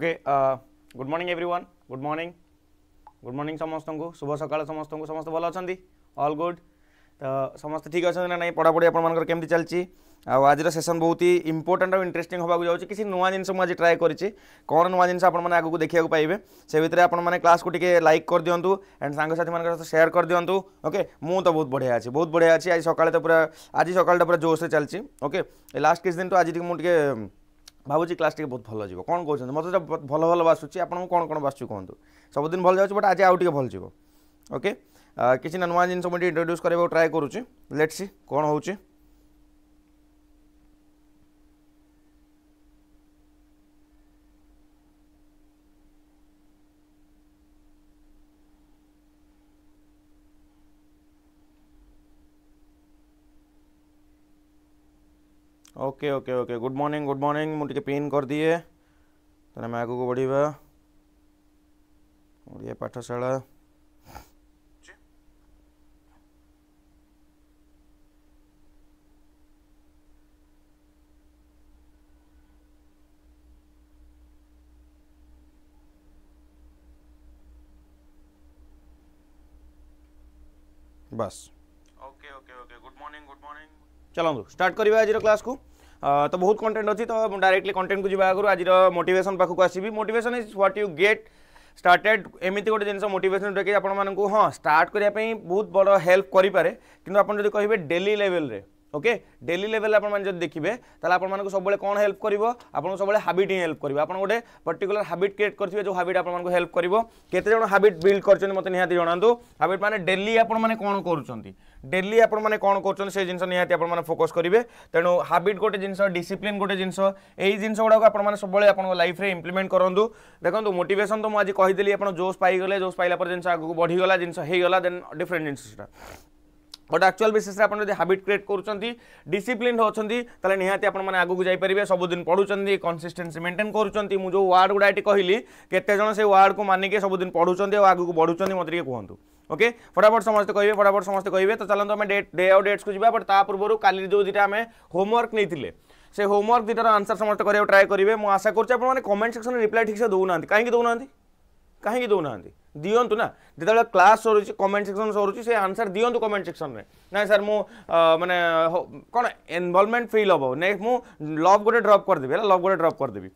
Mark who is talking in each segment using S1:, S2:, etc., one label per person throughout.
S1: Okay good morning everyone good morning good morning समस्तଙ୍କୁ ଶୁଭ ସକାଳ ସମସ୍ତଙ୍କୁ ସମସ୍ତେ ଭଲ ଅଛନ୍ତି ଅଲ୍ ଗୁଡ୍ ତ ସମସ୍ତେ ଠିକ୍ ଅଛନ୍ତି ନା ନାହିଁ ପଢ଼ାପଢ଼ି ଆପଣମାନଙ୍କର କେମିତି ଚାଲିଛି ଆଉ ଆଜିର ସେସନ୍ ବହୁତ ହି ଇମ୍ପୋର୍ଟାଣ୍ଟ ଆଉ ଇଣ୍ଟରେଷ୍ଟିଂ ହେବାକୁ ଯାଉଛି କିଛି ନୂଆ ଜିନିଷ ମୁଁ ଆଜି ଟ୍ରାଏ କରିଛି କ'ଣ ନୂଆ ଜିନିଷ ଆପଣମାନେ ଆଗକୁ ଦେଖିବାକୁ ପାଇବେ ସେ ଭିତରେ ଆପଣମାନେ କ୍ଲାସ୍କୁ ଟିକେ ଲାଇକ୍ କରିଦିଅନ୍ତୁ ଆଣ୍ଡ ସାଙ୍ଗସାଥିମାନଙ୍କ ସହିତ ସେୟାର କରିଦିଅନ୍ତୁ ଓକେ ମୁଁ ତ ବହୁତ ବଢ଼ିଆ ଅଛି ବହୁତ ବଢ଼ିଆ ଅଛି ଆଜି ସକାଳେ ତ ପୁରା ଆଜି ସକାଳଟା ପୁରା ଜୋସ୍ରେ ଚାଲିଛି ଓକେ ଲାଷ୍ଟ କିଛି ଦିନ ତ ଆଜି ଟିକେ ମୁଁ ଟିକେ ଭାବୁଛି କ୍ଲାସ୍ ଟିକେ ବହୁତ ଭଲ ଯିବ କ'ଣ କହୁଛନ୍ତି ମୋତେ ତ ଭଲ ଭଲ ବାସୁଛି ଆପଣଙ୍କୁ କ'ଣ କ'ଣ ବାସୁଛି କୁହନ୍ତୁ ସବୁଦିନ ଭଲ ଯାଉଛି ବଟ୍ ଆଜି ଆଉ ଟିକେ ଭଲ ଯିବ ଓକେ କିଛି ନା ନୂଆ ଜିନିଷ ମୁଁ ଟିକେ ଇଣ୍ଟ୍ରୋଡ୍ୟୁସ୍ କରିବାକୁ ଟ୍ରାଏ କରୁଛି ଲେଟ୍ ସି କ'ଣ ହେଉଛି okay okay okay good morning good morning मुझे टे पेन कर दिए तो आम आगे बढ़िया ओडिया पाठशाला बस okay okay okay good morning good morning चलो स्टार्ट करवा आज क्लास को ତ ବହୁତ କଣ୍ଟେଣ୍ଟ ଅଛି ତ ମୁଁ ଡାଇରେକ୍ଟଲି କଣ୍ଟେଣ୍ଟକୁ ଯିବା ଆଗରୁ ଆଜିର ମୋଟିଭେସନ୍ ପାଖକୁ ଆସିବି motivation is what you get started ଏମିତି ଗୋଟେ ଜିନିଷ ମୋଟିଭେସନ୍ ଯେଉଁଟାକି ଆପଣମାନଙ୍କୁ ହଁ ଷ୍ଟାର୍ଟ କରିବା ପାଇଁ ବହୁତ ବଡ଼ ହେଲ୍ପ କରିପାରେ କିନ୍ତୁ ଆପଣ ଯଦି କହିବେ ଡେଲି ଲେଭେଲ୍ରେ ওকে ডেলি লেভেল আপনার যদি দেখবে তাহলে আপনার সবুলে কোণ হেল্প করব আপনার সবুলে হাবিট হি হেল্প করবে আপনার গোটে পর্টিকুলার হাবিট ক্রিয়েট করবে যে হাবিট আপনার হেল্প করব কেতজন হাবিট বিল্ড করছেন মতো নিহতি জনাতু হাবিট মানে ডেলি আপনার কোণ করছেন ডেলি আপনার কোণ করছেন সেই জিনিস নিহতি আপনার ফোকস করবে তেমন হাবিট গোটে জিনিস ডিসিপ্লিন গোটে জিনিস এই জিনিস গুড়া আপনার সবুলে আপনার লাইফে ইমপ্লিমেন্ট করতু দেখুন মোটিভেসন তো মু আজ কহিদি আপনার জোশ পাইগলে জোশ পাইলা পরে জিনিস আগুক বড়িগলা জিনিস হয়ে গলা দেন ডিফরেন্ট জিনিস সেটা গোটে আকচুয়াল বেসিসে আপনার যদি হাবিট ক্রিয়েট করছেন ডিসিপ্লিন হচ্ছেন তাহলে নিহতি আপনার আগুক যাইপারে সবুদিন পড়ুছেন কনসিস্টেন্সি মেন্টেন করছেন মু যে ওয়ার্ড গুড়া এটি কহিলি কেতজন সেই ওয়ার্ড কু মানিকি সবুদিন পড়ুছেন আগুক বড়ুছেন মতো টিকি কুহতু ওকে ফটাফট সমস্তে কহবে ফটাফট সমস্তে কহবে তো চলতো আমি ডেট ডে আউ ডেটস কু যা বট তা পূর্ব কালি যে দুইটা আমি হোমওয়ার্ক নিয়ে সে হোমওয়ার্ক দুইটার আনসার সমস্ত করার ট্রাই করবে মু আশা করছি আপনার কমেন্ট সেকশন রিপ্লাই ঠিকসে দৌনা কাহি দৌনা কাহি দৌনা ଦିଅନ୍ତୁ ନା ଯେତେବେଳେ କ୍ଲାସ୍ ସରୁଛି କମେଣ୍ଟ ସେକ୍ସନ୍ ସରୁଛି ସେ ଆନ୍ସର୍ ଦିଅନ୍ତୁ କମେଣ୍ଟ ସେକ୍ସନ୍ରେ ନାଇଁ ସାର୍ ମୁଁ ମାନେ କ'ଣ ଏନଭଲ୍ଭମେଣ୍ଟ ଫିଲ୍ ହେବ ନେକ୍ସଟ ମୁଁ ଲଭ୍ ଗୋଟେ ଡ୍ରପ୍ କରିଦେବି ହେଲା ଲଭ୍ ଗୋଟେ ଡ୍ରପ୍ କରିଦେବି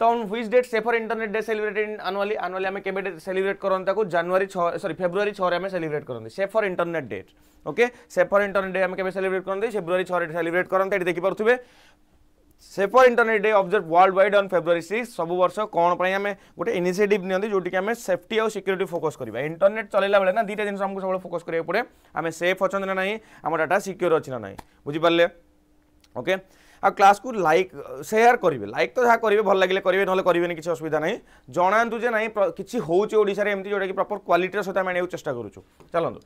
S1: ତ which date safer internet day celebrated in annually annually ଆମେ କେବେ ସେଲିବ୍ରେଟ୍ କରନ୍ତି ତାକୁ ଜାନୁଆରୀ ଛଅ ସରି ଫେବୃଆରୀ ଛଅରେ ଆମେ ସେଲିବ୍ରେଟ୍ କରନ୍ତି safer internet date okay safer internet day ଆମେ କେବେ ସେଲିବ୍ରେଟ୍ କରନ୍ତି ଫେବୃଆରୀ ଛଅରେ ସେଲିବ୍ରେଟ୍ କରନ୍ତି ଏଠି ଦେଖିପାରୁଥିବେ safer internet day observe world wide on February six ସବୁ ବର୍ଷ କ'ଣ ପାଇଁ ଆମେ ଗୋଟେ ଇନିସିଏଟିଭ୍ ନିଅନ୍ତି ଯେଉଁଠିକି ଆମେ ସେଫ୍ଟି ଆଉ ସିକ୍ୟୁରିଟି ଫୋକସ୍ କରିବା ଇଣ୍ଟରନେଟ୍ ଚଲାଇଲା ବେଳେ ନା ଦୁଇଟା ଜିନିଷ ଆମକୁ ସବୁବେଳେ ଫୋକସ୍ କରିବାକୁ ପଡ଼େ ଆମେ ସେଫ୍ ଅଛନ୍ତି ନା ନାହିଁ ଆମ ଡାଟା ସିକ୍ୟୁର ଅଛି ନା ନାହିଁ ବୁଝିପାରିଲେ ଓକେ ଆଉ କ୍ଲାସ୍କୁ ଲାଇକ୍ ସେୟାର କରିବେ ଲାଇକ୍ ତ ଯାହା କରିବେ ଭଲ ଲାଗିଲେ କରିବେ ନହେଲେ କରିବେନି କିଛି ଅସୁବିଧା ନାହିଁ ଜଣାନ୍ତୁ ଯେ ନାହିଁ କିଛି ହେଉଛି ଓଡ଼ିଶାରେ ଏମିତି ଯେଉଁଟାକି ପ୍ରପର୍ କ୍ୱାଲିଟିର ସହିତ ଆମେ ଆଣିବାକୁ ଚେଷ୍ଟା କରୁଛୁ ଚାଲନ୍ତୁ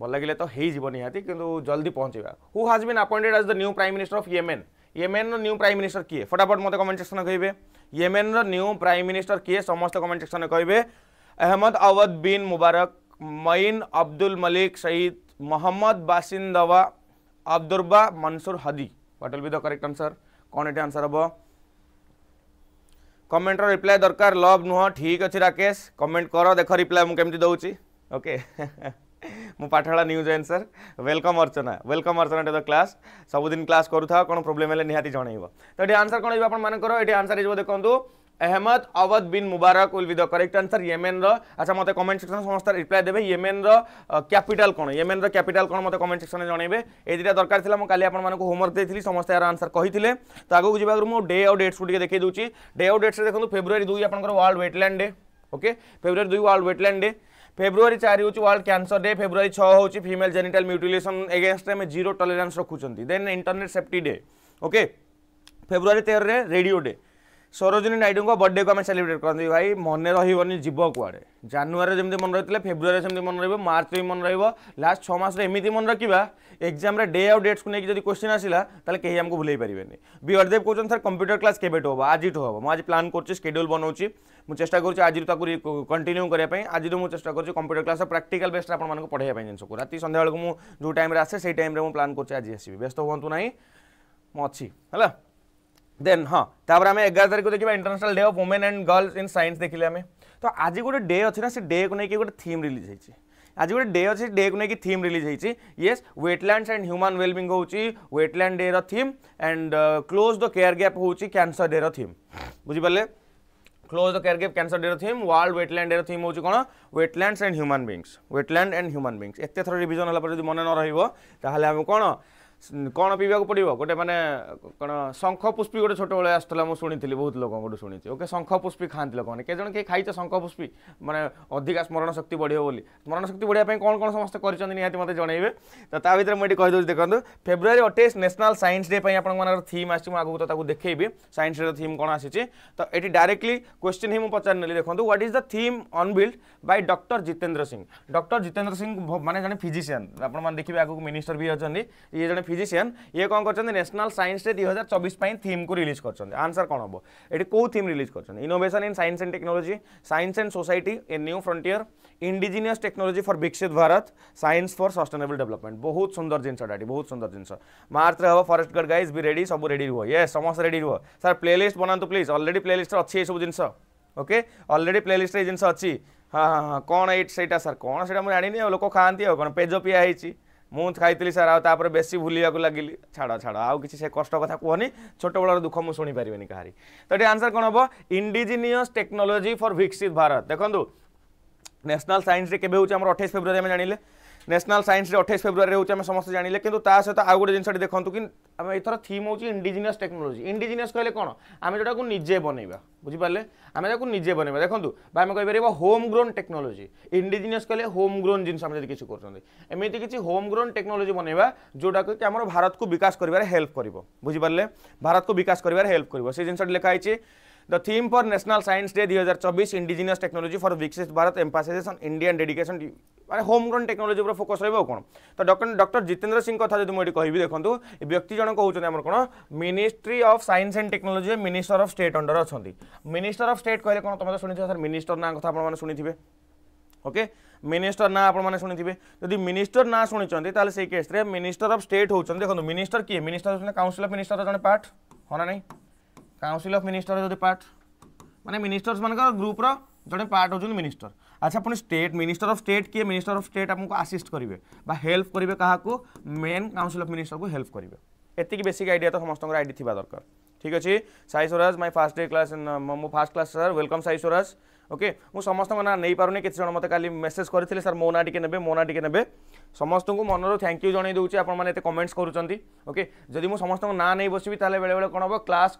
S1: ଭଲ ଲାଗିଲେ ତ ହେଇଯିବ ନିହାତି କିନ୍ତୁ ଜଲ୍ଦି ପହଞ୍ଚିବା who has been appointed as the new prime minister of Yemen Yemen new prime minister किए फटाफट मत କମେଣ୍ଟ सेक्शन कहे ୟେମେନ୍ର ନ୍ୟୁ प्राइम मिनिस्टर किए समस्त କମେଣ୍ଟ ସେକ୍ସନ୍ରେ କହିବେ अहमद अवध बिन मुबारक मईन Abdul Malik Saeed Mohammad बासिंदवा Abdrabbuh Mansur Hadi what will be the correct answer कौन ये आंसर हम कमेंटर रिप्लाय दरकार लव नुह ठीक अच्छे राकेश कमेंट कर देख रिप्लाय मुझे दौर ओके ମୁଁ ପାଠଳା news anchor Archana Archana Archana to the class class ସବୁଦିନ କ୍ଲାସ୍ କରୁଥାଅ କ'ଣ ପ୍ରୋବ୍ଲେମ୍ ହେଲେ ନିହାତି ଜଣେଇବ ତ ଏଠି ଆନ୍ସର୍ କ'ଣ ହେଇଯିବ आपर ଏଠି ଆନ୍ସର୍ ହେଇଯିବ ଦେଖନ୍ତୁ Ahmed Awad bin Mubarak will be the correct answer Yemen रो अच्छा मते कमेंट सेक्शन समस्त रिप्लाई देबे येमेन रो कौन येमेन रो कैपिटल कोन मते कमेंट सेक्शन जणैबे ए दिटा दरकार थिला मुझे काली आपन मानको होमवर्क देथिली समस्त यार आंसर कहिथिले त आगु जिबा म डे आउ डेट्स गुटिके देखि दोची डे और डेट्स देखु फेब्रुवारी दुई आप world wetland day okay February दुई वर्ल्ड वेटलैंड डे ফেব্রুয়ারি চারি হচ্ছে ওয়ার্ল্ড ক্যান্সর ডে ফেব্রুয়ারি ছ হচ্ছে ফিমেল জেনিটাল মিউটিলেসন এগেনস্টে আমি জিরো টলেরান্স রখুচ্ছেন then internet safety day okay February তেরে রেডিও ডে ସରୋଜିନୀ ନାଇଡୁଙ୍କ ବର୍ଥଡେକୁ ଆମେ ସେଲିବ୍ରେଟ୍ କରନ୍ତି ଭାଇ ମନେ ରହିବନି ଯିବ କୁଆଡ଼େ ଜାନୁଆରୀରେ ଯେମିତି ମନେ ରହିଥିଲେ ଫେବୃଆରୀରେ ସେମିତି ମନେ ରହିବ ମାର୍ଚ୍ଚରେ ବି ମନେ ରହିବ ଲାଷ୍ଟ ଛଅ ମାସରେ ଏମିତି ମନେ ରଖିବା ଏକ୍ଜାମ୍ରେ ଡେ ଆଉ ଡେଟ୍ସକୁ ନେଇକି ଯଦି କ୍ୱେଶ୍ଚିନ୍ ଆସିଲା ତାହେଲେ କେହି ଆମକୁ ଭୁଲେଇ ପାରିବେନି ବି ଅର୍ଦେବ କହୁଛନ୍ତି ସାର୍ କମ୍ପ୍ୟୁଟର କ୍ଲାସ୍ କେବେଠୁ ହେବ ଆଜିଠୁ ହେବ ମୁଁ ଆଜି ପ୍ଲାନ୍ କରୁଛି ସ୍କେଡ୍ୟୁଲ୍ ବନାଉଛି मुझे चेस्टा करुँ आज कंटिन्यू करें आज चेस्ट करुँ कंप्यूटर क्लास प्राक्टिकल बेस्ट आपको पढ़ाई पाई जिस रात सन्या बेलू जो टाइम आसे से टाइम प्लां कर आज आसवि व्यस्त हूँ ना मुझे है देन हाँ तापर आम एगार तारीख को देखा international day of women and girls in science देखिले आम तो आज गोटे डे अच्छी से डे को लेकिन गोटे थीम रिलीज होती आज गोटे डे अच्छे डे को लेकिन थीम रिलीज होती yes wetland and human wellbeing wetland day रीम and close the care gap हो कैंसर डे रीम बुझीपाले क्लोज द केयर गिव कैंसर डेरो थीम वर्ल्ड वेटलैंड डेर थीम हूँ कौन wetlands and human beings wetland and human beings एत थर रिजन होगा मन न रही आम कौन କ'ଣ ପିଇବାକୁ ପଡ଼ିବ ଗୋଟେ ମାନେ କ'ଣ ଶଙ୍ଖ ପୁଷ୍ପି ଗୋଟେ ଛୋଟବେଳେ ଆସୁଥିଲା ମୁଁ ଶୁଣିଥିଲି ବହୁତ ଲୋକଙ୍କଠୁ ଶୁଣିଛି ଓକେ ଶଙ୍ଖ ପୁଷ୍ପି ଖାଆନ୍ତି ଲୋକମାନେ କେଜଣ କିଏ ଖାଇଛ ଶଙ୍ଖ ପୁଷ୍ପି ମାନେ ଅଧିକା ସ୍ମରଣ ଶକ୍ତି ବଢ଼ିବ ବୋଲି ସ୍ମରଣ ଶକ୍ତି ବଢ଼ିବା ପାଇଁ କ'ଣ କ'ଣ ସମସ୍ତେ କରିଛନ୍ତି ନିହାତି ମୋତେ ଜଣେଇବେ ତ ତା ଭିତରେ ମୁଁ ଏଠି କହିଦେଉଛି ଦେଖନ୍ତୁ ଫେବୃଆରୀ ଅଠେଇଶ ନ୍ୟାସନାଲ୍ ସାଇନ୍ସ ଡେ ପାଇଁ ଆପଣମାନଙ୍କର ଥିମ୍ ଆସିଛି ମୁଁ ଆଗକୁ ତ ତାକୁ ଦେଖେଇବି ସାଇନ୍ସ ଡେର ଥିମ୍ କ'ଣ ଆସିଛି ତ ଏଠି ଡାଇରେକ୍ଟଲି କ୍ୱେଶ୍ଚିନ୍ ହିଁ ମୁଁ ପଚାରିନେଲି ଦେଖନ୍ତୁ what is the theme unveiled by doctor Jitendra Singh doctor Jitendra Singh ମାନେ ଜଣେ ଫିଜିସିଆନ୍ ଆପଣମାନେ ଦେଖିବେ ଆଗକୁ ମିନିଷ୍ଟର ବି ଅଛନ୍ତି ଇଏ ଜଣେ फिजिशियन ये कौन करेसनाल सैंस डे दुई हजार चौबीस थीम को रिलीज कर आंसर कौन हम ये कौ थीम रिलीज कर innovation in science and technology science and society a new frontier indigenous technology for Viksit Bharat science for sustainable development बहुत सुंदर जिनसा बहुत सुंदर जिन मार्च में हम फरेस्ट गार्ड गाइज भी रेडी सब रेड रुह ये समस्त रेड रुह सर प्लेलीस्ट बनातु प्लीज अलरेडी प्लेलीस्ट अच्छे ये सब जिन ओके अलरेडी प्लेलीस्ट ये जिन अच्छी हाँ हाँ हाँ कौन ये सर कौन से जानी लोक खाती कौन पेज पिहाई ମୁଁ ଖାଇଥିଲି ସାର୍ ଆଉ ତାପରେ ବେଶୀ ଭୁଲିବାକୁ ଲାଗିଲି ଛାଡ଼ ଛାଡ଼ ଆଉ କିଛି ସେ କଷ୍ଟ କଥା କୁହନି ଛୋଟବେଳର ଦୁଃଖ ମୁଁ ଶୁଣିପାରିବିନି କାହାରି ତ ଏଠି ଆନ୍ସର୍ କ'ଣ ହେବ ଇଣ୍ଡିଜିନିୟସ୍ ଟେକ୍ନୋଲୋଜି ଫର୍ ବିକଶିତ ଭାରତ ଦେଖନ୍ତୁ ନ୍ୟାସନାଲ୍ ସାଇନ୍ସରେ କେବେ ହେଉଛି ଆମର ଅଠେଇଶ ଫେବୃଆରୀ ଆମେ ଜାଣିଲେ ন্যাশনাল সাইন্সে অঠেইশ ফেব্রুয়ারি হচ্ছে আমি সমস্ত জাঁলে কিন্তু তা সহ আউ গোটে জিনিসটি দেখুন কি আমি এথর থিম হচ্ছে ইন্ডিজিনিয়স টেকনোলোজি ইন্ডিজিনিয়স কহিলে কোণ আমি যেটা নিজে বনাইবা বুঝিপারে আমি তাকে নিজে বনাইবা দেখুন বা আমি কইপার হোম গ্রোন টেকনোলোজি ইন্ডিজিনিয়স কহিলে হোম গ্রোন জিনিস আমি যদি কিছু করছেন এমিতি কিছু হোম গ্রোন টেকনোলোজি বনাইবা যেটা কি আমার ভারতকে বিকাশ করবার হেল্প করব বুঝিপারে ভারতকে বিকাশ করবার হেল্প করব সেই জিনিসটি লেখা হয়েছে The theme for National Science Day 2024 Indigenous Technology for Viksit Bharat emphasizes on India and dedication to মানে হোমগ্রোন টেকনোলোজি উপরে ফোকস রহব কোণ তো ডক্টর জিতেন্দ্র সিং কথা যদি মুঠি কবি দেখুন ব্যক্তি জন কৌন আমার কোণ ministry of science and technology minister of state under অনেক মিনিষ্টর অফ স্টেট কে কোণ তোমাদের শুনে স্যার মিনিষ্টর না কথা আপনার শুনে ওকে মিনিষ্টর না আপনার শুনে যদি মিনিষ্টর না শুনেছেন তাহলে সেই কেস্রে মিনিষ্টর অফ স্টেট হচ্ছেন দেখুন মিনিষ্টর কি মিনিষ্টর কাউন্সিল অফ মিনিষ্টর জন পার্ট হ্যাঁ না কাউন্সিল অফ ମିନିଷ୍ଟର ଯଦି ପାର୍ଟ ମାନେ ମିନିଷ୍ଟର୍ସମାନଙ୍କର ଗ୍ରୁପ୍ର ଜଣେ ପାର୍ଟ ହେଉଛନ୍ତି ମିନିଷ୍ଟର ଆଚ୍ଛା ପୁଣି ଷ୍ଟେଟ୍ ମିନିଷ୍ଟର ଅଫ୍ ଷ୍ଟେଟ୍ କିଏ ମିନିଷ୍ଟର ଅଫ୍ ଷ୍ଟେଟ୍ ଆମକୁ ଆସିଷ୍ଟ କରିବେ ବା ହେଲ୍ପ କରିବେ କାହାକୁ ମେନ୍ କାଉନସିଲ୍ ଅଫ୍ ମିନିଷ୍ଟରକୁ ହେଲ୍ପ କରିବେ ଏତିକି ବେସିକ୍ ଆଇଡ଼ିଆ ତ ସମସ୍ତଙ୍କର ଆଇଡ଼ି ଥିବା ଦରକାର ଠିକ୍ ଅଛି Sai Swaraj my first day class ମୋ first class sir welcome Sai Swaraj okay ମୁଁ ସମସ୍ତଙ୍କ ନାଁ ନେଇପାରୁନି କିଛି ଜଣ ମୋତେ କାଲି ମେସେଜ୍ କରିଥିଲେ ସାର୍ ମୋ ନାଁ ଟିକେ ନେବେ ମୋ ନାଁ ଟିକେ ନେବେ ସମସ୍ତଙ୍କୁ ମନରୁ ଥ୍ୟାଙ୍କ ୟୁ ଜଣାଇ ଦେଉଛି ଆପଣମାନେ ଏତେ କମେଣ୍ଟସ୍ କରୁଛନ୍ତି ଓକେ ଯଦି ମୁଁ ସମସ୍ତଙ୍କ ନାଁ ନେଇ ବସିବି ତାହେଲେ ବେଳେବେଳେ କ'ଣ ହେବ କ୍ଲାସ୍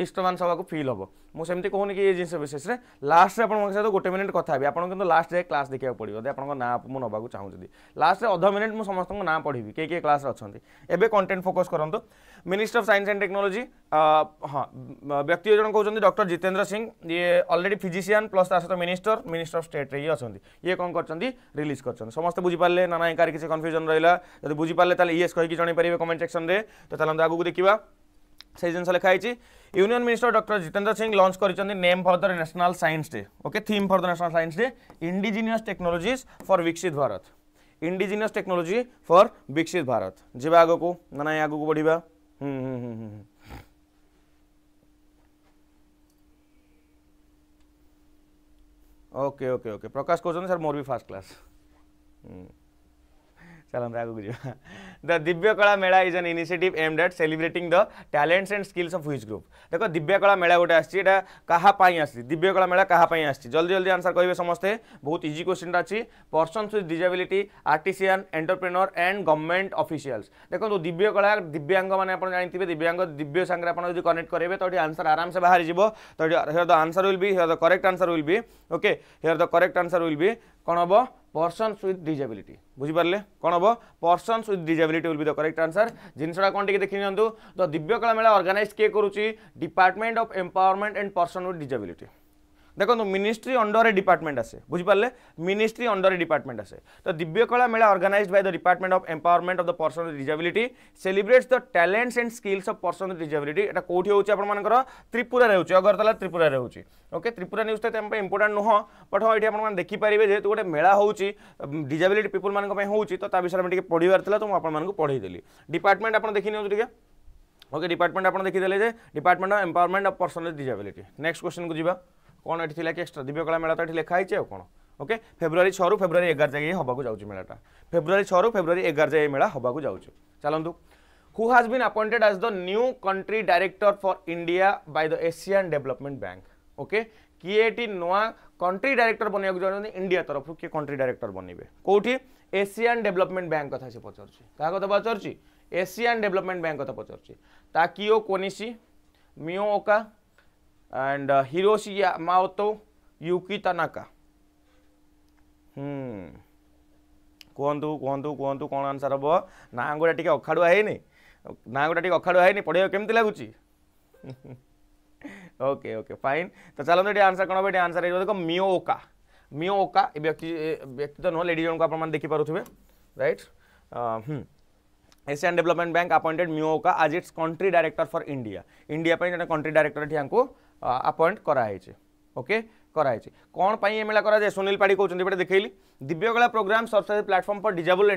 S1: ଡିଷ୍ଟର୍ବାନ୍ସ ହେବାକୁ ଫିଲ୍ ହେବ ମୁଁ ସେମିତି କହୁନି କି ଏ ଜିନିଷ ବିଶେଷରେ ଲାଷ୍ଟରେ ଆପଣଙ୍କ ସହିତ ଗୋଟେ ମିନିଟ୍ କଥା ହେବି ଆପଣ କିନ୍ତୁ ଲାଷ୍ଟ ଯାଏ କ୍ଲାସ୍ ଦେଖିବାକୁ ପଡ଼ିବ ଯଦି ଆପଣଙ୍କ ନାଁ ମୁଁ ନେବାକୁ ଚାହୁଁଛନ୍ତି ଲାଷ୍ଟରେ ଅଧ ମିନିଟ୍ ମୁଁ ସମସ୍ତଙ୍କ ନାଁ ପଢ଼ିବି କିଏ କିଏ କ୍ଲାସ୍ରେ ଅଛନ୍ତି ଏବେ କଣ୍ଟେଣ୍ଟ ଫୋକସ୍ କରନ୍ତୁ minister of science and technology ହଁ ବ୍ୟକ୍ତି ଜଣ କହୁଛନ୍ତି ଡକ୍ଟର ଜିତେନ୍ଦ୍ର ସିଂ ଇଏ ଅଲରେଡ଼ି ଫିଜିସିଆନ୍ ପ୍ଲସ୍ ପ୍ଲସ୍ ତା ସହିତ ମିନିଷ୍ଟର ମିନିଷ୍ଟର ଅଫ୍ ଷ୍ଟେଟ୍ରେ ଇଏ ଅଛନ୍ତି ଇଏ କ'ଣ କରିଛନ୍ତି ରିଲିଜ୍ କରିଛନ୍ତି ସମସ୍ତେ ବୁଝିପାରିଲେ ନା ନାହିଁ କାହାର କିଛି କନଫ୍ୟୁଜନ୍ ରହିଲା ଯଦି ବୁଝିପାରିଲେ ତାହେଲେ ଇଏସ୍ କହିକି ଜଣାଇପାରିବେ କମେଣ୍ଟ ସେକ୍ସନରେ ତ ଚାଲନ୍ତୁ ଆଗକୁ ଦେଖିବା সেই জিনিস লেখা হয়েছে union minister doctor Jitendra Singh launch করেছেন name for the national science day okay theme for the national science day indigenous technologies for Viksit Bharat ইন্ডিজিনিয়স technology for Viksit Bharat যা আগুক না না আগুক বড়া হুম হুম হুম হুম okay okay okay Prakash coach ఉంది సార్ మోర్బీ first class Chal, i going to The Divya Kala Mela is an initiative aimed at celebrating the talents and skills of which दिव्य कला मेला गोटे आटा क्या दिव्य कला मेला क्या जल्दी जल्दी आंसर कहे समस्ते बहुत इजी क्वेश्चन अच्छी person with disability artisan entrepreneur and government officials देखो दिव्य कला दिव्यांग मैंने जानते हैं दिव्यांग दिव्य सांगे आप कनेक्ट करेंगे तो ये आंसर आराम से बाहर जाव तो here the answer will be here the correct answer will be okay here the correct answer will be କ'ଣ ହେବ ପର୍ସନ୍ସ ୱିଥ୍ ଡିଜାବିଲିଟି ବୁଝିପାରିଲେ କ'ଣ ହେବ persons with disability will be the correct answer ଜିନିଷଟା କ'ଣ ଟିକେ ଦେଖି ନିଅନ୍ତୁ ଦ ଦିବ୍ୟକଳା ମେଳା ଅର୍ଗାନାଇଜ୍ କିଏ କରୁଛି department of empowerment and person with disability দেখুন মিনিষ্ট্রি অন্ডরে ডিপার্টমেন্ট আসে বুঝিপারে মিনিষ্ট্রি অন্ডরে ডিপার্টমেন্ট আসে তো Divya Kala Mela organised by the department of empowerment of the person with disability celebrates the talents and skills of person with disability এটা কোটি হচ্ছে আপনার ত্রিপুরা হচ্ছে অগরতলা ত্রিপুরা হচ্ছে ওকে ত্রিপুরা নিউজটা তেম ইম্পর্টাট নুহ বট হ্যাঁ এটি আপনার দেখিপারে যেহেতু গোটে মেলা হচ্ছে ডিজাবিলিটি পিপুল মানুষ হচ্ছে তো তা বিষয়ে আমি টিকিয়ে পড়িবার লা তো আপনার পড়াইদেলি ডিপার্টমেন্ট আপনার দেখি নিউ টিকিয়ে ओके डिपार्टमेंट आप देखीदे department of empowerment of personal disability next question को जी କ'ଣ ଏଠି ଥିଲା କି ଏକ୍ସଟ୍ରା ଦିବ୍ୟକଳା ମେଳା ତ ଏଠି ଲେଖା ହେଇଛି ଆଉ କ'ଣ ଓକେ ଫେବୃଆରୀ ଛଅରୁ ଫେବୃଆରୀ ଏଗାର ଯାଏ ହେବାକୁ ଯାଉଛି ମେଳାଟା ଫେବୃଆରୀ ଛଅରୁ ଫେବୃଆରୀ ଏଗାର ଯାଏ ମେଳା ହେବାକୁ ଯାଉଛି ଚାଲନ୍ତୁ who has been appointed as the new country director for India by the Asian development bank okay କିଏ ଏଠି ନୂଆ କଣ୍ଟ୍ରି ଡାଇରେକ୍ଟର ବନେଇବାକୁ ଚାହୁଁଛନ୍ତି ଇଣ୍ଡିଆ ତରଫରୁ କିଏ କଣ୍ଟ୍ରି ଡାଇରେକ୍ଟର ବନେଇବେ କେଉଁଠି ଏସିଆନ୍ ଡେଭଲପମେଣ୍ଟ ବ୍ୟାଙ୍କ କଥା ସେ ପଚାରୁଛି କାହା କଥା ପଚାରୁଛି ଏସିଆନ୍ ଡେଭଲପମେଣ୍ଟ ବ୍ୟାଙ୍କ କଥା ପଚାରୁଛି Takeo Konishi Mio Oka and uh, Hiroshi Yamamoto, Yuki Tanaka. Hmm. କୁହନ୍ତୁ କୁହନ୍ତୁ କୁହନ୍ତୁ କ'ଣ ଆନ୍ସର୍ ହେବ ନାଁ ଗୁଡ଼ା ଟିକେ ଅଖାଡ଼ୁଆ ହେଇନି ନାଁ ଗୁଡ଼ା ଟିକେ ଅଖାଡ଼ୁଆ ହେଇନି ପଢ଼ିବାକୁ ओके ओके फाइन तो चलो आंसर कौन ये आंसर देखो मिओका मिओका व्यक्ति व्यक्ति तो नुह लेडी जन को आप देखिपे right Asian development bank appointed Mio Oka as its country director for India India जो कंट्री डायरेक्टर यहाँ ଆପଏଣ୍ଟ କରାହେଇଛି ଓକେ କରାଯାଇଛି କ'ଣ ପାଇଁ ଏ ମେଳା କରାଯାଏ ସୁନୀଲ ପାଢ଼ୀ କହୁଛନ୍ତି ଏପଟେ ଦେଖେଇଲି Divya Kala programme subsidy platform for disable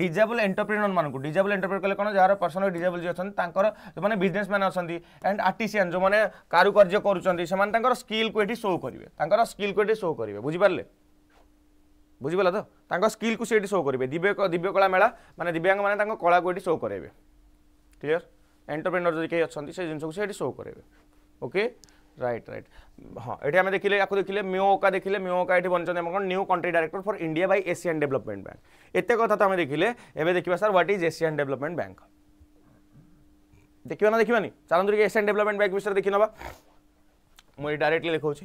S1: disable entrepreneur ମାନଙ୍କୁ ଡିଜାବୁଲ ଏଣ୍ଟରପ୍ରିନର କହିଲେ କ'ଣ ଯାହାର ପର୍ସନାଲ ଡିଜାବୁଲ ଯିଏ ଅଛନ୍ତି ତାଙ୍କର ଯେଉଁମାନେ ବିଜନେସ୍ ମ୍ୟାନ୍ ଅଛନ୍ତି ଆଣ୍ଡ ଆର୍ଟିସିଆନ୍ ଯେଉଁମାନେ କାରୁକାର୍ଯ୍ୟ କରୁଛନ୍ତି ସେମାନେ ତାଙ୍କର ସ୍କିଲ୍କୁ ଏଠି ଶୋ କରିବେ ତାଙ୍କର ସ୍କିଲ୍କୁ ଏଠି ଶୋ କରିବେ ବୁଝିପାରିଲେ ବୁଝିପାରିଲ ତ ତାଙ୍କ ସ୍କିଲ୍କୁ ସେ ଏଠି ଶୋ କରିବେ ଦିବ୍ୟ ଦିବ୍ୟକଳା ମେଳା ମାନେ ଦିବ୍ୟାଙ୍ଗମାନେ ତାଙ୍କ କଳାକୁ ଏଠି ଶୋ କରାଇବେ କ୍ଲିଅର ଏଣ୍ଟରପ୍ରିନର ଯଦି କେହି ଅଛନ୍ତି ସେ ଜିନିଷକୁ ସେ ଏଠି ଶୋ କରାଇବେ ওকে রাইট রাইট ହଁ ଏଠି ଆମେ ଦେଖିଲେ ୟାକୁ ଦେଖିଲେ ମିଓକା ଦେଖିଲେ ମିଓକା ଏଠି ବନିଛନ୍ତି ଆମର କ'ଣ new country director for India by Asian development bank ଏତେ କଥା ତ ଆମେ ଦେଖିଲେ ଏବେ ଦେଖିବା sir what is Asian development bank ଦେଖିବା ନା ଦେଖିବାନି ଚାଲନ୍ତୁ ଟିକେ ଏସିଆନ୍ ଡେଭଲପମେଣ୍ଟ ବ୍ୟାଙ୍କ ବିଷୟରେ ଦେଖିନେବା ମୁଁ ଏଇ ଡାଇରେକ୍ଟଲି ଲେଖାଉଛି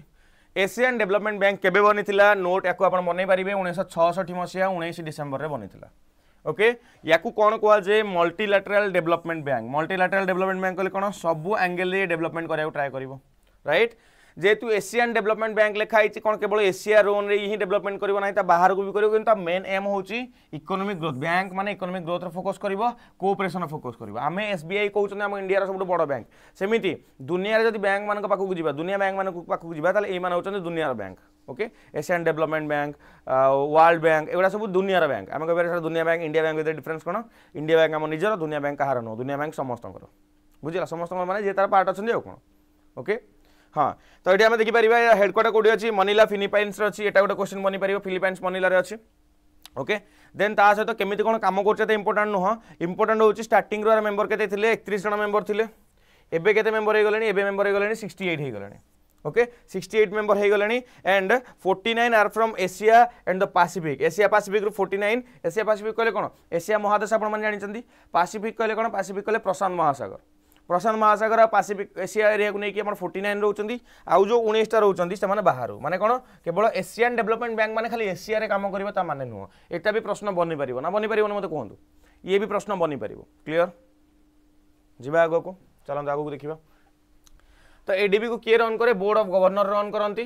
S1: ଏସିଆନ୍ ଡେଭଲପମେଣ୍ଟ ବ୍ୟାଙ୍କ କେବେ ବନିଥିଲା ନୋଟ୍ ୟାକୁ ଆପଣ ବନେଇ ପାରିବେ ଉଣେଇଶହ ଛଅଷଠି ମସିହା ଉଣେଇଶ ଡିସେମ୍ବରରେ ବନିଥିଲା ওকে ୟାକୁ କ'ଣ କୁହାଯାଏ multilateral development bank multilateral development bank କହିଲେ କ'ଣ ସବୁ ଆଙ୍ଗେଲରେ ଡେଭଲପମେଣ୍ଟ କରିବାକୁ ଟ୍ରାଏ କରିବ ରାଇଟ୍ যেহেতু এসিয়ান ডেভেলপমেন্ট ব্যাঙ্ক লেখা হয়েছে কোণ কেবল এসিয়া লোনরে হি ডেভেলপমেন্ট করব না তা বাহারকু বি করব কিন্তু তা মেন এম হচ্ছে ইকোনমিক গ্রোথ ব্যাঙ্ক মানে ইকোনমিক গ্রোথর ফোকস করব কোঅপরেসন ফোকস করব আমি এসবিআই কৌছেন আমার ইন্ডিয়ার সবুঠ বড় ব্যাঙ্ক সেমিতি দুনিয়ার যদি ব্যাঙ্ক মান পাখক যা দুনিয়া ব্যাঙ্ক মান পাখক যা তাহলে এই মানে হচ্ছেন দুনিয়ার bank okay Asian development bank world bank এগুলা সব দুনিয়ার ব্যাঙ্ক আমি কবে সেটা দুনিয়া ব্যাঙ্ক ইন্ডিয়া ব্যাঙ্ক ভিতরে ডিফরেন্স কোণ ইন্ডিয়া ব্যাঙ্ক আমার নিজের দুনিয়া ব্যাঙ্ক কাহার নুহ দুনিয়া ব্যাঙ্ক সমস্ত বুঝলা সমস্ত মানে যে তার পার্ট অনেক আউ কোণ ওকে ହଁ ତ ଏଠି ଆମେ ଦେଖିପାରିବା ହେଡ଼କ୍ୱାର୍ଟର କେଉଁଠି ଅଛି ମନିଲା ଫିଲିପାଇନ୍ସରେ ଅଛି ଏଇଟା ଗୋଟେ କ୍ୱେଶ୍ଚିନ୍ ବନିପାରିବ ଫିଲିପାଇନ୍ସ ମନିଲାରେ ଅଛି ওকে দেন তা সহ কেমিতি কোণ কাম করছে তো ইম্পর্টাট নুহ ইম্পর্টাট হচ্ছে স্টার্টিংর মেম্বর কেতে লে একত্রিশ জন মেম্বর লে এবে কেতে মেম্বর হয়ে গলে এবে মেম্বর হয়ে গলে সিক্সটি এইট হয়ে গলে ওকে সিক্সটি এইট মেম্বর হয়ে গলে and forty nine are from Asia and the Pacific Asia Pacific রু ফোর্টি নাইন এসিয়া পাসিফিক কলে কোণ এসিয়া মহাদেশ আপনার জাঁচান পাসিফিক কলে কোণ পাসিফিক কলে প্রশান্ত মহাসাগর প্রশান্ত মহাসাগর পাসিফিক এশিয়া এরিয়া নিয়ে আমার ফোর্টি নাইন রোচান আউ যে উনিশটা রোচান সে বাহার মানে কোণ কেবল এশিয়ান ডেভেলপমেন্ট ব্যাঙ্ক মানে খালি এশিয়ার কাম করবে তা মানে নুহ এটা বি প্রশ্ন বনিপার না বনিপার মতো কুহতু ইয়ে বি প্রশ্ন বনিপার ক্লিয়র যা আগুক চলতো আগুক দেখা তো এডিবি কু কিয়ে রন করে বোর্ড অফ গভর্নর রন করতে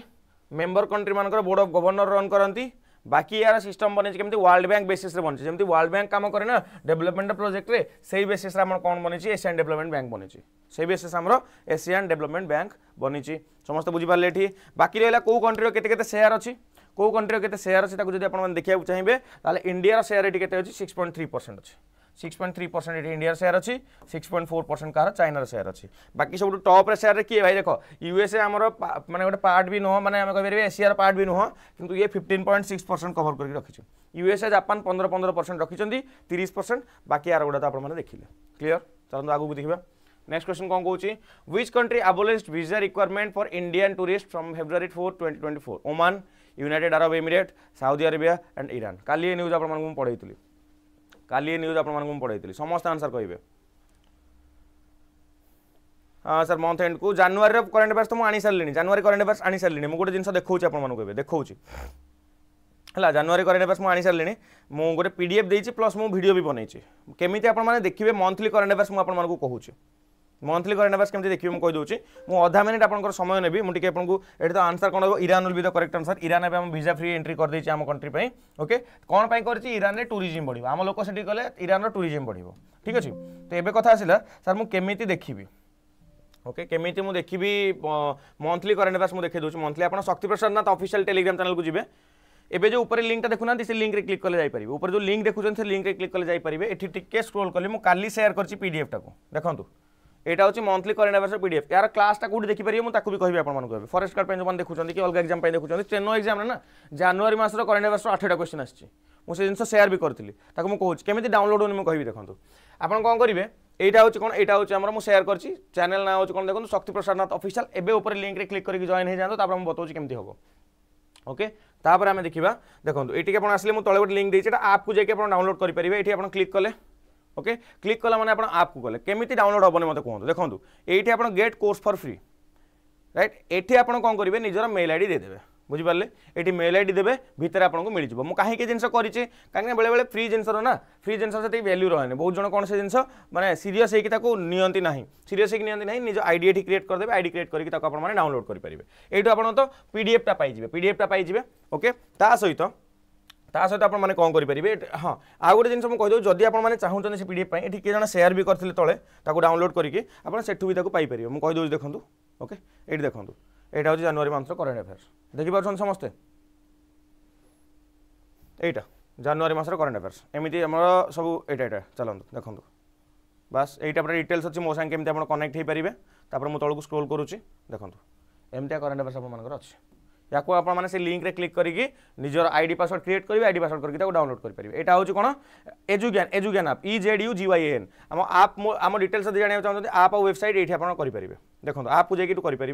S1: মেম্বর কন্ট্রি মানকর বোর্ড অফ গভর্নর রন করতে बाकी यार सिस्टम बने केमी वर्ल्ड बैंक बेसीस बनी जमी वर्ल्ड बैंक कम कै ना डेभलपमेंट प्रोजेक्ट से बेसीस कौन बनी एशियान डेभलपमेंट बैंक बनी से बेसीस आम एशियान डेभलपमेंट बैंक बनी समस्त बुझीपारे ये बाकी रहा कौ कंट्री के सेयार अच्छी कौ कंट्री के सेयार अच्छी जब आप देखा चाहिए इंडिया सेयार ये सिक्स पॉइंट थ्री परसेंट अच्छी সিক্স পয়েন্ট থ্রি পরসেন্ট এটি ইন্ডিয়ার সেয়ার অছি সিক্স পয়েন্ট ফোর পরসেন্ট কাহার চাইনার সেয়ার অছি বাকি সবুঠু টপরে সেয়ারে কিয়ে ভাই দেখ ইউএসএ আমার মানে গোটে পার্ট বি নুহ মানে আমি কইপারি এসিয়ার পার্ট বি নুহ কিন্তু ইয়ে fifteen point six percent cover করি রাখিছু ইউএসএ জাপান পনেরো পনেরো পরসেন্ট রাখিছেন তিরিশ পরসেন্ট বাকি আর গুড়া তো আপনার দেখিলে ক্লিয়ার চলুন আগুক দেখবা नेक्स्ट क्वेश्चन कौन कौन which country abolished visa requirement for Indian tourist from February four twenty twenty four Oman United Arab Emirate Saudi Arabia and Iran काली न्यूज आप पढ़े কালি এ নিউজ আপনার পড়াইলি সমস্ত আনসার কহবে ସାର୍ ମନ୍ଥ ଏଣ୍ଡକୁ ଜାନୁଆରୀର କରେଣ୍ଟ ଆଫେୟାର୍ସ ତ ମୁଁ ଆଣିସାରିଲିଣି ଜାନୁଆରୀ କରେଣ୍ଟ ଆଫେୟାର୍ସ ଆଣିସାରିଲିଣି ମୁଁ ଗୋଟେ ଜିନିଷ ଦେଖାଉଛି ଆପଣମାନଙ୍କୁ ଏବେ ଦେଖାଉଛି ହେଲା ଜାନୁଆରୀ କରେଣ୍ଟ ଆଫେୟାର୍ସ ମୁଁ ଆଣିସାରିଲିଣି ମୁଁ ଗୋଟେ ପି ଡି ଏଫ୍ ଦେଇଛି ପ୍ଲସ୍ ମୁଁ ଭିଡ଼ିଓ ବି ବନେଇଛି କେମିତି ଆପଣମାନେ ଦେଖିବେ ମନ୍ଥଲି କରେଣ୍ଟ ଆଫେୟାର୍ସ ମୁଁ ଆପଣମାନଙ୍କୁ କହୁଛି ମନ୍ଥଲି କରେଣ୍ଟ ଆଫେୟାର୍ସ କେମିତି ଦେଖିବି ମୁଁ କହିଦେଉଛି ମୁଁ ଅଧା ମିନିଟ୍ ଆପଣଙ୍କର ସମୟ ନେବି ମୁଁ ଟିକେ ଆପଣଙ୍କୁ ଏଠି ତ ଆନ୍ସର କ'ଣ ହେବ Iran be the correct answer Iran ଏବେ ଆମ ଭିଜା ଫ୍ରି ଏଣ୍ଟ୍ରି କରିଦେଇଛି ଆମ କଣ୍ଟ୍ରି ପାଇଁ ଓକେ କ'ଣ ପାଇଁ କରିଛି ଇରାନରେ ଟୁରିଜିମ୍ ବଢ଼ିବ ଆମ ଲୋକ ସେଠି ଗଲେ ଇରାନର ଟୁରିଜିମ୍ ବଢ଼ିବ ଠିକ୍ ଅଛି ତ ଏବେ କଥା ଆସିଲା ସାର୍ ମୁଁ କେମିତି ଦେଖିବି ওকে কেমিতি মু দেখিবি মন্থলি কারেন্ট আফেয়ার্স মু দেখে দেউছি মন্থলি আপন Shakti Prasad Nath official Telegram channel কু জিবে এবে যে উপরে লিঙ্কটা দেখুন সে লিঙ্করে ক্লিক কলে যাই পারিবে উপরে যে লিঙ্ক দেখুছেন সে লিঙ্করে ক্লিক কলে যাই পারিবে এটি টিকে স্ক্রোল কলে মু কালি শেয়ার করছি পিডিএফ টাকু দেখন্তু এটা হচ্ছে মন্থলি কারেন্ট আফেয়ার্সর পিডিএফ এর ক্লাসটা কোটি দেখি পারি তাকে বি কবি আপনার এবার ফরেস্ট কার্ড যে দেখুছেন কি অলগা এক্সাম দেখুন ট্রেনো এক্সাম না জানুয়ারি মাসের কারেন্ট আফেয়ার্সর আঠটা কোশ্চিন আসছে মু সে জিনিস সেয়ার বি করি তাকে মু কହୁଛି কেমিতি ডাউনলোড হউনি কবি দেখুন আপনার কম করবে এইটা হচ্ছে কোন এটা হচ্ছে আমার মু করছি চ্যানেল না হচ্ছে কোন দেখুন শক্তি প্রসাদ নাথ অফিসিয়াল এবে উপরে লিঙ্ক রে ক্লিক করি জয়েন হয়ে যাতে তারপরে মু বতাউছি কেমিতি হবো ওকে তারপরে আমি দেখিবা দেখুন এটিকে আপনার আসলে মু তলে গোটে লিঙ্ক দিয়েছি এটা আপ যাই আপনার ডাউনলোড করে পারিবে এটি আপনার ক্লিক কলে ওকে କ୍ଲିକ୍ କଲା ମାନେ ଆପଣ ଆପ୍କୁ ଗଲେ କେମିତି ଡାଉନଲୋଡ଼୍ ହେବନି ମୋତେ କୁହନ୍ତୁ ଦେଖନ୍ତୁ ଏଇଠି ଆପଣ get course for free right ଏଠି ଆପଣ କ'ଣ କରିବେ ନିଜର ମେଲ୍ ଆଇ ଡ଼ି ଦେଇଦେବେ ବୁଝିପାରିଲେ ଏଠି ମେଲ୍ ଆଇ ଡ଼ି ଦେବେ ଭିତରେ ଆପଣଙ୍କୁ ମିଳିଯିବ ମୁଁ କାହିଁକି ଜିନିଷ କରିଛି କାହିଁକିନା ବେଳେବେଳେ ଫ୍ରି ଜିନିଷର ନା ଫ୍ରି ଜିନିଷ ସେତିକି ଭ୍ୟାଲ୍ୟୁ ରହେନି ବହୁତ ଜଣ କ'ଣ ସେ ଜିନିଷ ମାନେ ସିରିୟସ୍ ହେଇକି ତାକୁ ନିଅନ୍ତି ନାହିଁ ସିରିୟସ୍ ହେଇକି ନିଅନ୍ତି ନାହିଁ ନିଜ ଆଇଡ଼ି ଏଠି କ୍ରିଏଟ୍ କରିଦେବେ ଆଇଡ଼ି କ୍ରିଏଟ୍ କରିକି ତାକୁ ଆପଣମାନେ ଡାଉନଲୋଡ଼୍ କରିପାରିବେ ଏଇଠୁ ଆପଣ ତ ପିଡ଼ିଏଫ୍ଟା ପାଇଯିବେ ପିଡ଼ିଏଫ୍ଟା ପାଇଯିବେ ଓକେ ତା ସହିତ ତା ସହିତ ଆପଣମାନେ କ'ଣ କରିପାରିବେ ହଁ ଆଉ ଗୋଟେ ଜିନିଷ ମୁଁ କହିଦେଉଛି ଯଦି ଆପଣମାନେ ଚାହୁଁଛନ୍ତି ସେ ପି ଡି ଏଫ୍ ପାଇଁ ଏଠି କିଏ ଜଣେ ସେୟାର ବି କରିଥିଲେ ତଳେ ତାକୁ ଡାଉନଲୋଡ଼ କରିକି ଆପଣ ସେଠୁ ବି ତାକୁ ପାଇପାରିବେ ମୁଁ କହିଦେଉଛି ଦେଖନ୍ତୁ ଓକେ ଏଇଠି ଦେଖନ୍ତୁ ଏଇଟା ହେଉଛି ଜାନୁଆରୀ ମାସର କରେଣ୍ଟ ଆଫେୟାର୍ସ ଦେଖିପାରୁଛନ୍ତି ସମସ୍ତେ এইটা জানুয়ারি মাসের করেন্ট আফেয়ার্স এমনি আমার সব এইটা এটা চলতু দেখুন বাস এইটা পুরো ডিটেলস অছি মো সাথে কেমন আপনার কনেক্ট হয়ে পারে তারপরে মু তলক স্ক্রোল করুছি দেখুন এমতি করেন্ট আফেয়ার্স আপনার অছে ইয়াকু আপনার সেই লিঙ্করে ক্লিক করি নিজের আইডি পাসওয়ার্ড ক্রিয়েট করবে আইডি পাসওয়ার্ড করি তাকে ডাউনলোড করে পারবে এটা হচ্ছে কোণ Edugyan Edugyan app E Z U G Y N আম আপ আম ডিটেলস যদি জাঁয়া চাহুন আপ আও ওয়েবসাইট এইটি আপনার করে দেখুন আপু যাই করে পারে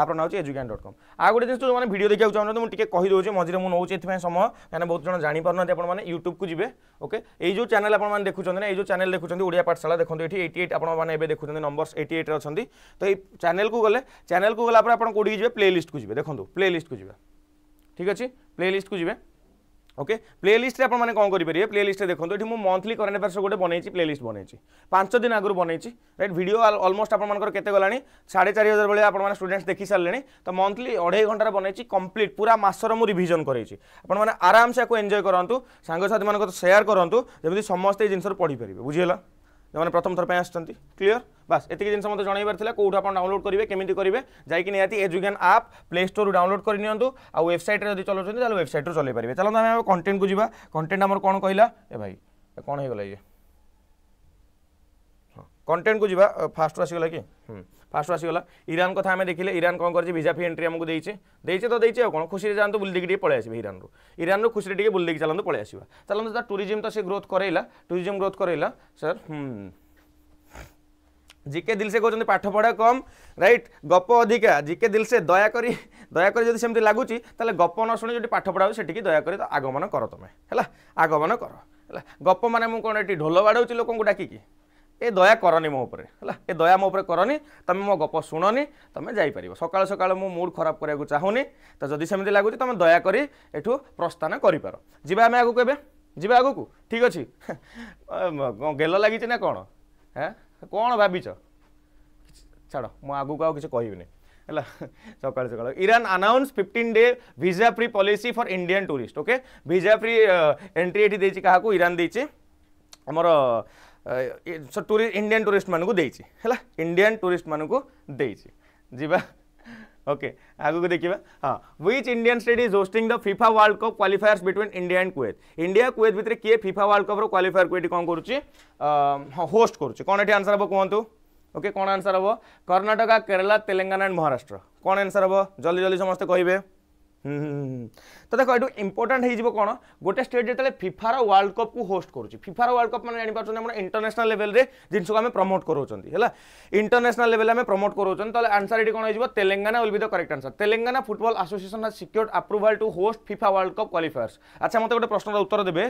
S1: ଆପର ନାଁ ହେଉଛି ଏଜୁକ୍ୟାନ୍ ଡଟ୍ କମ୍ ଆଉ ଗୋଟେ ଜିନିଷ ଯେଉଁମାନେ ଭିଡ଼ିଓ ଦେଖିବାକୁ ଚାହୁଁଛନ୍ତି ମୁଁ ଟିକେ କହିଦେଉଛି ମଝିରେ ମୁଁ ନେଉଛି ଏଥିପାଇଁ ସମୟ କାହିଁକିନା ବହୁତ ଜଣ ଜାଣିପାରୁନାହାନ୍ତି ଆପଣମାନେ ୟୁଟ୍ୟୁବ୍କୁ ଯିବେ ଓକେ ଏଇ ଯେଉଁ ଚ୍ୟାନେଲ୍ ଆପଣମାନେ ଦେଖୁଛନ୍ତି ନା ଏଇ ଯେଉଁ ଚ୍ୟାନେଲ୍ ଦେଖୁଛନ୍ତି ଓଡ଼ିଆ ପାଠଶାଳା ଦେଖନ୍ତୁ ଏଠି ଏଇଟି ଏଇଟ୍ ଆପଣମାନେ ଏବେ ଦେଖୁଛନ୍ତି ନମ୍ବର୍ସ ଏଇଟି ଏଇଟ୍ରେ ଅଛନ୍ତି ତ ଏଇ ଚ୍ୟାନେଲ୍କୁ ଗଲେ ଚ୍ୟାନେଲ୍କୁ ଗଲା ପରେ ଆପଣ କେଉଁଠିକି ଯିବେ ପ୍ଲେଲିଷ୍ଟକୁ ଯିବେ ଦେଖନ୍ତୁ ପ୍ଲେଲିଷ୍ଟକୁ ଯିବେ ଠିକ୍ ଅଛି ପ୍ଲେ ଲିଷ୍ଟକୁ ଯିବେ ওকে ପ୍ଲେଲିଷ୍ଟରେ ଆପଣମାନେ କ'ଣ କରିପାରିବେ ପ୍ଲେଲିଷ୍ଟରେ ଦେଖନ୍ତୁ ଏଠି ମୁଁ ମନ୍ଥଲି କରେଣ୍ଟ ଆଫେୟାର୍ସ ଗୋଟେ ବନେଇଛି ପ୍ଲେଲିଷ୍ଟ ବନେଇଛି ପାଞ୍ଚ ଦିନ ଆଗରୁ ବନେଇଛି ରାଇଟ୍ ଭିଡ଼ିଓ ଅଲମୋଷ୍ଟ ଆପଣମାନଙ୍କର କେତେ ଗଲାଣି ସାଢ଼େ ଚାରି ହଜାର ଭଳିଆ ଆପଣମାନେ ଷ୍ଟୁଡେଣ୍ଟସ୍ ଦେଖି ସାରିଲେଣି ତ ମନ୍ଥଲି ଅଢ଼େଇ ଘଣ୍ଟାର ବନେଇଛି କମ୍ପ୍ଲିଟ୍ ପୁରା ମାସର ମୁଁ ରିଭିଜନ କରେଇଛି ଆପଣମାନେ ଆରାମସେ ଆକୁ ଏନ୍ଜୟ କରନ୍ତୁ ସାଙ୍ଗସାଥିମାନଙ୍କ ସେୟାର କରନ୍ତୁ ଯେମିତି ସମସ୍ତେ ଏ ଜିନିଷରୁ ପଢ଼ିପାରିବେ ବୁଝିହେଲା ଯେଉଁମାନେ ପ୍ରଥମ ଥର ପାଇଁ ଆସିଛନ୍ତି କ୍ଲିଅର ବାସ୍ ଏତିକି ଜିନିଷ ମୋତେ ଜଣାଇବାର ଥିଲା କେଉଁଠୁ ଆପଣ ଡାଉନଲୋଡ଼ କରିବେ କେମିତି କରିବେ ଯାଇକି ନିହାତି ଏଜୁକେନ୍ ଆପ୍ ପ୍ଲେ ଷ୍ଟୋରରୁ ଡାଉନଲୋଡ଼ କରିନିଅନ୍ତୁ ଆଉ ୱେବସାଇଟ୍ରେ ଯଦି ଚଲାଉଛନ୍ତି ତାହେଲେ ୱେବସାଇଟ୍ରୁ ଚଲାଇ ପାରିବେ ଚାଲନ୍ତୁ ଆମେ କଣ୍ଟେଣ୍ଟକୁ ଯିବା କଣ୍ଟେଣ୍ଟ ଆମର କ'ଣ କହିଲା ଏ ଭାଇ କ'ଣ ହେଇଗଲା ଇଏ କଣ୍ଟେଣ୍ଟକୁ ଯିବା ଫାଷ୍ଟରୁ ଆସିଗଲା କି ହୁଁ ফার্স্ট আসিগলা ইরান কথা আমি দেখলে ইরান কম করছে ভিজা ফি এন্ট্রি আমাকে দিয়েছে দিয়েছে তো দিয়েছে কোণ খুশি যাতে বুলিদিক টিকিয়ে পড়ে আসবে ইরানু ইরানু খুশি টিকিয়ে বুলিদিক চালু পড়ে আসবা চালু তার ট্যুরিজম তো সে গ্রোথ করাইলা ট্যুরিজম গ্রোথ করাইলা স্যার হুম জিকে দিলসে কোথাও পাঠপড়া কম রাইট গপ অধিকা জিকে দিলসে দয়াকরি দয়াকরি যদি সেমি লাগুচি তাহলে গপ ন শুনে যদি পাঠপড়া হবে সেটিকি দয়াকরি আগমন কর তুমি হল আগমন কর হল গপ মানে মু কোণ এটি ঢোল বাড়াউছি লোক ডাকিকি ଏ ଦୟା କରନି ମୋ ଉପରେ ହେଲା ଏ ଦୟା ମୋ ଉପରେ କରନି ତୁମେ ମୋ ଗପ ଶୁଣନି ତୁମେ ଯାଇପାରିବ ସକାଳୁ ସକାଳୁ ମୁଁ ମୁଡ୍ ଖରାପ କରିବାକୁ ଚାହୁଁନି ତ ଯଦି ସେମିତି ଲାଗୁଛି ତୁମେ ଦୟାକରି ଏଠୁ ପ୍ରସ୍ଥାନ କରିପାର ଯିବା ଆମେ ଆଗକୁ ଏବେ ଯିବା ଆଗକୁ ଠିକ୍ ଅଛି ଗେଲ ଲାଗିଛି ନା କ'ଣ ହଁ କ'ଣ ଭାବିଛ ଛାଡ଼ ମୁଁ ଆଗକୁ ଆଉ କିଛି କହିବିନି ହେଲା ସକାଳୁ ସକାଳୁ Iran announce fifteen day visa free policy for Indian tourist okay visa free entry ଏଠି ଦେଇଛି କାହାକୁ ଇରାନ ଦେଇଛି ଆମର सो टूरी इंडियान टूरीस्ट मानक है इंडियान टूरीस्ट मानक जा ओके आगे देखा हाँ which Indian state is hosting the FIFA World Cup qualifiers between India and Kuwait India Kuwait भितर किए फिफा वर्ल्ड कप्र क्वाफायर को ये कौन कर होस्ट कर कौन ये आंसर हम कहतु ओके कौन आंसर हम कर्णाटक केरला तेलंगाना एंड महाराष्ट्र कौन आंसर हम जल्दी जल्दी समस्त कहे তো দেখ এটু ইম্পর্টাট হয়ে কোণ গোটে স্টেট যেতে ফিফার ওয়ার্ল্ড কপ কু হোস্ট করছি ফিফার ওয়ার্ল্ড কপ মানে জাঁপার আমার ইন্টরন্যাশনাল লেভেলে জিনিসক আমি প্রমোট করছেন হল ইন্টরন্যাশনাল লেভেলে আমি প্রমোট করছেন তাহলে আনসার এটি কোণ হয়ে Telangana will be the correct answer Telangana football association has secured approval to host FIFA World Cup qualifiers আচ্ছা মতো গোটে প্রশ্নর উত্তর দেবে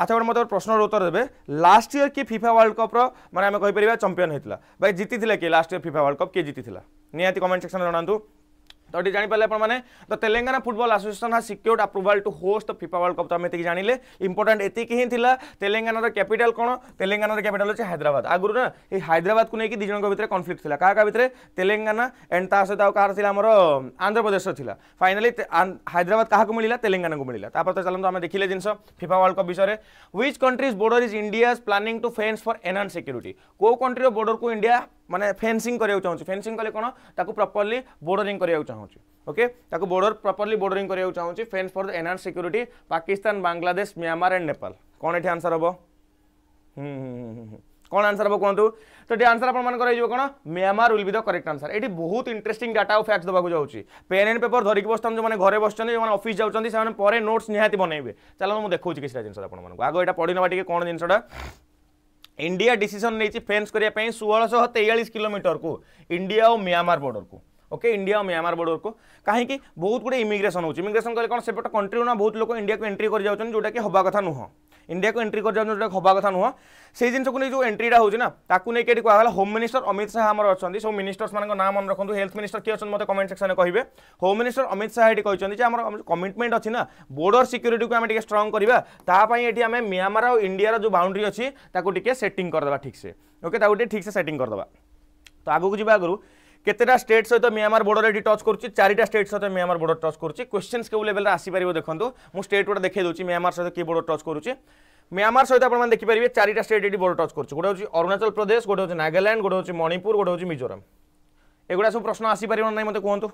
S1: আচ্ছা গোটে মতো প্রশ্নর উত্তর দেবে লাস্ট ইয়ার কি ফিফা ওয়ার্ল্ড কপ্র মানে আমি কইপার চম্পিয়ন হয়েছিল ভাই জিতি কে last year FIFA World Cup কে জিতি নিহতি কমেন্ট সেকশন জনাতু तो ये जानी पाले आपण the Telangana football association has secured approval to host FIFA World Cup तो आम एति जाने इंपोर्टाट एति ही तेलंगाना कैपिटाल कौन तेलंगाना कैपिटाल अच्छे हैदराबाद आगुरी ना ये हैदराबाद को लेकिन दिजन भितर कनफ्लिक्ट था क्या भितर तेलंगाना एंड ता सहित कह रहा आमर आंध्र प्रदेश था फाइनाली हैदराबाद क्या मिला तेलंगाना को मिला तापर तो चलो आम देखिले जिन फिफा वर्ल्ड कप विषय which countries border is India planning to fence for enhance security कौ कंट्री बॉर्डर को इंडिया মানে ফেন্সিং করা চাহুছি ফেন্সিং কলে কোণ তাকে প্রপরলি বোর্ডরিং করা চাহুছি ওকে তাকে বোর্ডর প্রপরলি বোর্ডরিং করা চাহুছি fence for enhance security Pakistan Bangladesh Myanmar and Nepal কোণ এটি আনসার হব হুম হুম কোণ আনসার হব কুহতু তো এটি আনসার আপনার হয়ে কোণ Myanmar will be the correct answer এটি বহুত ইন্টারেস্টিং ডাটা ও ফ্যাক্টস দেওয়া যাচ্ছি পেন এন্ড পেপর ধরিক বসছেন যে ঘরে বসছেন যে অফিস যাচ্ছেন সে পরে নোটস নিহতি বনাইবে চাল মু দেখছি কিছুটা জিনিস আপনার আগ এটা পড়ি নেওয়া টিকি কোণ জিনিসটা इंडिया ଇଣ୍ଡିଆ नहीं फेन्स करने କରିବା तेयालीस ଷୋହଳଶହ को इंडिया और म्यांमार बॉर्डर को ओके इंडिया और म्यांमार बॉर्डर को कहीं बहुत गुड़े इमिग्रेसन हो इमिग्रेसन कौन सेपट कंट्री ना बहुत लोग इंडिया को एंट्री कर जोटा कि हवा कथ नुह ইন্ডিয়াকে এন্ট্রি করে যাচ্ছেন যেটা হওয়া কথা নুহ সেই জিনিসকে নিয়ে যে এন্ট্রিটা হচ্ছে না তাকে নিয়ে এটি কুহলা হোম মিনিষ্টর অমিত শাহ আমার অনেক সব মিনিষ্টর্স মান নাম মনে রাখুন হেলথ মিনিষ্টর কি অনেক মতো কমেন্ট সেকশনে কহবে হোম মিনিষ্টর অমিত শাহ এটি কিন্তু যে আমার কমিটমেন্ট অছি না বর্ডর সিক্যুরিটিকে আমি টিকি স্ট্রং করা তাপাই এটি আমি মিয়ামার আর ইন্ডিয়ার যে বাউন্ডারি অছি তাকে টিকি সেটিং করেদেবা ঠিকসে ওকে তাকে টিকি ঠিকসে সেটিং করেদেবা তো আগুক যা আগু কেতটা স্টেট সহ মিয়ামার বর্ডর এটি টচ করছি চারিটা স্টেট সহ মিয়ামার বর্ডর টচ করছি কোশ্চেন কেউ লেভেলে আসিপার দেখুন মু স্টেট গুলো দেখে দেছি মিয়ামার সহ কি বর্ডর টচ করছি মিয়ামার সহ আপনার দেখিপারে চারিটা স্টেট এটি বর্ডর টচ করছি গোটে হচ্ছে অরুণাচল প্রদেশ গোটে হচ্ছে নাগাল্যান্ড গোটে হচ্ছে মণিপুর গোটে হচ্ছে মিজোরাম এগুলা সব প্রশ্ন আসিপার না মতো কুহতু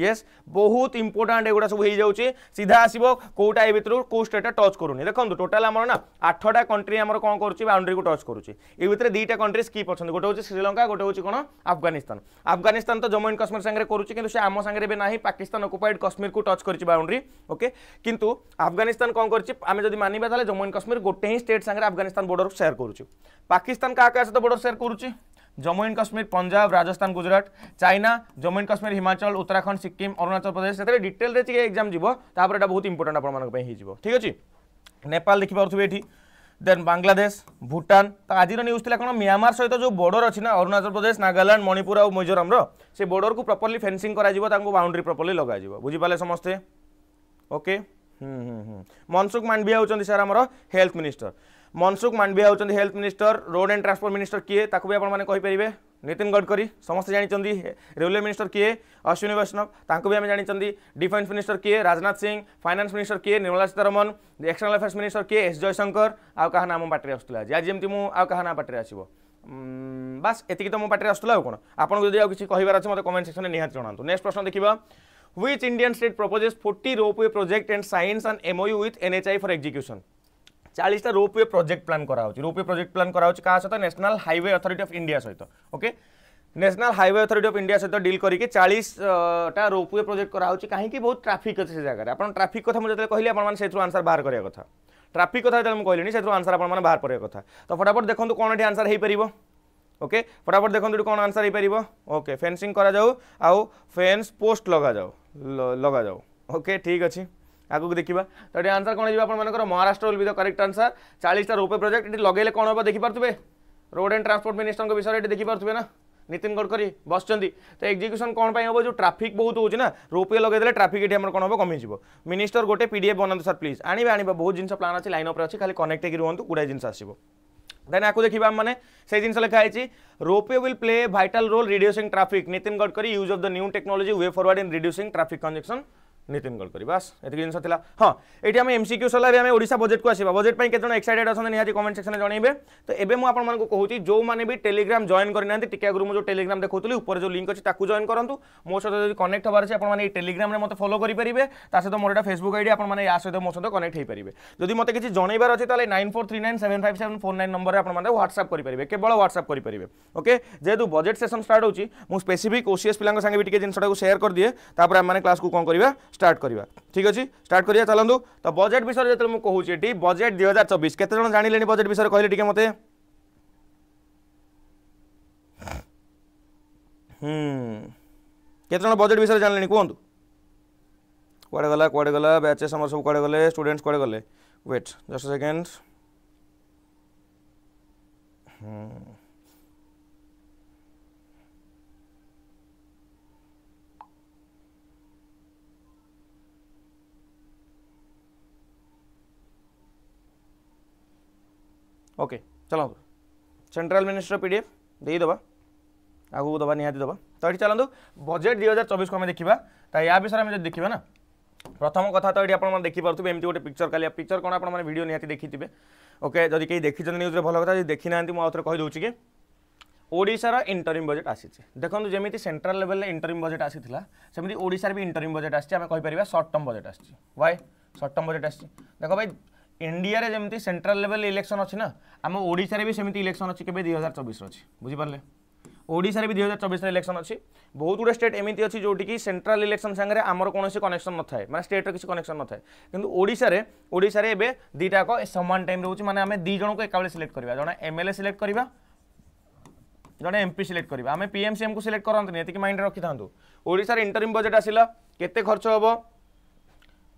S1: ইয়েস বহুত ইম্পর্টাট এগুলা সব হয়ে যাচ্ছে সিধা আসব কোটা এ ভিতর কেউ স্টেটটা টচ করুনি দেখুন টোটাল আমার না আঠটা কন্ট্রি আমার কম করছে বাউন্ডারি কু টচ করছে এ ভিতরে দুইটা কন্ট্রি স্কিপ অনেক গোটে হচ্ছে শ্রীলঙ্কা গোটে হচ্ছে কোণ আফগানিস্তান আফগানিস্তান তো জম্মু এন্ড কাশ্মীর সাংরে করছে কিন্তু সে আম সাংরে না পাকিস্তান অকুপাইড কাশ্মীর কু টচ করছে বাউন্ডারি ওকে কিন্তু আফগানিস্তান কম করছে আমি যদি মানিবা তাহলে জম্মু এন্ড কাশ্মীর গোটে হি স্টেট সাংরে আফগানিস্তান বর্ডর সেয়ার করছে পাকিস্তান কাহা কাহা সহ বর্ডর সেয়ার করছে Jammu and Kashmir Punjab Rajasthan Gujarat China Jammu and Kashmir Himachal Uttarakhand Sikkim Arunachal Pradesh সেটা ডিটেলরে টিকে এক্সাম যাব তারপরে এটা বহু ইম্পর্টেন্ট আপনার হয়েযিব ঠিক আছে নেপাল দেখি দেখিপারে এটি দেন বাংলাদেশ ভুটান তো আজির নিউজ লা কোণ মিয়ামার সহ যে বর্ডর অছি অরুণাচল প্রদেশ নাগাল্যান্ড মণিপুর আর মিজোরামর সে বর্ডর কু প্রপরলি ফেন্সিং করা যাব তাকে বাউন্ডারি প্রপরলি লগা যাব বুঝিপালে সমস্তে ওকে হুম হুম হুম মনসুখ মান্ডভিয়া হচ্ছেন স্যার আমার হেলথ মিনিষ্টর ମନସୁଖ ମାଣ୍ଡବିଆ ହେଉଛନ୍ତି health minister road and transport minister କିଏ ତାକୁ ବି ଆପଣମାନେ କହିପାରିବେ ନିତିନ ଗଡ଼କରୀ ସମସ୍ତେ ଜାଣିଛନ୍ତି ରେଲୱେ ମିନିଷ୍ଟର କିଏ ଅଶ୍ୱିନୀ ବୈଷ୍ଣବ ତାଙ୍କୁ ବି ଆମେ ଜାଣିଛନ୍ତି ଡିଫେନ୍ସ ମିନିଷ୍ଟର କିଏ ରାଜନାଥ ସିଂ ଫାଇନାନ୍ସ ମିନିଷ୍ଟର କିଏ Nirmala Sitharaman external affairs minister କିଏ ଏସ୍ ଜୟଶଙ୍କର ଆଉ କାହା ନାଁ ମୋ ପାଟିରେ ଆସୁଥିଲା ଆଜି ଆଜି ଯେମିତି ମୁଁ ଆଉ କାହା ନାଁ ପାଟିରେ ଆସିବ ବାସ୍ ଏତିକି ତ ମୋ ପାଟିରେ ଆସୁଥିଲା ଆଉ କ'ଣ ଆପଣଙ୍କୁ ଯଦି ଆଉ କିଛି କହିବାର ଅଛି ମୋତେ କମେଣ୍ଟ ସେକ୍ସନରେ ନିହାତି ଜଣାନ୍ତୁ ନେକ୍ସଟ ପ୍ରଶ୍ନ ଦେଖିବା which Indian state proposes 40 ropeway project and signs an MOU with NHI for execution चालीसा रोपवे प्रोजेक्ट प्लां कर रोपवे प्रोजेक्ट प्लां कर सहित national highway authority of India सहित okay national highway authority of India सहित तो deal करके चालीसटा ropeway project कराँच कहीं बहुत ट्राफिक अच्छे से जगह आप ट्राफिक कथ मुझे कहली आपंसर आंसर बाहर करा कथ ट्राफिक कथ जो कहल से आंसर आपने बाहर करा कथ तो फटाफट देखो कौन ये आंसर हो पार ओके फटाफट देखो ये कौन आंसर हो पार ओके फेन्सींग कराऊ आउ फेन्स पोस्ट लग जाऊ लग जाऊ ओके ठीक अच्छे आगे देखा तो ये आंसर कौन आपर Maharashtra will the correct answer चालीसटा रोपे प्रोजेक्ट ये लगे कौन हम देखिपारे रोड एंड ट्रांसपोर्ट मिनिस्टर विषय ये देखिपारे ना नितिन गडकरी बस तो एक्जिक्यूशन कौन हम जो ट्राफिक बहुत हो ना रोपवे लगे ट्राफिक ये कौन हम कमी मिनिस्टर गोटे पीडीएफ बनाते सर प्लीज आने आने बहुत जिन प्लान अच्छी लाइन अपने अच्छी खाली कनेक्ट होगी रुंतु गुड़ा जिन आसो देन आपको देखा मैंने से जिन लिखाई ropeway will play vital role reducing traffic Nitin Gadkari use of the new technology way forward in reducing traffic congestion Nitin Gadkari বাস এতকি জিনিস লা হ্যাঁ এটি আমি এমসিকিউ সরলা আমি ওড়শা বজেট কু আসবা বজেট পাই কেতজন এক্সাইটেড অনেক নিহতি কমেন্ট সেকশনে জনাইবে তো এবে মু আপনার কুচি যে বি টেলিগ্রাম জয়েন করে না টিকি আগুন যে টেলিগ্রাম দেখুলি উপরে যে লিঙ্ক অছে তাকে জয়েন করতু মো সহ যদি কনেক্ট হবার আছে আপনার এই টেলিগ্রামে মতো ফলো করে পেবে তা সহ মোটা ফেসবুক আইডি আপনার ইয়া সহ মো সহ কনেক্ট হয়ে পেবে যদি মতো কিছু জনাইবার আছে তাহলে nine four three nine seven five seven four nine নম্বরে আপনার হোয়াটসঅ্যাপ করে পেবে কেবল হোয়াটসঅ্যাপ করে পেবে ওকে যেহেতু বজেট সেসন স্টার্ট হচ্ছে মু স্পেসিফিক ওসিএস পিলাঙ্ক সাথে বি টিকি জিনিসটা সেয়ার করে দিয়ে তারপরে আমি ক্লাসকে কম করা স্টার্ট করা ঠিক আছে স্টার্ট করা চলতু তো বজেট বিষয়ে যেত কুচি এটি বজেট দুই হাজার চবিশ কেতজন জাঁলে বজেট বিষয়ে কহিলে টিকি মতো হুম কেতজন বজেট বিষয়ে জাঁলে কুহতু কুয়াড়ে গলা কুয়াড়ে গলা ব্যাচেস আমার সব কুয়াড়ে গলে স্টুডেন্টস কুয়াড়ে গলে wait just second hmm okay चलाउँ सेन्ट्राल मिनिस्टर पिडिएफ ଦେଇଦେବା ଆଗକୁ ଦେବା ନିହାତି ଦେବା ତ ଏଠି ଚାଲନ୍ତୁ ବଜେଟ୍ ଦୁଇ ହଜାର ଚବିଶକୁ ଆମେ ଦେଖିବା ତ ୟା ବିଷୟରେ ଆମେ ଯଦି ଦେଖିବା ନା ପ୍ରଥମ କଥା ତ ଏଠି ଆପଣମାନେ ଦେଖିପାରୁଥିବେ ଏମିତି ଗୋଟେ ପିକ୍ଚର କାଲି ପିକ୍ଚର କ'ଣ ଆପଣମାନେ ଭିଡ଼ିଓ ନିହାତି ଦେଖିଥିବେ ଓକେ ଯଦି କେହି ଦେଖିଛନ୍ତି ନ୍ୟୁଜ୍ରେ ଭଲ କଥା ଯଦି ଦେଖିନାହାନ୍ତି ମୁଁ ଆଉ ଥରେ କହିଦେଉଛି କି ଓଡ଼ିଶାର ଇଣ୍ଟରିମ୍ ବଜେଟ୍ ଆସିଛି ଦେଖନ୍ତୁ ଯେମିତି ସେଣ୍ଟ୍ରାଲ୍ ଲେଭେଲ୍ରେ ଇଣ୍ଟରିମ୍ ବଜେଟ୍ ଆସିଥିଲା ସେମିତି ଓଡ଼ିଶାରେ ବି ଇଣ୍ଟରିମ୍ ବଜେଟ୍ ଆସିଛି ଆମେ କହିପାରିବା ସର୍ଟ ଟର୍ମ ବଜେଟ୍ ଆସିଛି ୱାଏ ସର୍ଟ ଟର୍ମ ବଜେଟ୍ ଆସିଛି ଦେଖ ଭାଇ ইন্ডিয়ারে যেমি সেন্ট্রাল লেভেল ইলেকশন অছি না আম ওড়শার বি সেমি ইলেকশন অছি কেবে দুই হাজার চবিশ অছি বুঝিপারে ওড়শার বি দুই হাজার চবিশে ইলেকশন অছি বহুত গুড়ে স্টেট এমিতি অছি যেটিকি সেন্ট্রাল ইলেকশন সাংরে আমার কোণী কনেকশন নথায় মানে স্টেটর কিছু কনেকশন নথায় কিন্তু ওড়শার ওড়শার এবে দুইটা এক সমান টাইম রয়েছে মানে আমি দুই জনক একাবেলে সিলেক্ট করা জন এমএলএ সিলেক্ট করা জনে এমপি সিলেক্ট করা আমি পিএমসিএম কু সিলেক্ট করতে এটিকি মাইন্ডে রক্ষি থাকে ওড়শার ইন্টরিম বজেট আসলা কেতে খরচ হব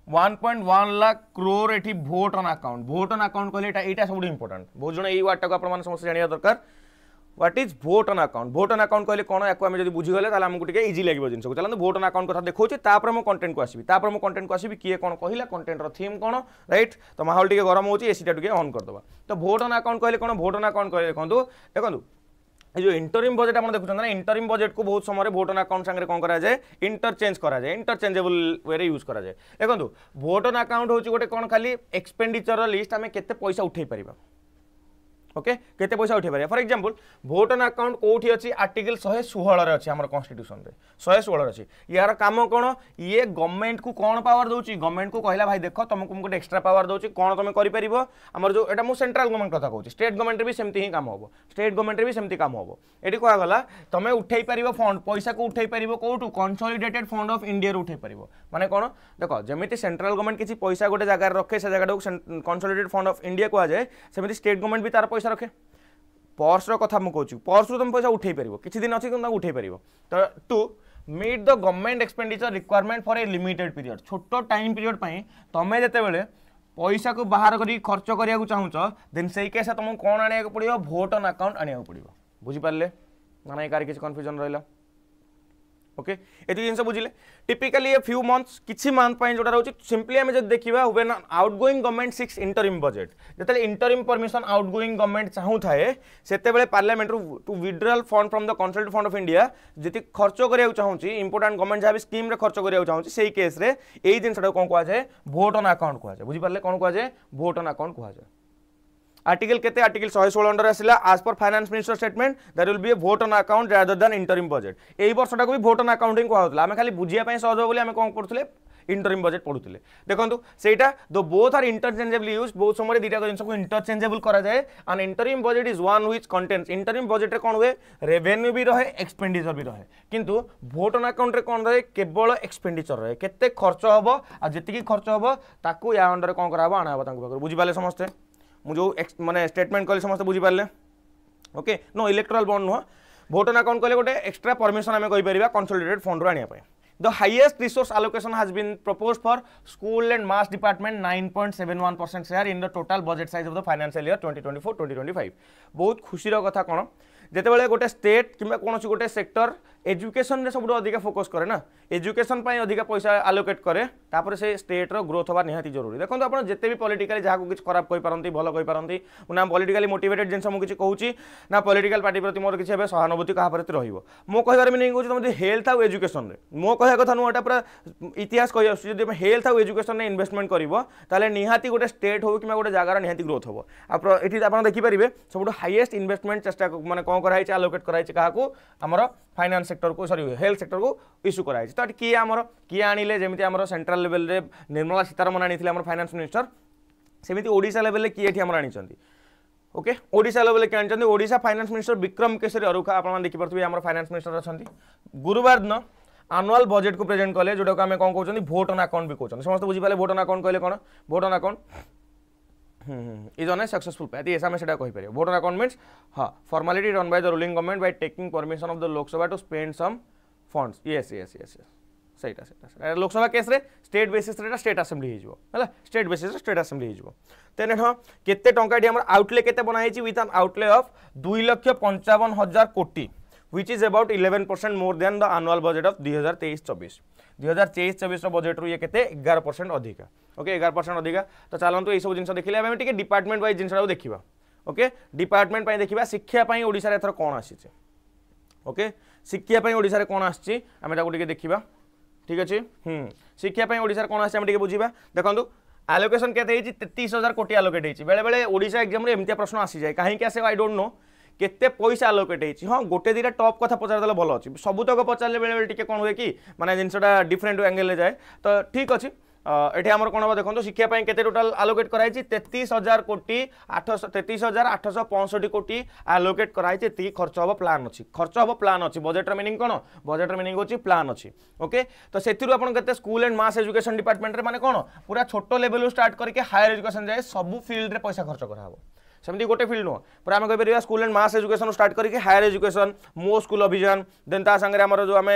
S1: 1.1 লাখ ক্রোর এটি vote on account vote on account কহিলে এটা এইটা সবুঠ ইম্পর্টাট বহু জন এই ওয়ার্ডটাকে আপনার সমস্ত জাঁয়া দরকার what is vote on account vote on account কহিলে কোণ এখন আমি যদি বুঝিগলে তাহলে আমি টিকে ইজি লাগবে জিনিসকে চলতে ভোট অন আকাউন্ট কথা দেখছি তাপরে মু কন্টেন্ট কু আসবি তাপরে মু কন্টেন্ট কু আসবি কিয়ে কোণ কহিলা কন্টেন্টর থিম কোণ রাইট তো মাহল টিকে গরম হচ্ছে এসিটা টিকে অন করদেবা তো ভোট অন আকাউন্ট কহিলে কোণ ভোট অন আকাউন্ট কহিলে দেখুন দেখুন এই যে ইন্টরিম বজেট আপনার দেখুন না ইন্টরিম বজেট কু বহু সময় ভোট অন আকাউন্ট সাংরে কম করা যায় ইন্টরচেঞ্জ করা যায় ইন্টরচেঞ্জেবল ওয়ে ইউজ করা যায় দেখুন ভোট অন আকাউন্ট হচ্ছে গোটে কোণ খালি এক্সপেন্ডিচর লিস্ট আমি কেতে পয়সা উঠাই পারিবা ওকে কেতে পয়সা উঠাই পারে for example vote on account কোটি অছি আর্টিকল শহে ষোহলরে অছি আমার কনস্টিট্যুশনরে শহে ষোহলরে অছি ইয়ার কাম কোণ ইয়ে গভর্নমেন্ট কু কোণ পাওয়ার দেউছি গভর্নমেন্ট কু কহিলা ভাই দেখ তোমাকে গোটে এক্সট্রা পাওয়ার দেউছি কোণ তুমি করিপারিব আমার যে এটা মু সেন্ট্রাল গভর্নমেন্ট কথা কହୁছি স্টেট গভর্নমেন্টরে বি সেমতি হি কাম হব স্টেট গভর্নমেন্টরে বি সেমতি কাম হব এটি কুহগলা তুমি উঠাই পারিব ফন্ড পয়সা কু উঠাই পারিব কোটু কনসলিডেটেড ফন্ড অফ ইন্ডিয়ার উঠাই পারিব মানে কোণ দেখ যেমিতি সেন্ট্রাল গভর্নমেন্ট কিছু পয়সা গোটে জায়গায় রখে সে জায়গাটাকে কনসলিডেটেড ফন্ড অফ ইন্ডিয়া কুয়া যায় সেমিতি স্টেট গভর্নমেন্ট বি তার পয়সা রখে ପର୍ସର କଥା ମୁଁ କହୁଛି ପର୍ସରୁ ତୁମେ ପଇସା ଉଠାଇ ପାରିବ କିଛି ଦିନ ଅଛି କିନ୍ତୁ ତାକୁ ଉଠାଇ ପାରିବ ତ to meet the government expenditure requirement for a limited period ଛୋଟ ଟାଇମ୍ ପିରିୟଡ଼ ପାଇଁ ତୁମେ ଯେତେବେଳେ ପଇସାକୁ ବାହାର କରି ଖର୍ଚ୍ଚ କରିବାକୁ ଚାହୁଁଛ ଦେନ୍ ସେଇ କେସ୍ରେ ତୁମକୁ କ'ଣ ଆଣିବାକୁ ପଡ଼ିବ ଭୋଟ୍ ଅନ୍ ଆକାଉଣ୍ଟ ଆଣିବାକୁ ପଡ଼ିବ ବୁଝିପାରିଲେ ନା ନାହିଁ କାହାର କିଛି କନଫ୍ୟୁଜନ୍ ରହିଲା ओके ଏତିକି ଜିନିଷ ବୁଝିଲେ ଟିପିକାଲି ଏ ଫ୍ୟୁ ମନ୍ଥସ୍ କିଛି ମନ୍ଥ ପାଇଁ ଯେଉଁଟା ରହୁଛି ସିମ୍ପଲି ଆମେ ଯଦି ଦେଖିବା when outgoing government seeks interim budget ଯେତେବେଳେ interim permission outgoing government ଚାହୁଁଥାଏ ସେତେବେଳେ ପାର୍ଲାମେଣ୍ଟରୁ to withdraw fund from the consolidated fund of India ଯେତିକି ଖର୍ଚ୍ଚ କରିବାକୁ ଚାହୁଁଛି ଇମ୍ପୋର୍ଟାଣ୍ଟ ଗଭର୍ଣ୍ଣମେଣ୍ଟ ଯାହା ବି ସ୍କିମ୍ରେ ଖର୍ଚ୍ଚ କରିବାକୁ ଚାହୁଁଛି ସେଇ କେସ୍ରେ ଏଇ ଜିନିଷଟାକୁ କ'ଣ କୁହାଯାଏ ଭୋଟ୍ ଅନ୍ ଆକାଉଣ୍ଟ କୁହାଯାଏ ବୁଝିପାରିଲେ କ'ଣ କୁହାଯାଏ ଭୋଟ୍ ଅନ୍ ଆକାଉଣ୍ଟ କୁହାଯାଏ आर्टिकल के आर्टिकल शहे 116 अंडर आसिला as per finance minister statement there will be a vote on account rather than interim budget एई वर्षटा को भी वोट ऑन अकाउंटिंग को होतला हमें खाली बुझापी सहज बोली हमें कोन करथले इंटरिम बजेट पढ़ुते देखो सहीटा the both are interchangeably used बहुत समय दुटा जिन इंटरचेजेबल कराए and interim budget is one which contains interim budget कौन हुए रेवेन्यू भी रहे एक्सपेंडिचर भी रहे किंतु भोट ऑन अकाउंट रे कौन रहे केवल एक्सपेंडिचर रहे के खर्च हे आ जी खर्च हम ताकू या अंडर कौन कराब आना बुझीपाले समस्ते जो मैंने स्टेटमेंट कले समस्त बुझीपारे ओके नो इलेक्ट्राल बंड नुह भोटन आकाउंट कले गोटे एक्सट्रा परमिशन आम कहीपर कनसोलटेड फंड आने The highest resource allocation has been proposed for school and mass department 9.71% share in the total budget size of the financial year 2024-2025. बहुत खुशी कथा कौन जितेबाला गोटे स्टेट कि कौन गोटे सेक्टर एजुकेशन सब अधिक फोकस करे ना एजुकेशन अधिक पैसा आलोकेट कैपर से स्टेट्र ग्रोथ हवा निहाती जरूरी देखो आप जिते भी पॉलिटिकली जहाँ किसी खराब कहीपारती भल कहीपारती ना पॉलिटिकली मोटेटेड जिन मुझे कहूँ ना पॉलिटिकल पार्टी प्रति मोर किसी सहानुभूति क्या प्रति रोक मो कहार मिनिंग हूँ तुम हेल्थ आउ एजुकेशन मो कह कथा नुह पूरा इतिहास कही आसो हेल्थ आउ एजुकेशन इनभेस्टमेंट कर गोटे स्टेट हो कि गोटे जगार निहाती ग्रोथ हम आप देखिपारे सब हाइएस्ट इनभेस्टमेंट चेस्ट मैंने कौन कराई आलोकेट कराई क्या आम ফাইନାন্স সেক্টরকে সরি হেলথ সেক্টরকে ইস্যু করা হয়েছে তো এটি কিয়ে আমার কিয়ে আনলে যেমি আমার সেন্ট্রাল লেভেলে নির্মলা সীতারমন আনিলে আমার ফাইনান্স মিনিষ্টর সেমিতি ওড়শা লেভেলে কিয়ে এটি আমার আনিছেন ওকে ওড়শা লেভেলে কিয়ে আনিছেন ওড়শা ফাইনান্স মিনিষ্টর বিক্রম কেশরী অরুখা আপনার দেখিপারে আমার ফাইনান্স মিনিষ্টর অনেক গুরুবার দিন আনুয়াল বজেট কু প্রেজেন্ট কলে যেটা আমি কম কৌন ভোট অন আকাউন্ট বি কৌন সমস্ত বুঝিপারে ভোট অন আকাউন্ট কলে কোণ vote on account is on a successful path yes ଆମେ ସେଟା କହିପାରିବା vote on accountments ହଁ formality done by the ruling government by taking permission of the lok sabha to spend some funds yes yes yes yes ସେଇଟା ସେଇଟା ଲୋକସଭା କେସ୍ରେ state ବେସିସ୍ରେ ଏଇଟା state assembly ହେଇଯିବ ହେଲା ଷ୍ଟେଟ୍ ବେସିସ୍ରେ ଷ୍ଟେଟ୍ ଆସେମ୍ବ୍ଲି ହେଇଯିବ ତେଣୁ ହଁ କେତେ ଟଙ୍କା ଏଠି ଆମର ଆଉଟଲେ କେତେ ବନାହେଇଛି ୱିଥ୍ ଆନ୍ ଆଉଟଲେ ଅଫ୍ ଦୁଇ ଲକ୍ଷ ପଞ୍ଚାବନ ହଜାର କୋଟି which is about 11% the annual the of budget of 2023-24 2023-24 रो बजेट रु ये केते परसेंट अधिका ओके परसेंट अधिका तो चलंतु एई सब जिंस देखिले डिपार्टमेंट वाइज जिंस देखिबा ओके डिपार्टमेंट देखा देखिबा शिक्षा पई एथर कौन आसीछ ओके शिक्षा कौन आम रे ठीक अच्छे हम शिक्षा पई ओडिसा रे कोन आसीछ आमे आलोकेशन के तेतीस हजार कोटी आलोकेट हेछि बेले बेले ओडा एक्जाम एमती प्रश्न आसी जाए कहीं कि आसे आई डोंट नो কেতে পয়সা আলোকেট হয়েছি হ্যাঁ গোটে দুইটা টপ কথা পচার পচারিদেলে ভালো অছি সবুতক পচারলে বেড়ে বেড়ে টিকি কোণ হয় কি মানে জিনিসটা ডিফরেন্ট অ্যাঙ্গেলে যায় তো ঠিক আছে এটি আমার কোণ হব দেখুন শিক্ষা পাই কেতে টোটাল আলোকেট করা হয়েছে তেত্রিশ হাজার কোটি আঠশো তেত্রিশ হাজার আঠশ পঁয়ষঠি কোটি আলোকেট করা হয়েছে এটি খরচ হব প্লান অছি খরচ হব প্লান অছি বজেটর মিনিং কোণ বজেটর মিনিং হচ্ছে প্লান অছি ওকে তো সেথিরু আপনার কেতে স্কুল এন্ড মাস এজুকেশন ডিপার্টমেন্টের মানে কোণ পুরা ছোট লেভেল স্টার্ট করি হায়ার এজুকেশন যায় সবু ফিল্ডে পয়সা খরচ করা হব ସେମିତି ଗୋଟେ ଫିଲ୍ଡ ନୁହଁ ପରେ ଆମେ କହିପାରିବା school and mass education start କରିକି higher education Mo school Abhiyan then ତା ସାଙ୍ଗରେ ଆମର ଯେଉଁ ଆମେ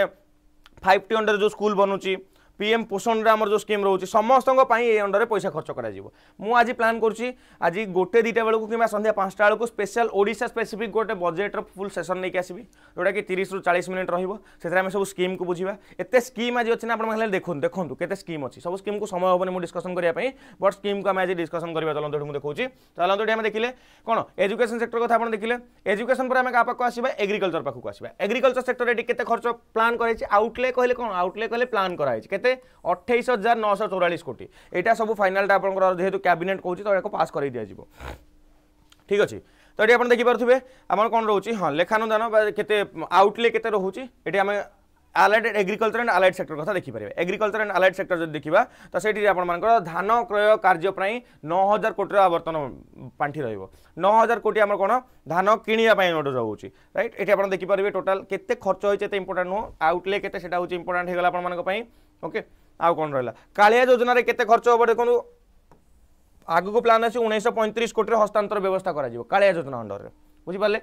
S1: ଫାଇଭ୍ ଟି ଅଣ୍ଡର ଯେଉଁ ସ୍କୁଲ ବନୁଛି ପିଏମ୍ ପୋଷଣରେ ଆମର ଯେଉଁ ସ୍କିମ୍ ରହୁଛି ସମସ୍ତଙ୍କ ପାଇଁ ଏଇ ଅଣ୍ଡରରେ ପଇସା ଖର୍ଚ୍ଚ କରାଯିବ ମୁଁ ଆଜି ପ୍ଲାନ୍ କରୁଛି ଆଜି ଗୋଟେ ଦୁଇଟା ବେଳକୁ କିମ୍ବା ସନ୍ଧ୍ୟା ପାଞ୍ଚଟା ବେଳକୁ ସ୍ପେଶାଲ ଓଡ଼ିଶା ସ୍ପେସିଫିକ୍ ଗୋଟେ ବଜେଟ୍ର ଫୁଲ୍ ସେସନ୍ ନେଇକି ଆସିବି ଯେଉଁଟାକି ତିରିଶରୁ ଚାଳିଶ ମିନିଟ୍ ରହିବ ସେଥିରେ ଆମେ ସବୁ ସ୍କିମ୍କୁ ବୁଝିବା ଏତେ ସ୍କିମ୍ ଆଜି ଅଛି ନା ଆପଣମାନେ ହେଲେ ଦେଖନ୍ତୁ ଦେଖନ୍ତୁ କେତେ ସ୍କିମ୍ ଅଛି ସବୁ ସ୍କିମ୍କୁ ସମୟ ହେବନି ମୁଁ ଡିସ୍କସନ୍ କରିବା ପାଇଁ ବଟ୍ ସ୍କିମ୍କୁ ଆମେ ଆଜି ଡିସ୍କସନ୍ କରିବା ଚଲନ୍ତୁ ଏଠି ମୁଁ ଦେଖାଉଛି ଚଲନ୍ତୁ ଏଠି ଆମେ ଦେଖିଲେ କ'ଣ ଏଜୁକେସନ୍ ସେକ୍ଟର କଥା ଆପଣ ଦେଖିଲେ ଏଜୁକେସନ୍ ପରେ ଆମେ କାହା ପାଖକୁ ଆସିବା ଏଗ୍ରିକଲଚର ପାଖକୁ ଆସିବା ଏଗ୍ରିକଲଚର ସେକ୍ଟରରେ ଏଠି କେତେ ଖର୍ଚ୍ଚ ପ୍ଲାନ୍ କରାଯାଇଛି ଆଉଟଲେ କହିଲେ କ'ଣ ଆଉଟଲେ କହିଲେ ପ୍ଲାନ୍ କରାଯାଇଛି কেতে অঠেইশ হাজার নশ চৌরাশ কোটি এটা সব ফাইনালটা আপনার যেহেতু ক্যাবিনেট কৌছি তো এটা পাস করাই দিয়া যাব ঠিক আছে তো এটি আপনার দেখিপারে আমার কম রয়েছে হ্যাঁ লেখানুদান বা কেতে আউটলে কেতে রয়েছে এটি আমি আলাইড এগ্রিকলচর আন্ড আলাইড সেক্টর কথা দেখিপারে এগ্রিকলচর আন্ড আলাইড সেক্টর যদি দেখা তো সেইটি আপনার ধান ক্রয় কার্যপ্রাই নহাজার কোটির আবর্তন পাঠি রহব নহাজার কোটি আমার কোণ ধান কিণবা অর্ডর রয়েছে রাইট এটি আপনার দেখিপারে টোটাল কেতে খরচ হয়েছে এত ইম্পর্টাট নুহ আউটলে কেতে সেটা হচ্ছে ইম্পর্টাট হয়ে গেল আপনার ଓକେ ଆଉ କ'ଣ ରହିଲା କାଳିଆ ଯୋଜନାରେ କେତେ ଖର୍ଚ୍ଚ ହେବ ଦେଖନ୍ତୁ ଆଗକୁ ପ୍ଲାନ୍ ଅଛି ଉଣେଇଶହ ପଇଁତିରିଶ କୋଟିରେ ହସ୍ତାନ୍ତର ବ୍ୟବସ୍ଥା କରାଯିବ କାଳିଆ ଯୋଜନା ଅଣ୍ଡରରେ ବୁଝିପାରିଲେ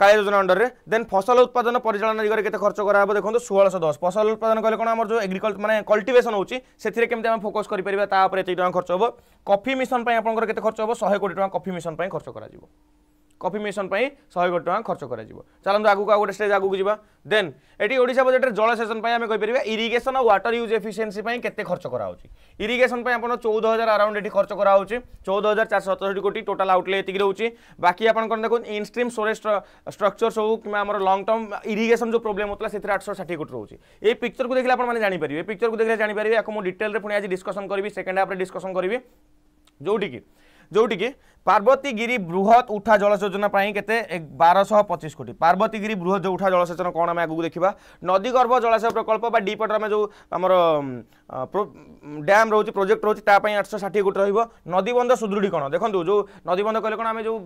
S1: କାଳିଆ ଯୋଜନା ଅଣ୍ଡରରେ ଦେନ୍ ଫସଲ ଉତ୍ପାଦନ ପରିଚାଳନା ଦିଗରେ କେତେ ଖର୍ଚ୍ଚ କରାହେବ ଦେଖନ୍ତୁ ଷୋହଳଶହ ଦଶ ଫସଲ ଉତ୍ପାଦନ କହିଲେ କ'ଣ ଆମର ଯେଉଁ ଏଗ୍ରିକଲ ମାନେ କଲ୍ଟିଭେସନ୍ ହେଉଛି ସେଥିରେ କେମିତି ଆମେ ଫୋକସ୍ କରିପାରିବା ତା ଉପରେ ଏତିକି ଟଙ୍କା ଖର୍ଚ୍ଚ ହେବ କଫି ମିଶନ ପାଇଁ ଆପଣଙ୍କର କେତେ ଖର୍ଚ୍ଚ ହେବ ଶହେ କୋଟି ଟଙ୍କା କଫି ମିଶନ ପାଇଁ ଖର୍ଚ୍ଚ କରାଯିବ কফি মিশন পাই শহে কোটি টাকা খরচ করা চালু আগুক আগে গোটে স্টেজ আগুক যা দেন এটি ওড়শা বজেটের জলসেচন পাই আমি কইপার ইরিগেসন ওয়াটার ইউজ এফিসিয়েন্সি পাই কেতে খরচ করা হচ্ছে ইরিগেসন পাই আপনার চৌদ হাজার আরাউন্ড এটি খরচ করা হচ্ছে চৌদ হাজার চারশো সতষঠি কোটি টোটাল আউটলে এটি রয়েছে বাকি আপনার দেখুন ইনস্ট্রিম স্টোরেজ স্ট্রকচর সব কিংবা আমার লং টর্ম ইরিগেসন যে প্রোবলেম হচ্ছিল সেটা আটশো ষাঠিয়ে কোটি রয়েছে এই পিকচর কু দেখলে আপনার জাঁপারে পিকচর কু দেখলে জাঁপারে এখন ডিটেল পুঁ আজ ডিসকসন করবি সেকেন্ড হাফ্রে ডিসকসন করবি ଯେଉଁଠିକି ଯେଉଁଠିକି ପାର୍ବତୀଗିରି ବୃହତ ଉଠା ଜଳସେଚନ ପାଇଁ କେତେ ବାରଶହ ପଚିଶ କୋଟି ପାର୍ବତୀଗିରି ବୃହତ ଯେଉଁ ଉଠା ଜଳସେଚନ କ'ଣ ଆମେ ଆଗକୁ ଦେଖିବା ନଦୀଗର୍ଭ ଜଳାଶୟ ପ୍ରକଳ୍ପ ବା ଡିପଟର ଆମେ ଯେଉଁ ଆମର ଡ୍ୟାମ୍ ରହୁଛି ପ୍ରୋଜେକ୍ଟ ରହୁଛି ତା ପାଇଁ ଆଠଶହ ଷାଠିଏ କୋଟି ରହିବ ନଦୀବନ୍ଧ ସୁଦୃଢ଼ୀକରଣ ଦେଖନ୍ତୁ ଯେଉଁ ନଦୀବନ୍ଧ କହିଲେ କ'ଣ ଆମେ ଯେଉଁ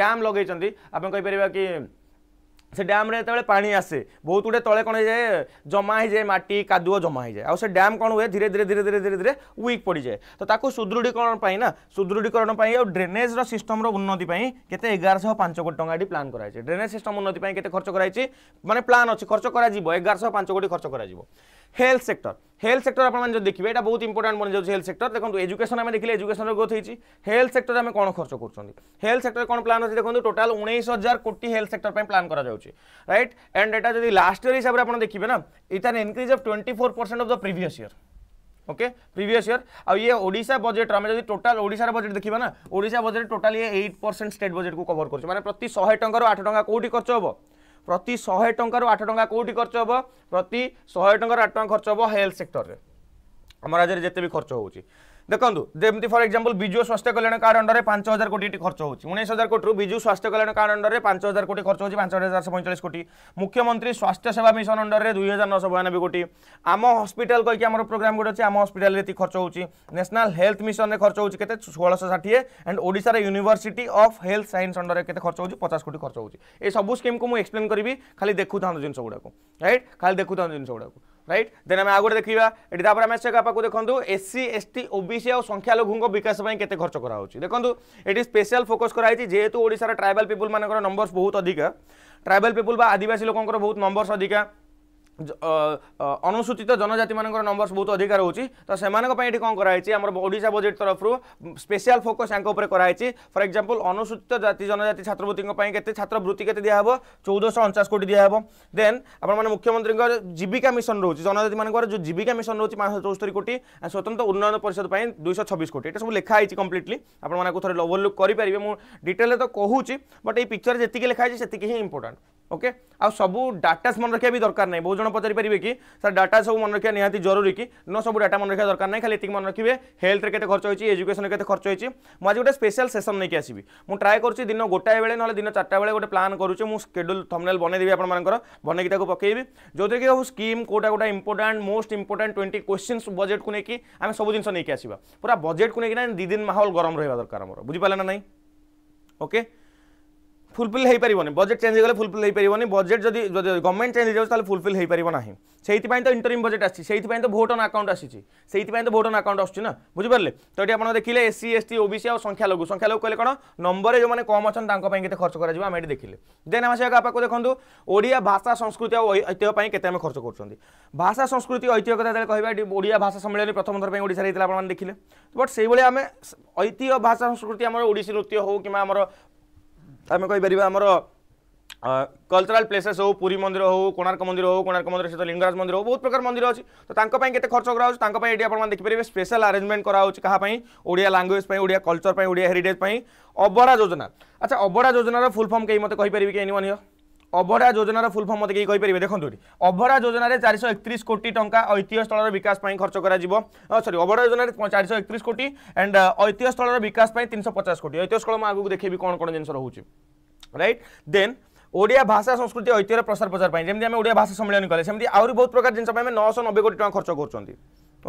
S1: ଡ୍ୟାମ୍ ଲଗେଇଛନ୍ତି ଆପଣ କହିପାରିବା କି ସେ ଡ୍ୟାମ୍ରେ ଯେତେବେଳେ ପାଣି ଆସେ ବହୁତ ଗୁଡ଼ିଏ ତଳେ କ'ଣ ହେଇଯାଏ ଜମା ହେଇଯାଏ ମାଟି କାଦୁଅ ଜମା ହେଇଯାଏ ଆଉ ସେ ଡ୍ୟାମ୍ କ'ଣ ହୁଏ ଧୀରେ ଧୀରେ ଧୀରେ ଧୀରେ ଧୀରେ ଧୀରେ ୱିକ୍ ପଡ଼ିଯାଏ ତ ତାକୁ ସୁଦୃଢ଼ୀକରଣ ପାଇଁ ନା ସୁଦୃଢ଼ୀକରଣ ପାଇଁ ଆଉ ଡ୍ରେନେଜ୍ର ସିଷ୍ଟମ୍ର ଉନ୍ନତି ପାଇଁ କେତେ ଏଗାରଶହ ପାଞ୍ଚ କୋଟି ଟଙ୍କା ଏଠି ପ୍ଲାନ୍ କରାଯାଇଛି ଡ୍ରେନେଜ୍ ସିଷ୍ଟମ୍ ଉନ୍ନତି ପାଇଁ କେତେ ଖର୍ଚ୍ଚ କରାଯାଇଛି ମାନେ ପ୍ଲାନ୍ ଅଛି ଖର୍ଚ୍ଚ କରାଯିବ ଏଗାରଶହ ପାଞ୍ଚ କୋଟି ଖର୍ଚ୍ଚ କରାଯିବ হেলথ সেক্টর হেলথ সেক্টর আপনার দেখবে এটা বহুত ইম্পর্টাট মনে যাচ্ছে হেলথ সেক্টর দেখুন এজুকেশন আমি দেখলে এজুকেশন গ্রোথ হয়েছি হেলথ সেক্টরে আমি কোণ খরচ করছেন হেলথ সেক্টরে কোণ প্লান আছে দেখুন টোটাল উনিশ হাজার কোটি হেলথ সেক্টর প্লান করা যাচ্ছে রাইট এন্ড এটা যদি লাস্ট ইয়ার হিসাবে আপনার দেখবে না ইটার increase of twenty four percent of the previous year okay previous year ଆଉ ଇଏ ଓଡ଼ିଶା ବଜେଟ୍ ଆମେ ଯଦି ଟୋଟାଲ ଓଡ଼ିଶାର ବଜେଟ୍ ଦେଖିବା ନା ଓଡ଼ିଶା ବଜେଟ୍ ଟୋଟାଲ ଇଏ ଏଇଟ୍ ପରସେଣ୍ଟ ଷ୍ଟେଟ୍ ବଜେଟ୍କୁ କଭର କରୁଛି ମାନେ ପ୍ରତି ଶହେ ଟଙ୍କାରୁ ଆଠ ଟଙ୍କା କେଉଁଠି ଖର୍ଚ୍ଚ ହେବ প্রতি শহে টঙ্কার আঠ টঙ্কা কোটি খরচ হব প্রতি শহে টঙ্কার আঠ টঙ্কা খরচ হব হেলথ সেক্টরে আমার রাজ্যের যেতে বি খরচ হচ্ছে দেখুন যেমি ফর এক্সাম্পল বিজু স্বাস্থ্য কল্যাণ কার্ড অন্ডরে পাঁচ হাজার কোটি এটি খরচ হচ্ছে উনিশ হাজার কোটি বিজু স্বাস্থ্য কল্যাণ কার্ড অন্ডরে পাঁচ হাজার কোটি খরচ হচ্ছে পাঁচ হাজার চারশো পঁয়চাশ কোটি মুখ্যমন্ত্রী স্বাস্থ্য সেবা মিশন অন্ডরে দুই হাজার নশো বয়ানবে কোটি আম হসপিটাল কইকি আমার প্রোগ্রাম গোটে আছে আম হসপিটাল এটি খরচ হচ্ছে ন্যাশনাল হেলথ মিশনে খরচ হচ্ছে কেতে ষোলশো ষাঠিয়ে আন্ড ওড়িশার ইউনিভার্সিটি অফ হেলথ সাইন্স অন্ডরে কেতে খরচ হচ্ছে পচাশ কোটি খরচ হচ্ছে এই সবু স্কিমকে মু এক্সপ্লেন করবি খালি দেখু থাকু জিনিস গুড়া রাইট খালি দেখু থাকু জিনিস গুড়া রাইট দেন আমি আগুড়ে দেখিবা এটি তাপরে আমি সেকা পাখু দেখুন এসসি এসটি ওবিসি আউ সংখ্যালঘুঙ্ক বিকাশ পাই কেতে খরচ করা হচ্ছে দেখুন এটি স্পেশাল ফোকস করা হয়েছে যেহেতু ওড়িশার ট্রাইবাল পিপুল মানকর নম্বরস বহুত অধিকা ট্রাইবাল পিপুল বা আদিবাসী লোকর বহুত নম্বরস অধিকা ଅନୁସୂଚିତ ଜନଜାତିମାନଙ୍କର ନମ୍ବର୍ସ ବହୁତ ଅଧିକା ରହୁଛି ତ ସେମାନଙ୍କ ପାଇଁ ଏଠି କ'ଣ କରାହେଇଛି ଆମର ଓଡ଼ିଶା ବଜେଟ୍ ତରଫରୁ ସ୍ପେଶିଆଲ ଫୋକସ୍ ୟାଙ୍କ ଉପରେ କରାହେଇଛି ଫର୍ ଏକ୍ଜାମ୍ପଲ୍ ଅନୁସୂଚିତ ଜାତି ଜନଜାତି ଛାତ୍ରବୃତ୍ତିଙ୍କ ପାଇଁ କେତେ ଛାତ୍ରବୃତ୍ତି କେତେ ଦିଆହେବ ଚଉଦଶହ ଅଣଚାଶ କୋଟି ଦିଆହେବ ଦେନ୍ ଆପଣମାନେ ମୁଖ୍ୟମନ୍ତ୍ରୀଙ୍କ ଜୀବିକା ମିଶନ ରହୁଛି ଜନଜାତିମାନଙ୍କର ଯେଉଁ ଜୀବିକା ମିଶନ ରହୁଛି ପାଞ୍ଚଶହ ଚଉସ୍ତରୀ କୋଟି ସ୍ୱତନ୍ତ୍ର ଉନ୍ନୟନ ପରିଷଦ ପାଇଁ ଦୁଇଶହ ଛବିଶ କୋଟି ଏଇଟା ସବୁ ଲେଖା ହେଇଛି କମ୍ପ୍ଲିଟଲି ଆପଣମାନେ ଆକୁ ଥରେ ଓଭରଲୁକ୍ କରିପାରିବେ ମୁଁ ଡିଟେଲରେ ତ କହୁଛି ବଟ୍ ଏଇ ପିକ୍ଚର ଯେତିକି ଲେଖା ହେଇଛି ସେତିକି ହିଁ ଇମ୍ପୋର୍ଟାଣ୍ଟ ଓକେ ଆଉ ସବୁ ଡାଟାସ୍ ମନେ ରଖିବା ବି ଦରକାର ନାହିଁ ବହୁତ প্রশ্ন পচারিপারে কি স্যার ডাটা সব মনে রাখা নিহতি জরুরি কি ন সব ডাটা মনে রাখা দরকার নাই খালি এটি মনে রাখবে হেলথরে কেতে খরচ হয়েছে এজুকেশনে কেতে খরচ হয়েছে মু আজ গোটে স্পেশাল সেসন নিয়ে আসবি মু ট্রাই করছি দিন গোটায়ে বেড়ে নহলে দিন চারটা বেড়ে গোটে প্লান করুছি মু স্কেডুল থমনেল বনাইদেবি আপনার বনাইকি তাকে পকাইবি যদিকি হো স্কিম কোটা গোটা important most important twenty questions বজেটকু নেই আমি সব জিনিস নিয়ে আসবা পুরা বজেটকু নেই দুই দিন মাহল গরম রহবা দরকার আমার বুঝিপারে না নাই ওকে ফুলফিল হয়েপারবনি বজেট চেঞ্জ হয়ে গেলে ফুলফিল হয়েপারবনি বজেট যদি যদি গভর্নমেন্ট চেঞ্জ হয়ে যাচ্ছে তাহলে ফুলফিল হয়েপারব না সেইপাই তো ইন্টরিম বজেট আসছে সেইপাই তো ভোট অন আকাউন্ট আসছে সেইপাই তো ভোট অন আকাউন্ট আসছে না বুঝিপারে তো এটি আপনার দেখলে এসসি এসটি ওবিসি আর সংখ্যালঘু সংখ্যালঘু কলে কোণ নম্বরে যে কম অনেক তাঁপাই কেতে খরচ করা আমি এটি দেখলে দেন আমি সে আপনাকে দেখুন ওড়িয়া ভাষা সংস্কৃতি ঐতিহ্যপ্রাই কেতে আমি খরচ করছেন ভাষা সংস্কৃতি ঐতিহ্য কথা যেতে কহবা এটি ওড়িয়া ভাষা সম্মিলনী প্রথম থর ওড়িশার হয়েছিল আপনার দেখলে বট সেইভাবে আমি ঐতিহ্য ভাষা সংস্কৃতি আমার ওড়শী নৃত্য হোক কিংবা আমার ଆମେ କହିପାରିବା ଆମର କଲଚରାଲ ପ୍ଲେସେସ୍ ହେଉ ପୁରୀ ମନ୍ଦିର ହେଉ କୋଣାର୍କ ମନ୍ଦିର ହେଉ କୋଣାର୍କ ମନ୍ଦିର ସହିତ ଲିଙ୍ଗରାଜ ମନ୍ଦିର ହେଉ ବହୁତ ପ୍ରକାର ମନ୍ଦିର ଅଛି ତ ତାଙ୍କ ପାଇଁ କେତେ ଖର୍ଚ୍ଚ କରାହେଉଛି ତାଙ୍କ ପାଇଁ ଏଠି ଆପଣମାନେ ଦେଖିପାରିବେ ସ୍ପେଶାଲ ଆରେଞ୍ଜମେଣ୍ଟ କରାହେଉଛି କାହା ପାଇଁ ଓଡ଼ିଆ ଲାଙ୍ଗୁଏଜ ପାଇଁ ଓଡ଼ିଆ କଲଚର ପାଇଁ ଓଡ଼ିଆ ହେରିଟେଜ୍ ପାଇଁ ଅବଡ଼ା ଯୋଜନା ଆଚ୍ଛା ଅବଡ଼ା ଯୋଜନାର ଫୁଲ୍ ଫର୍ମ କେହି ମୋତେ କହିପାରିବେ କି ଏନିୱାନ୍ ହିୟର অভরা যোজনার ফুল ফর্ম মতো কেউ কইপারে দেখুন অভরা যোজনার চারিশহ একত্রিশ কোটি টঙ্কা ঐতিহ্যস্থলর বিকাশ পাই খরচ করা সরি অভরা যোজনার চারিশহ একত্রিশ কোটি এন্ড ঐতিহ্যস্থলর বিকাশ পাই তিনশো পচাশ কোটি ঐতিহ্যস্থল মু আগুক দেখেবি কোণ কোণ জিনিস রয়েছে রাইট দেন ওড়িয়া ভাষা সংস্কৃতি ঐতিহ্যর প্রসার প্রচার পাই যেমন আমি ওড়িয়া ভাষা সম্মেলনী কলে সেমতি আহরি বহুত প্রকার জিনিস পাই আমি নশহ নবে কোটি টাকা খরচ করছেন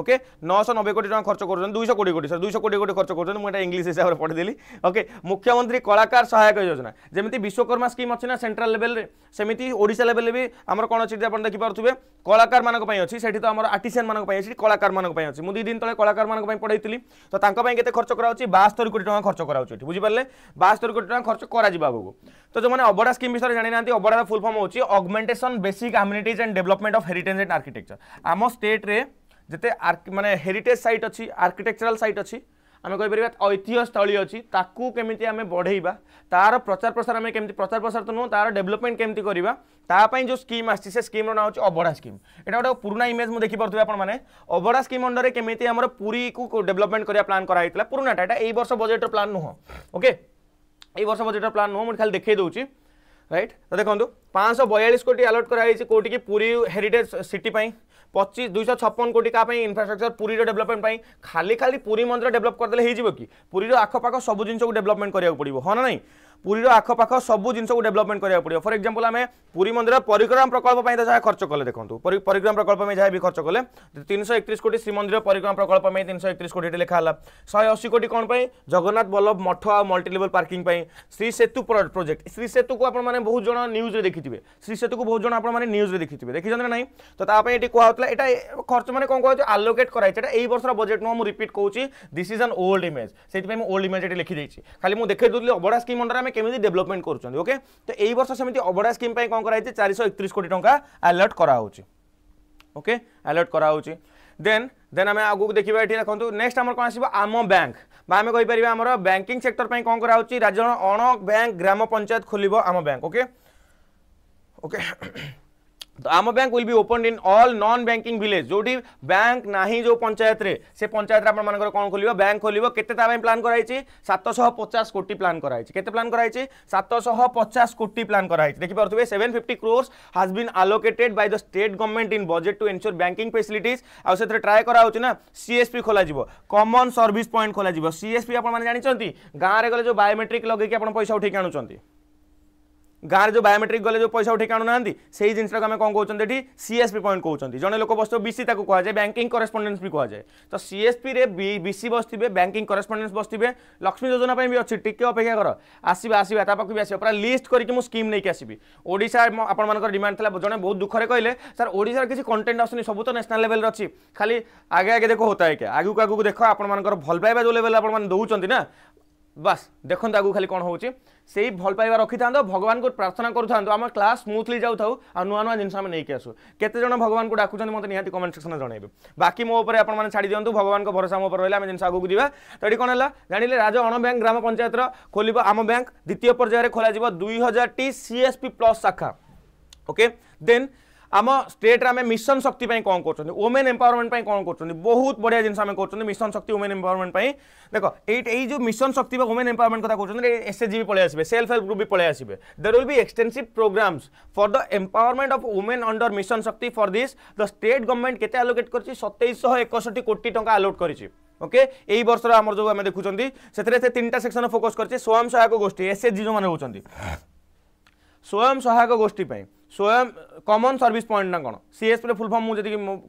S1: ওকে নশো নবে কোটি টাকা খরচ করছেন দুইশো কোটি কোটি সরি দুইশো কোটি কোটি খরচ করছেন মু এটা ইংলিশ হিসাবে পড়েদেলি ওকে মুখ্যমন্ত্রী কলাকার সহায়ক যোজনা যেমি বিশ্বকর্মা স্কিম অছি না সেন্ট্রাল লেভেলে সেমিতি ওড়িশা লেভেলে বি আমার কোণ অছি আপনার দেখিপারে কলাকার মানুষ অছি সেটি তো আমার আর্টিসিয়ান মানুষ অছি কলাকার মানুষ অছি মু দুই দিন তলে কলাকার মানুষ পড়াইলি তো তাঁর কেতে খরচ করা হচ্ছে বাস্তরি কোটি টাকা খরচ করা হচ্ছে বুঝিপারে বাস্তরি কোটি টাকা খরচ করা আগুক তো যে অবড়া স্কিম বিষয়ে জানি না অবড়ার ফুল ফর্ম হচ্ছে augmentation basic amenities and development of heritage and architecture আম স্টেট্রে ଯେତେ ମାନେ ହେରିଟେଜ୍ ସାଇଟ୍ ଅଛି ଆର୍କିଟେକ୍ଚରାଲ୍ ସାଇଟ୍ ଅଛି ଆମେ କହିପାରିବା ଐତିହ୍ୟସ୍ଥଳୀ ଅଛି ତାକୁ କେମିତି ଆମେ ବଢ଼େଇବା ତା'ର ପ୍ରଚାର ପ୍ରସାର ଆମେ କେମିତି ପ୍ରଚାର ପ୍ରସାର ତ ନୁହଁ ତା'ର ଡେଭଲପମେଣ୍ଟ କେମିତି କରିବା ତା ପାଇଁ ଯେଉଁ ସ୍କିମ୍ ଆସିଛି ସେ ସ୍କିମ୍ର ନାଁ ହେଉଛି ଅବଢ଼ା ସ୍କିମ୍ ଏଇଟା ଗୋଟେ ପୁରୁଣା ଇମେଜ୍ ମୁଁ ଦେଖିପାରୁଥିବେ ଆପଣମାନେ ଅବଢ଼ା ସ୍କିମ୍ ଅଣ୍ଡରରେ କେମିତି ଆମର ପୁରୀକୁ ଡେଭଲପମେଣ୍ଟ କରିବା ପ୍ଲାନ୍ କରାହେଇଥିଲା ପୁରୁଣାଟା ଏଇଟା ଏଇ ବର୍ଷ ବଜେଟ୍ର ପ୍ଲାନ୍ ନୁହଁ ଓକେ ଏଇ ବର୍ଷ ବଜେଟ୍ର ପ୍ଲାନ୍ ନୁହଁ ମୁଁ ଖାଲି ଦେଖାଇ ଦେଉଛି ରାଇଟ୍ ତ ଦେଖନ୍ତୁ ପାଞ୍ଚଶହ ବୟାଳିଶ କୋଟି ଆଲଟ୍ କରାଯାଇଛି କେଉଁଠିକି ପୁରୀ ହେରିଟେଜ୍ ସିଟି ପାଇଁ পঁচিশ দুইশহ ছপন কোটি কাহা ইনফ্রাস্ট্রকচর পুরীর ডেভেলপমেন্ট পাই খালি খালি পুরী মন্দির ডেভেলপ করেদেলে হয়ে কি পুরীর আখপাখ সবু জিনিসকে ডেভেলপমেন্ট করা পড়ব হ্যাঁ না পুরীর আখপাখ সবু জিনিসকে ডেভেলপমেন্ট করা পড়ে ফর এক্সাম্পল আমি পুরী মন্দির পরিক্রমা প্রকল্প যা খরচ কলে দেখুন পরিক্রমা প্রকল্প যা বি খরচ কলে তিনশো একত্রিশ কোটি শ্রীমন্দির পরিক্রমা প্রকল্প তিনশো একত্রিশ কোটি লেখা হল শহে অশী কোটি কোণ জগন্নাথ বল্লভ মঠ আ multilevel parking Shri Setu project Shri সেতু আপনার বহু জন নিউজে দেখিবে শ্রী সেতু বহু জন আপনার নিউজে দেখিবে দেখিছেন না তো তাপা এটি কুহাওয়া এটা খরচ মানে কম কুহাচ্ছে আলোকেট করা হয়েছে এটা এই বর্ষর বজেট নুহ মু রিপিট কৌছি this is an old image সেইপা ওল্ড ইমেজ এটি লিখিদেছি খালি মু দেখাই দেলি অবড়া স্কিম অন্ডার आम केमी डेभलपमेंट करूँ ओके तो यही वर्ष सेमती अबड़ा स्कीम कौन कराई चार शौ एक कोटी टाँग आलट कराऊ ओके आलट कराऊ देन देन आम आगे देखा ये देखो नेक्स्ट आम कौन आस आम बैंक आम कहीपर आम बैंकिंग सेक्टर कौन कराऊ राज्य अण बैंक ग्राम पंचायत खोल आम बैंक ओके ओके तो आम bank will be open in all non banking village जो बैंक ना जो पंचायत रे से पंचायत आपण मानकर कौन खोल बैंक खोल के प्लां कराई सतशह पचास कोटी प्लां कराई के प्लां कराई सतशह पचास कोटी प्लां कराई देखी पार्थे seven fifty crores has been allocated by the state government in budget to ensure banking facility आउ से ट्राए कराऊ ना सीएसपी खोल कमन सर्विस पॉइंट खोल सीएसपी आप जानते गाँव में गले जो बायोमेट्रिक लगे आप पैसा उठे आणुंट ଗାଁରେ ଯେଉଁ ବାୟୋମେଟ୍ରିକ୍ ଗଲେ ଯେଉଁ ପଇସା ଉଠେଇକି ଆଣୁନାହାନ୍ତି ସେଇ ଜିନିଷଟାକୁ ଆମେ କ'ଣ କହୁଛନ୍ତି ଏଠି ସିଏସ୍ପି ପଏଣ୍ଟ କହୁଛନ୍ତି ଜଣେ ଲୋକ ବସିଥିବ ବିସି ତାକୁ କୁହାଯାଏ ବ୍ୟାଙ୍କିଂ କରେସ୍ପଣ୍ଡେନ୍ସ ବି କୁହାଯାଏ ତ ସିଏସ୍ପିରେ ବିସି ବସିଥିବେ ବ୍ୟାଙ୍କିଂ କରେସ୍ପଣ୍ଡେନ୍ସ ବସିଥିବେ ଲକ୍ଷ୍ମୀ ଯୋଜନା ପାଇଁ ବି ଅଛି ଟିକେ ଅପେକ୍ଷା କର ଆସିବା ଆସିବା ତା ପାଖକୁ ବି ଆସିବା ପୁରା ଲିଷ୍ଟ କରିକି ମୁଁ ସ୍କିମ୍ ନେଇକି ଆସିବି ଓଡ଼ିଶା ଆପଣମାନଙ୍କର ଡିମାଣ୍ଡ ଥିଲା ଜଣେ ବହୁତ ଦୁଃଖରେ କହିଲେ ସାର୍ ଓଡ଼ିଶାର କିଛି କଣ୍ଟେଣ୍ଟ ଆସୁନି ସବୁ ତ ନ୍ୟାସନାଲ୍ ଲେଭେଲରେ ଅଛି ଖାଲି ଆଗେ ଆଗେ ଦେଖ ହୋତା ହେଇକା ଆଗକୁ ଆଗକୁ ଦେଖ ଆପଣମାନଙ୍କର ଭଲ ପାଇବା ଯେଉଁ ଲେଭେଲ ଆପଣମାନେ ଦେଉଛନ୍ତି ନା বাস দেখুন আগুক খালি কোণ হচ্ছে সেই ভাল পাইবা রক্ষি থাকে ভগবান প্রার্থনা করু থাকে আমার ক্লাস স্মুথলি যাও থাকু আুয়া নূয়া জিনিস আমি নিয়ে আসু কেতে জন ভগবান ডাকুছেন মতো নিহতি কমেন্ট সেকশনে জনাইবে বাকি মো উপরে আপনার ছাড়ি দিও ভগবান ভরসা মো উপরে রহলে আমি জিনিস আগুক যা তো এটি কোণ হল জাঁলে রাজ অণব্যাঙ্ক গ্রাম পঞ্চায়েতর খোলব আম ব্যাঙ্ক দ্বিতীয় পর্যায়ে খোলা যাব দুই হাজারটি সিএসপি প্লস শাখা ওকে দেন আম স্টেট্রে আমি মিশন শক্তি কম করছেন ওমেন এম্পাওয়ারমেন্ট কম করছেন বহুত বড়িয়া জিনিস আমি করছেন মিশন শক্তি ওমেন এম্পাওয়ারমেন্ট দেখ এই এই যে মিশন শক্তি বা ওমেন এম্পাওয়ারমেন্ট কথা করছেন এস এচ জি বি পড়ে আসবে সেলফ হেল্প গ্রুপ বি পড়ে আসবে দের will be extensive programs for the empowerment of women under mission Shakti for this the state government কেতে আলোকেট করছে সতেইশহ একষট্টি কোটি টাকা আলোট করেছে ওকে এই বর্ষর আমার যে আমি দেখুম সেতরে সে তিনটা সেকশন ফোকস করছে স্বয়ং সহায়ক গোষ্ঠী এস এচ জি যে রয়েছেন স্বয়ং সহায়ক গোষ্ঠী পাই स्वयं कमन सर्विस पॉइंट ना कौन सीएसपी फुल फर्म मुझे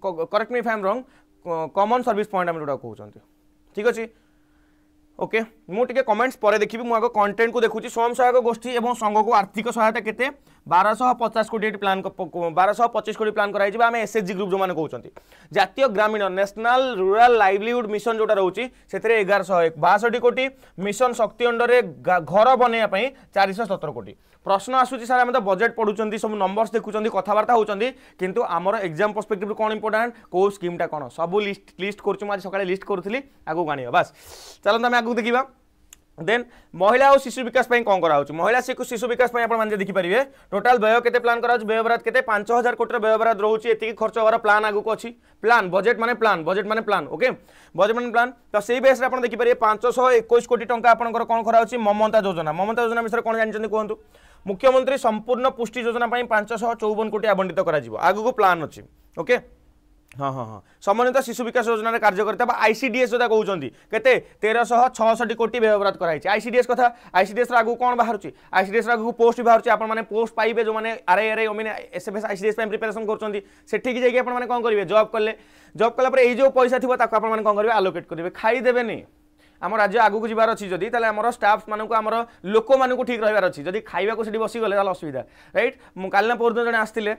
S1: करेक्ट मी फैम रंग कमन सर्विस पॉइंट आम जो कहते ठीक अच्छे ओके मुझे कमेंट्स पर देखी मुझे आग कंटेन्ट को देखुची स्वयं सहायक गोष्ठी और संघ को आर्थिक सहायता के बारश पचास कोटी प्लान बारश पचिश कोटी प्लान कराइम एस एच जी ग्रुप जो मैंने कहते जितिय ग्रामीण नेशनल रूराल लाइवलीहुड मिशन जोटा रोचे से एगारश एक बासठ कोटी मिशन शक्ति अंडर घर बनवाई चार सतर कोटी প্রশ্ন আসুচি স্যার আমি তো বজেট পড়ুছেন সব নম্বরস দেখুছেন কথাবার্তা হচ্ছেন কিন্তু আমার এক্সাম পরসপেক্টিভ কোণ ইম্পর্টাট কেউ স্কিমটা কোণ সব লিস্ট লিস্ট করছি আজ সকালে লিস্ট করুলি আগুক আনিবা বাস চালু আমি আগুক দেখিবা দেন মহিলা ও শিশু বিকাশ পাই কম করা হচ্ছে মহিলা শিশু বিকাশ পাই আপনার দেখিপারে টোটাল ব্যয় কেতে প্লান করা হচ্ছে ব্যয় বরাদ কেতে পাঁচ হাজার কোটির ব্যয় বরাদ রয়েছে এত খরচ হওয়ার প্লান আগুক অছি প্লান বজেট মানে প্লান বজেট মানে প্লান ওকে বজেট মানে প্লান তো সেই বেসরে আপনার দেখিপারে পাঁচশহ একুশ কোটি টাকা আপনার কোণ করা হচ্ছে মমতা যোজনা মমতা যোজনা বিষয়ে কোণ জানি কুহতু মুখ্যমন্ত্রী সম্পূর্ণ পুষ্টি যোজনা পাঁচশহ চৌবন কোটি আবণ্টিত করা আগুক প্লান অছি ওকে ହଁ ହଁ ହଁ ସମନ୍ୱିତ ଶିଶୁ ବିକାଶ ଯୋଜନାର କାର୍ଯ୍ୟକାରିତା ବା ଆଇସିଡିଏସ୍ ଯୋଉଟା କହୁଛନ୍ତି କେତେ ତେରଶହ ଛଅଷଠି କୋଟି ବ୍ୟୟବରାଦ କରାଯାଇଛି ଆଇସିଡିଏସ୍ କଥା ଆଇସିଡିଏସ୍ର ଆଗକୁ କ'ଣ ବାହାରୁଛି ଆଇସିଡିଏସ୍ର ଆଗକୁ ପୋଷ୍ଟ ବି ବାହାରୁଛି ଆପଣମାନେ ପୋଷ୍ଟ ପାଇବେ ଯେଉଁମାନେ ଆର୍ଆଇ ଆର୍ଆଇ ମାନେ ଏସ୍ଏଫ୍ଏସ୍ ଆଇସିଡିଏସ୍ ପାଇଁ ପ୍ରିପାରେସନ୍ କରୁଛନ୍ତି ସେଠିକି ଯାଇକି ଆପଣମାନେ କ'ଣ କରିବେ ଜବ୍ କଲେ ଜବ୍ କଲା ପରେ ଏଇ ଯେଉଁ ପଇସା ଥିବ ତାକୁ ଆପଣମାନେ କ'ଣ କରିବେ ଆଲୋକେଟ୍ କରିବେ ଖାଇଦେବେନି ଆମ ରାଜ୍ୟ ଆଗକୁ ଯିବାର ଅଛି ଯଦି ତାହେଲେ ଆମର ଷ୍ଟାଫ୍ମାନଙ୍କୁ ଆମର ଲୋକମାନଙ୍କୁ ଠିକ୍ ରହିବାର ଅଛି ଯଦି ଖାଇବାକୁ ସେଠି ବସିଗଲେ ତାହେଲେ ଅସୁବିଧା ରାଇଟ୍ ମୁଁ କାଲି ନା ପରଦିନ ଜଣେ ଆସିଥିଲେ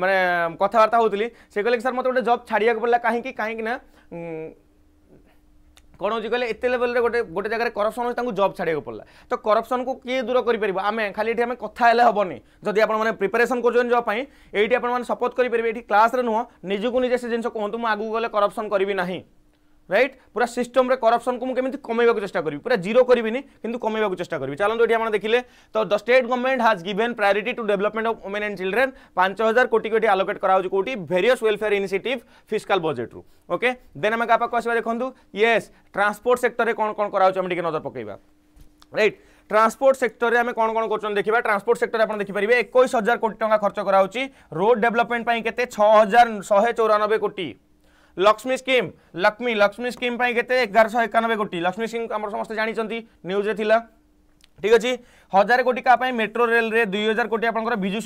S1: ମାନେ କଥାବାର୍ତ୍ତା ହେଉଥିଲି ସେ କହିଲେ କି ସାର୍ ମୋତେ ଗୋଟେ ଜବ୍ ଛାଡ଼ିବାକୁ ପଡ଼ିଲା କାହିଁକି କାହିଁକି ନା କ'ଣ ହେଉଛି କହିଲେ ଏତେ ଲେଭେଲରେ ଗୋଟେ ଗୋଟେ ଜାଗାରେ କରପ୍ସନ୍ ହେଉଛି ତାଙ୍କୁ ଜବ୍ ଛାଡ଼ିବାକୁ ପଡ଼ିଲା ତ କରପ୍ସନ୍କୁ କିଏ ଦୂର କରିପାରିବ ଆମେ ଖାଲି ଏଠି ଆମେ କଥା ହେଲେ ହେବନି ଯଦି ଆପଣମାନେ ପ୍ରିପାରେସନ୍ କରୁଛନ୍ତି ଜବ୍ ପାଇଁ ଏଇଠି ଆପଣମାନେ ସପୋର୍ଟ କରିପାରିବେ ଏଠି କ୍ଲାସ୍ରେ ନୁହଁ ନିଜକୁ ନିଜେ ସେ ଜିନିଷ କୁହନ୍ତୁ ମୁଁ ଆଗକୁ ଗଲେ କରପ୍ସନ୍ କରିବି ନାହିଁ রাইট পুরা সিষ্টমে করপশন কু কেমি কমাইবাক চেষ্টা করি পুরা জিরো করবিনি কিন্তু কমাইবাক চেষ্টা করি চলতো এটি আপনার দেখলে তো the state government has given priority to development of women and children পাঁচ হাজার কোটি কোটি আলোকেট করা হচ্ছে কোটি ভেরিয়স ওয়েলফেয়ার ইনিসিয়েটিভ ফিসকাল বজেট্রু ওকে দেন আমি কাহ পাখু আসবা দেখুন ইয়েস ট্রান্সপোর্ট সেক্টরে কোণ কোণ করা হচ্ছে আমি টিকি নজর পকাইবা রাইট ট্রান্সপোর্ট সেক্টরে আমি কোণ কোণ করছেন দেখা ট্রান্সপোর্ট সেক্টরে আপনার দেখিপারে একুশ হাজার কোটি টাকা খরচ করা হচ্ছে রোড ডেভেলপমেন্ট কেতে ছ হাজার শহে চৌরানবে কোটি লক্ষ্মী স্কিম লক্ষ্মী লক্ষ্মী স্কিম পাই কেতে এগারশহ একানবে কোটি লক্ষ্মী স্কিম আমার সমস্ত জাঁচান নিউজে লা ঠিক আছে হাজার কোটি কাপাই মেট্রো রেলরে দুই হাজার কোটি আপনার বিজু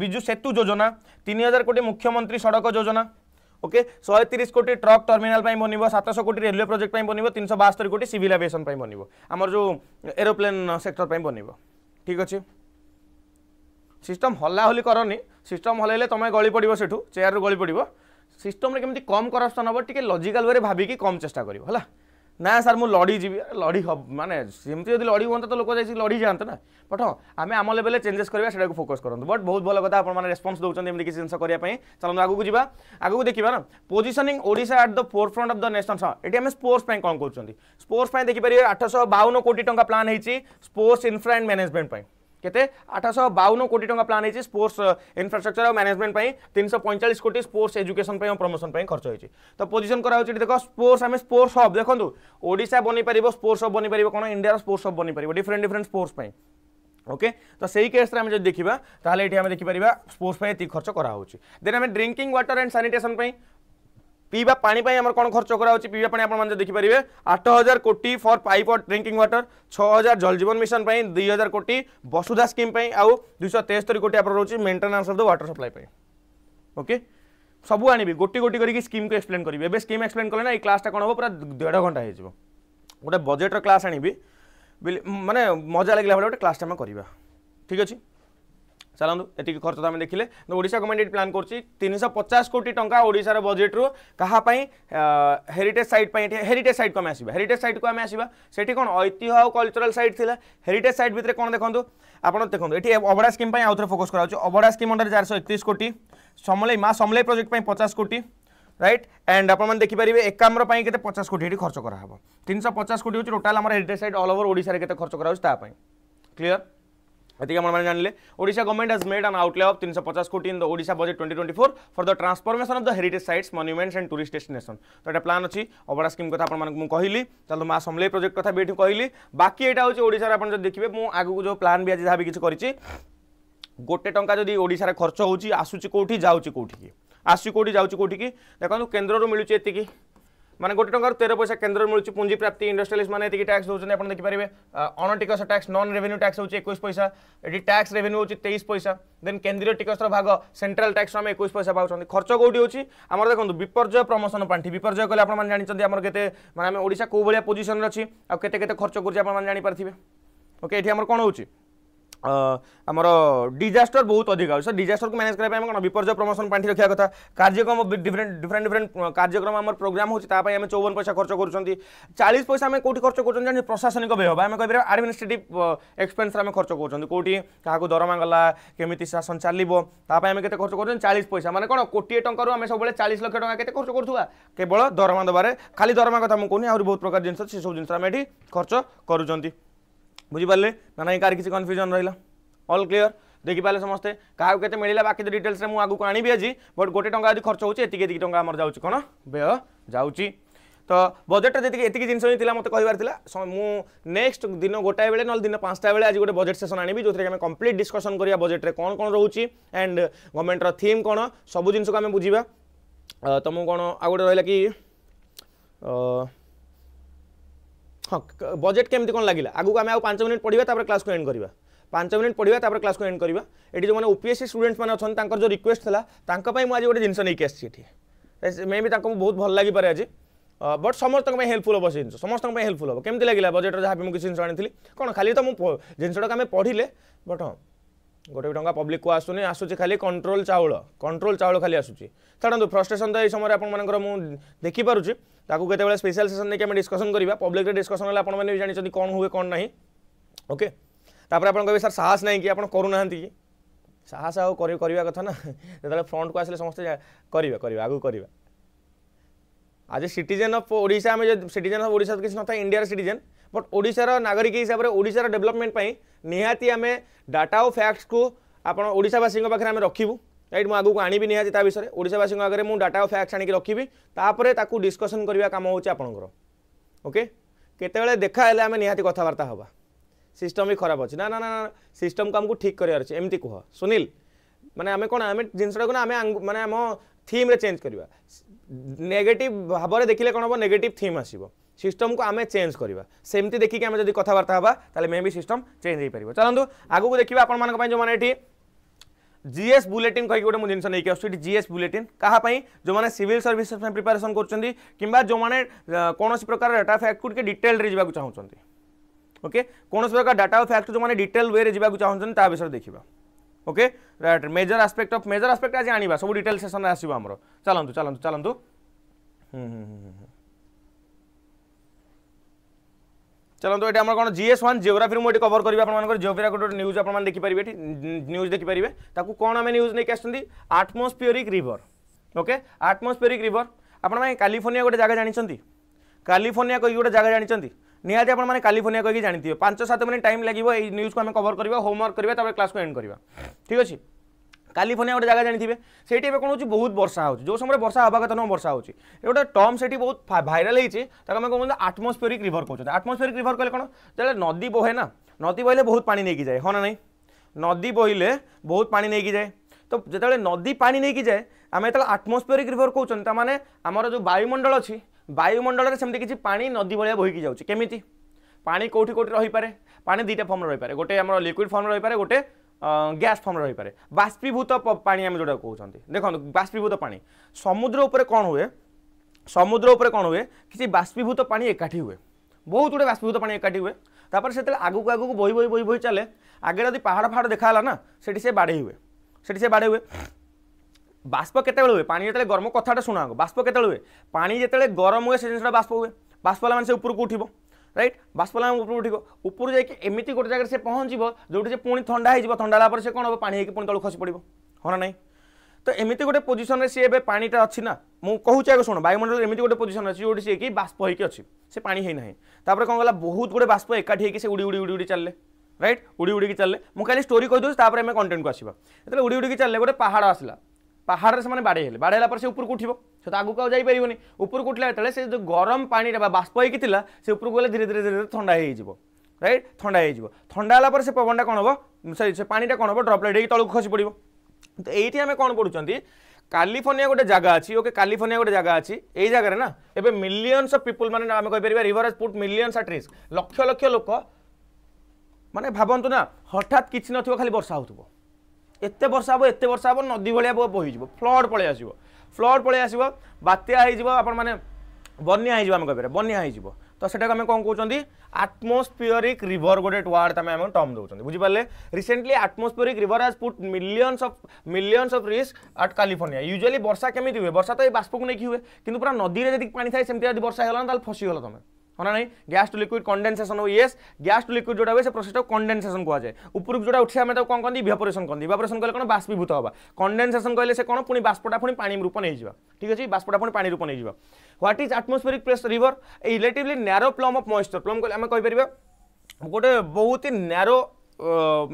S1: বিজু সেতু যোজনা তিন হাজার কোটি মুখ্যমন্ত্রী সড়ক যোজনা ওকে শহে তিরিশ কোটি ট্রক টর্মিনাল বনব সাতশো কোটি রেলওয়ে প্রোজেক্ট বনব তিনশো বাস্তরি কোটি সিভিল আভিয়েসন বনব আমার যে এরোপ্লেন সেক্টর বনব ঠিক আছে সিস্টম হল্লাহলি করনি সিস্টম হলাইলে তুমি গলি পড়ব সেঠু চেয়ারু গলি পড়ব সিষ্টমরে কেমি কম করপশন হব টিকি লজিকাল ওয়ে ভাবিকি কম চেষ্টা করব হল না স্যার মু লড়ি যাবি লড়ি মানে সেমতি যদি লড়ি হুঁত তো লোক যাই লড়ি যাতে না বট হ্যাঁ আমি আম লেভেলে চেঞ্জেস করা সেটা ফোকস করতু বট বহু ভাল কথা আপনার রেসপন্স দৌঁছেন এমনি কিছু জিনিস করা চলুন আগুক যা আগুক দেখা না positioning Odisha at the forefront of the nation হ্যাঁ এটি আমি স্পোর্টস কম করছেন স্পোর্টস দেখিপারে আটশহ বাউন কোটি টাকা প্লান হয়েছি স্পোর্টস ইনফ্রা এন্ড ম্যানেজমেন্ট केते आठश बावन कोटी टाँग प्लां होती स्पोर्ट्स इनफ्रास्ट्रक्चर और मैनेजमेंट तीन सौ पैंतालीस कोटि स्पोर्ट्स एजुकेशन और प्रमोशन खर्च होती तो पोजिशन कराँ देख स्पोर्ट्स आम स्पोर्ट्स हब देखो ओडा बनी पार स्पोर्ट्स हब बनी पार कौन इंडिया स्पोर्ट्स हब बनी पार डिफरेन्ट डिफरेन्ट स्पोर्ट्स ओके तो सही केस आम जब देखा तो देखिपर स्पोर्ट्स एति खर्च देन आम ड्रिंकिंग वाटर एंड सानिटेसन ପିଇବା ପାଣି ପାଇଁ ଆମର କ'ଣ ଖର୍ଚ୍ଚ କରାହେଉଛି ପିଇବା ପାଣି ଆପଣମାନେ ଦେଖିପାରିବେ ଆଠ ହଜାର କୋଟି for pipe or drinking water ଛଅ ହଜାର ଜଳ ଜୀବନ ମିଶନ ପାଇଁ ଦୁଇ ହଜାର କୋଟି ବସୁଧା ସ୍କିମ୍ ପାଇଁ ଆଉ ଦୁଇଶହ ତେସ୍ତରୀ କୋଟି ଆପଣ ରହୁଛି maintenance of the water supply ପାଇଁ ଓକେ ସବୁ ଆଣିବି ଗୋଟି ଗୋଟି କରିକି ସ୍କିମ୍କୁ ଏକ୍ସପ୍ଲେନ୍ କରିବି ଏବେ ସ୍କିମ୍ ଏକ୍ସପ୍ଲେନ୍ କଲେ ନା ଏଇ କ୍ଲାସ୍ଟା କ'ଣ ହେବ ପୁରା ଦେଢ଼ ଘଣ୍ଟା ହେଇଯିବ ଗୋଟେ ବଜେଟ୍ର କ୍ଲାସ୍ ଆଣିବି ମାନେ ମଜା ଲାଗିଲା ଭଳିଆ ଗୋଟେ କ୍ଲାସ୍ଟା ଆମେ କରିବା ଠିକ୍ ଅଛି ଚାଲନ୍ତୁ ଏତିକି ଖର୍ଚ୍ଚ ଆମେ ଦେଖିଲେ ଓଡ଼ିଶା କମିଟି ପ୍ଲାନ୍ କରୁଛି ତିନିଶହ ପଚାଶ କୋଟି ଟଙ୍କା ଓଡ଼ିଶାର ବଜେଟ୍ରୁ କାହା ପାଇଁ ହେରିଟେଜ୍ ସାଇଟ୍ ପାଇଁ ଏଠି ହେରିଟେଜ୍ ସାଇଟ୍କୁ ଆମେ ଆସିବା ହେରିଟେଜ୍ ସାଇଟ୍କୁ ଆମେ ଆସିବା ସେଠି କ'ଣ ଐତିହ୍ୟ ଆଉ କଲଚରାଲ୍ ସାଇଟ୍ ଥିଲା ହେରିଟେଜ୍ ସାଇଟ୍ ଭିତରେ କ'ଣ ଦେଖନ୍ତୁ ଆପଣ ଦେଖନ୍ତୁ ଏଠି ଅବଡ଼ା ସ୍କିମ୍ ପାଇଁ ଆଉଥରେ ଫୋକସ୍ କରାଯାଉଛି ଅବଡ଼ା ସ୍କିମ୍ ଅଣ୍ଡରେ ଚାରିଶହ ଏକତିରିଶ କୋଟି ସମଲେଇ ମା ସମଲେଇ ପ୍ରୋଜେକ୍ଟ ପାଇଁ ପଚାଶ କୋଟି রাইট অ্যান্ড আপনার দেখিপারে একামর কেতে পচাশ কোটি এটি খরচ করা হব তিনশো পচাশ কোটি হচ্ছে টোটাল আমার হেরিটেজ সাইড অল ওভর ওড়শার কেতে খরচ করা হচ্ছে তা ক্লিয়ার ଏତିକି ଆପଣମାନେ ଜାଣିଲେ ଓଡ଼ିଶା ଗଭର୍ଣ୍ଣମେଣ୍ଟ ହାଜ୍ ମେଡ୍ ଆନ୍ ଆଉଟ୍ଲେ ଅଫ୍ ତିନିଶହ ପଚାଶ କୋଟି in the Odisha budget twenty twenty four for the transformation of the heritage sites monuments and tourist destination ତ ଏଇଟା ପ୍ଲାନ୍ ଅଛି ଅବଡ଼ା ସ୍କିମ୍ କଥା ଆପଣମାନଙ୍କୁ ମୁଁ କହିଲି ତାହେଲେ ମା ସମଲେଇ ପ୍ରୋଜେକ୍ଟ କଥା ବି ଏଠି କହିଲି ବାକି ଏଇଟା ହେଉଛି ଓଡ଼ିଶାରେ ଆପଣ ଯଦି ଦେଖିବେ ମୁଁ ଆଗକୁ ଯେଉଁ ପ୍ଲାନ୍ ବି ଆଜି ଯାହା ବି କିଛି କରିଛି ଗୋଟେ ଟଙ୍କା ଯଦି ଓଡ଼ିଶାରେ ଖର୍ଚ୍ଚ ହେଉଛି ଆସୁଛି କେଉଁଠି ଯାଉଛି କେଉଁଠିକି ଆସୁଛି କେଉଁଠି ଯାଉଛି କେଉଁଠିକି ଦେଖନ୍ତୁ କେନ୍ଦ୍ରରୁ ମିଳୁଛି ଏତିକି माने गोटे टकर तेरह पैसा केन्द्र मिलूँ पुंजी प्राप्ति इंडस्ट्रियालीस मैंने ये टैक्स दूसरे आप देखिए अण टिकस टैक्स नन रेवेन्यू टैक्स हो एक पैसा ये टैक्स रेवेन्यू हूँ तेईस पैसा देन केन्द्रीय टिकस भाग सेट्राल टैक्स में एक पैसा पाँच खर्च कौटी कौट होम देखो विपर्य प्रमोशन पांठि विपर्य कले आप जानते आम के मैंने ओडा कौ भाई पोजिशन अच्छी आते खर्च करें ओके ये कौन होती ଆମର ଡିଜାଷ୍ଟର ବହୁତ ଅଧିକ ଆସୁଛି ସାର୍ ଡିଜାଷ୍ଟରକୁ ମ୍ୟାନେଜ୍ କରିବା ପାଇଁ ଆମେ କ'ଣ ବିପର୍ଯ୍ୟୟ ପ୍ରମୋସନ ପାଣ୍ଠି ରଖିବା କଥା କାର୍ଯ୍ୟକ୍ରମ ଡିଫରେଣ୍ଟ ଡିଫରେଣ୍ଟ ଡିଫରେଣ୍ଟ କାର୍ଯ୍ୟକ୍ରମ ଆମର ପ୍ରୋଗ୍ରାମ ହେଉଛି ତା ପାଇଁ ଆମେ ଚଉବନ ପଇସା ଖର୍ଚ୍ଚ କରୁଛନ୍ତି ଚାଳିଶ ପଇସା ଆମେ କେଉଁଠି ଖର୍ଚ୍ଚ କରୁଛନ୍ତି ଜାଣିଛନ୍ତି ପ୍ରଶାସନିକ ବ୍ୟୟ ବା ଆମେ କହିପାରିବା ଆଡ଼ମିନିଷ୍ଟ୍ରେଟିଭ୍ ଏକ୍ସପେନ୍ସରେ ଆମେ ଖର୍ଚ୍ଚ କରୁଛନ୍ତି କେଉଁଠି କାହାକୁ ଦରମା ଗଲା କେମିତି ଶାସନ ଚାଲିବ ତା ପାଇଁ ଆମେ କେତେ ଖର୍ଚ୍ଚ କରୁଛନ୍ତି ଚାଳିଶ ପଇସା ମାନେ କ'ଣ କୋଟିଏ ଟଙ୍କାରୁ ଆମେ ସବୁବେଳେ ଚାଳିଶ ଲକ୍ଷ ଟଙ୍କା କେତେ ଖର୍ଚ୍ଚ କରୁଥିବା କେବଳ ଦରମା ଦେବାରେ ଖାଲି ଦରମା କଥା ମୁଁ କହୁନି ଆହୁରି ବହୁତ ପ୍ରକାର ଜିନିଷ ସେସବୁ ଜିନିଷ ଆମେ ଏଠି ଖର୍ଚ୍ଚ କରୁଛନ୍ତି বুঝিপারে না নাই কার কিছু কনফ্যুজন রহলা অল ক্লিয়ার দেখিপারে সমস্তে কাহু কেতে মিলা বাকি ডিটেলসে মু আগুক আনবি আজ বট গোটে টাকা যদি খরচ হচ্ছে এতিকি এতিকি টাকা আমার যাচ্ছে কোণ ব্যয় যাচ্ছে তো বজেটটা যেত এতিকি জিনিস লা মতো কহবার লা মু নেক্সট দিন গোটায় বেড়ে নহলে দিন পাঁচটা বেড়ে আজ গোটে বজেট সেসন আনবি যে আমি কমপ্লিট ডিসকসন করা বজেটে কোণ কোণ রয়েছে এন্ড গভর্নমেন্টর থিম কোণ সবু জিনিসকে আমি বুঝবা तुमको कौन आ गए रहा कि ହଁ ବଜେଟ୍ କେମିତି କ'ଣ ଲାଗିଲା ଆଗକୁ ଆମେ ଆଉ ପାଞ୍ଚ ମିନିଟ୍ ପଢ଼ିବା ତାପରେ କ୍ଲାସ୍କୁ ଏଣ୍ଡ କରିବା ପାଞ୍ଚ ମିନିଟ୍ ପଢ଼ିବା ତାପରେ କ୍ଲାସ୍କୁ ଏଣ୍ଡ କରିବା ଏଠି ଯେଉଁମାନେ ପି ୟୁପିଏସ୍ସି ସି ଷ୍ଟୁଡେଣ୍ଟମାନେ ଅଛନ୍ତି ତାଙ୍କର ଯେଉଁ ରିକ୍ୱେଷ୍ଟ ଥିଲା ତାଙ୍କ ପାଇଁ ମୁଁ ଆଜି ଗୋଟେ ଜିନିଷ ନେଇକି ଆସିଛି ଏଠି ମେ ବି ତାଙ୍କୁ ବହୁତ ଭଲ ଲାଗିପାରେ ଆଜି ବଟ୍ ସମସ୍ତଙ୍କ ପାଇଁ ହେଲ୍ପଫୁଲ୍ ହେବ ସେ ଜିନିଷ ସମସ୍ତଙ୍କ ପାଇଁ ହେଲ୍ପଫୁଲ୍ ହେବ କେମିତି ଲାଗିଲା ବଜେଟ୍ରେ ଯାହା ବି ମୁଁ କିଛି ଜିନିଷ ଆଣିଥିଲି କ'ଣ ଖାଲି ତ ମୁଁ ଜିନିଷଟାକୁ ଆମେ ପଢ଼ିଲେ ବଟ୍ ହଁ ଗୋଟେ ବି ଟଙ୍କା ପବ୍ଲିକ୍କୁ ଆସୁନି ଆସୁଛି ଖାଲି କଣ୍ଟ୍ରୋଲ୍ ଚାଉଳ କଣ୍ଟ୍ରୋଲ୍ ଚାଉଳ ଖାଲି ଆସୁଛି ଛାଡ଼ନ୍ତୁ ଫ୍ରଷ୍ଟ୍ରେସନ୍ ତ ଏଇ ସମୟରେ ଆପଣମାନଙ୍କର ମୁଁ ଦେଖିପାରୁଛି ताकू के स्पेशल सेसन नहीं आम डिस्कसन करवा पब्लिक डिस्कसन आपने भी जानते कौन हुए कौन ना ओके आपके सर साहस ना कि आपड़ करू ना कि साहस आ कथा ना जो फ्रंट को आसे समस्त करवा कर आगे करवा आज सिटन अफ ओा आम सिटन अफ ओा किसी ना इंडिया सिटन बट ओार नागरिक हिसाब से ओडार डेभलपमेंट पर निहाती आम डाटा और फैक्ट्स को आपशावासी पाखे आम रखू ରାଇଟ୍ ମୁଁ ଆଗକୁ ଆଣିବି ନିହାତି ତା ବିଷୟରେ ଓଡ଼ିଶାବାସୀଙ୍କ ଆଗରେ ମୁଁ ଡାଟା ଓ ଫ୍ୟାକ୍ସ ଆଣିକି ରଖିବି ତାପରେ ତାକୁ ଡିସ୍କସନ୍ କରିବା କାମ ହେଉଛି ଆପଣଙ୍କର ଓକେ କେତେବେଳେ ଦେଖା ହେଲେ ଆମେ ନିହାତି କଥାବାର୍ତ୍ତା ହେବା ସିଷ୍ଟମ୍ ବି ଖରାପ ଅଛି ନା ନା ନା ସିଷ୍ଟମ୍କୁ ଆମକୁ ଠିକ୍ କରିବାର ଅଛି ଏମିତି କୁହ ସୁନୀଲ ମାନେ ଆମେ କ'ଣ ଆମେ ଜିନିଷଟାକୁ ନା ଆମେ ମାନେ ଆମ ଥିମ୍ରେ ଚେଞ୍ଜ କରିବା ନେଗେଟିଭ୍ ଭାବରେ ଦେଖିଲେ କ'ଣ ହେବ ନେଗେଟିଭ୍ ଥିମ୍ ଆସିବ ସିଷ୍ଟମ୍କୁ ଆମେ ଚେଞ୍ଜ କରିବା ସେମିତି ଦେଖିକି ଆମେ ଯଦି କଥାବାର୍ତ୍ତା ହେବା ତାହେଲେ ମେ ବି ସିଷ୍ଟମ୍ ଚେଞ୍ଜ ହୋଇପାରିବ ଚାଲନ୍ତୁ ଆଗକୁ ଦେଖିବା ଆପଣମାନଙ୍କ ପାଇଁ ଯେଉଁମାନେ ଏଠି जीएस बुलेटिन कहीं गोटे जिन नहीं जीएस बुलेटिन क्या जो मैंने सिविल सर्विस प्रिपेरेसन कर जो मैंने कौन प्रकार डाटा फैक्ट को डिटेल जावाक चाहूँ ओके कौन प्रकार डाटा और फैक्ट जो मैंने डिटेल वे जावाक चाहूँ ता विषय देखा okay right major aspect of major aspect आज आने सब डिटेल सेसन आसो आम हम्म हम्म हम्म চলতো এটা আমার কোণ জিএস ওয়ান জিওগ্রাফি এটি কভর করবি আপনার জিওগ্রাফি গোটে গোটে নিউজ আপনার দেখিপারে এটি নিউজ দেখিপারে তাকে কোণ আমি নিউজ নিয়ে আসছেন আটমোস্ফিওরিক রিভর ওকে আটমোস্ফিওরিক রিভর আপনার কালিফোর্নিয়া গোটে জায়গা জাঁচান কালিফোর্নিয়া কী গোটে জায়গা জাঁচান নিহতি আপনার কালিফোর্নিয়া কী জাঁথিবে পাঁচ সাত মিনিট টাইম লাগবে এই নিউজ কু আমি কভর করা হোমওয়ার্ক করা তারপরে ক্লাস কু এন্ড করা ঠিক আছে କାଲିଫର୍ଣ୍ଣିଆ ଗୋଟେ ଜାଗା ଜାଣିଥିବେ ସେଇଠି ଏବେ କ'ଣ ହେଉଛି ବହୁତ ବର୍ଷା ହେଉଛି ଯେଉଁ ସମୟରେ ବର୍ଷା ହେବା କଥା ନୁହଁ ବର୍ଷା ହେଉଛି ଏ ଗୋଟେ ଟର୍ମ ସେଠି ବହୁତ ଭାଇରାଲ୍ ହେଇଛି ତାକୁ ଆମେ କ'ଣ କହୁଛନ୍ତି ଆଟମସ୍ଫିୟରିକ୍ ରିଭର୍ କହୁଛନ୍ତି ଆଟମସ୍ଫିୟରିକ୍ ରିଭର୍ କହିଲେ କ'ଣ ଯେତେବେଳେ ନଦୀ ବହେ ନା ନଦୀ ବହିଲେ ବହୁତ ପାଣି ନେଇକି ଯାଏ ହଁ ନା ନାହିଁ ନଦୀ ବହିଲେ ବହୁତ ପାଣି ନେଇକି ଯାଏ ତ ଯେତେବେଳେ ନଦୀ ପାଣି ନେଇକି ଯାଏ ଆମେ ଯେତେବେଳେ ଆଟମସ୍ଫିୟରିକ୍ ରିଭର୍ କହୁଛନ୍ତି ତାମାନେ ଆମର ଯେଉଁ ବାୟୁମଣ୍ଡଳ ଅଛି ବାୟୁମଣ୍ଡଳରେ ସେମିତି କିଛି ପାଣି ନଦୀ ଭଳିଆ ବୋହିକି ଯାଉଛି କେମିତି ପାଣି କେଉଁଠି କେଉଁଠି ରହିପାରେ ପାଣି ଦୁଇଟା ଫର୍ମରେ ରହିପାରେ ଗୋଟେ ଆମର ଲିକ୍ୱିଡ଼ ଫର୍ମ ରହିପାରେ ଗୋଟେ ଗ୍ୟାସ୍ ଫର୍ମରେ ରହିପାରେ ବାଷ୍ପୀଭୂତ ପାଣି ଆମେ ଯେଉଁଟା କହୁଛନ୍ତି ଦେଖନ୍ତୁ ବାଷ୍ପୀଭୂତ ପାଣି ସମୁଦ୍ର ଉପରେ କ'ଣ ହୁଏ ସମୁଦ୍ର ଉପରେ କ'ଣ ହୁଏ କିଛି ବାଷ୍ପୀଭୂତ ପାଣି ଏକାଠି ହୁଏ ବହୁତ ଗୁଡ଼ିଏ ବାଷ୍ପୀଭୂତ ପାଣି ଏକାଠି ହୁଏ ତାପରେ ସେତେବେଳେ ଆଗକୁ ଆଗକୁ ବହି ବହି ବହି ବହି ଚାଲେ ଆଗେ ଯଦି ପାହାଡ଼ ଫାହାଡ଼ ଦେଖାହେଲା ନା ସେଠି ସେ ବାଡ଼େଇ ହୁଏ ସେଠି ସେ ବାଡ଼େଇ ହୁଏ ବାଷ୍ପ କେତେବେଳେ ହୁଏ ପାଣି ଯେତେବେଳେ ଗରମ କଥାଟା ଶୁଣା ହେବ ବାଷ୍ପ କେତେବେଳେ ହୁଏ ପାଣି ଯେତେବେଳେ ଗରମ ହୁଏ ସେ ଜିନିଷଟା ବାଷ୍ପ ହୁଏ ବାଷ୍ପ ହେଲା ମାନେ ସେ ଉପରକୁ ଉଠିବ রাইট বাষ্পলাম উপরু উঠিব উপরু যাই এমিতি গোটে জায়গায় সে পৌঁছব যেটি সে পুঁ থা হয়ে থা হলাপরে সে কোণ হব পাঁচ হয়ে পুঁ তল খসি পড়ব হ্যাঁ না তো এমিতি গোটে পোজিশনে সি এবার পাটা অনেক না কুচি আগে শুণ বায়ুমণ্ডল এমিতি গোটে পোজিশন আছে যেটি সে কি বাষ্প হয়ে অছি সে পাঁ হয়ে না তাপরে কম গলা বহুত গুড়ে বাষ্প একাঠি হয়ে সে উড়ি উড়ি উড়ি উড়ি চালে রাইট উড়ি উড়ি চালে মু খালি স্টোরি কইদি তাপরে আমি কন্টেন্ট আসবা যেতে উড়ি উড়ি চালে গোটে পাহাড় আসলা ପାହାଡ଼ରେ ସେମାନେ ବାଡ଼େଇ ହେଲେ ବାଡ଼େଇ ହେଲା ପରେ ସେ ଉପରକୁ ଉଠିବ ସେ ତ ଆଗକୁ ଆଉ ଯାଇପାରିବନି ଉପରକୁ ଉଠିଲା ଯେତେବେଳେ ସେ ଯେଉଁ ଗରମ ପାଣିରେ ବା ବାଷ୍ପ ହେଇକି ଥିଲା ସେ ଉପରକୁ ଗଲେ ଧୀରେ ଧୀରେ ଧୀରେ ଧୀରେ ଥଣ୍ଡା ହେଇଯିବ ରାଇଟ୍ ଥଣ୍ଡା ହେଇଯିବ ଥଣ୍ଡା ହେଲା ପରେ ସେ ପବନଟା କ'ଣ ହେବ ସରି ସେ ପାଣିଟା କ'ଣ ହେବ ଡ୍ରପଲେଟ୍ ହେଇକି ତଳକୁ ଖସି ପଡ଼ିବ ତ ଏଇଠି ଆମେ କ'ଣ ପଢ଼ୁଛନ୍ତି କାଲିଫର୍ଣ୍ଣିଆ ଗୋଟେ ଜାଗା ଅଛି ଓକେ କାଲିଫର୍ଣ୍ଣିଆ ଗୋଟେ ଜାଗା ଅଛି ଏଇ ଜାଗାରେ ନା ଏବେ ମିଲିୟନ୍ସ ଅଫ୍ ପିପୁଲ୍ ମାନେ ଆମେ କହିପାରିବା river has put millions at risk ଲକ୍ଷ ଲକ୍ଷ ଲୋକ ମାନେ ଭାବନ୍ତୁ ନା ହଠାତ୍ କିଛି ନଥିବ ଖାଲି ବର୍ଷା ହେଉଥିବ ଏତେ ବର୍ଷା ହେବ ଏତେ ବର୍ଷା ହେବ ନଦୀ ଭଳିଆ ବହିଯିବ ଫ୍ଲଡ଼ ପଳେଇ ଆସିବ ଫ୍ଲଡ଼ ପଳେଇ ଆସିବ ବାତ୍ୟା ହେଇଯିବ ଆପଣମାନେ ବନ୍ୟା ହେଇଯିବ ଆମେ କହିପାରିବା ବନ୍ୟା ହେଇଯିବ ତ ସେଟାକୁ ଆମେ କ'ଣ କହୁଛନ୍ତି ଆଟମୋସ୍ଫିୟରିକ୍ ରିଭର ଗୋଟେ ୱାର୍ଡ଼ ତମେ ଆମେ ଟର୍ମ ଦେଉଛନ୍ତି ବୁଝିପାରିଲେ recently atmospheric river has put millions of millions of risk at California usually ବର୍ଷା କେମିତି ହୁଏ ବର୍ଷା ତ ଏଇ ବାଷ୍ପକୁ ନେଇକି ହୁଏ କିନ୍ତୁ ପୁରା ନଦୀରେ ଯଦି ପାଣି ଥାଏ ସେମିତି ଯଦି ବର୍ଷା ହେଇଗଲା ତାହେଲେ ଫସିଗଲ ତମେ ହଁ ନା ନାହିଁ gas to liquid condensation oh yes gas to liquid ଯେଉଁଟା ହୁଏ ସେ ପ୍ରୋସେସ୍ଟାକୁ କଣ୍ଡେନସେସନ୍ କୁହାଯାଏ ଉପରକୁ ଯେଉଁଟା ଉଠି ଆମେ ତାକୁ କ'ଣ କହନ୍ତି ଇଭାପୋରେସନ୍ କହନ୍ତି ଇଭାପୋରେସନ୍ କହିଲେ କ'ଣ ବାଷ୍ପୀଭୂତ ହେବା କଣ୍ଡେନସେସନ୍ କହିଲେ ସେ କ'ଣ ପୁଣି ବାଷ୍ପଟା ପୁଣି ପାଣି ରୂପ ନେଇଯିବା ଠିକ୍ ଅଛି ବାଷ୍ପଟା ପୁଣି ପାଣି ରୂପ ନେଇଯିବା ହ୍ୱାଟ୍ ଇଜ୍ ଆଟମୋସ୍ଫେରିକ୍ ପ୍ରେସ୍ river a relatively narrow plume of moisture plume କହିଲେ ଆମେ କହିପାରିବା ଗୋଟେ ବହୁତ ହି ନ୍ୟାରୋ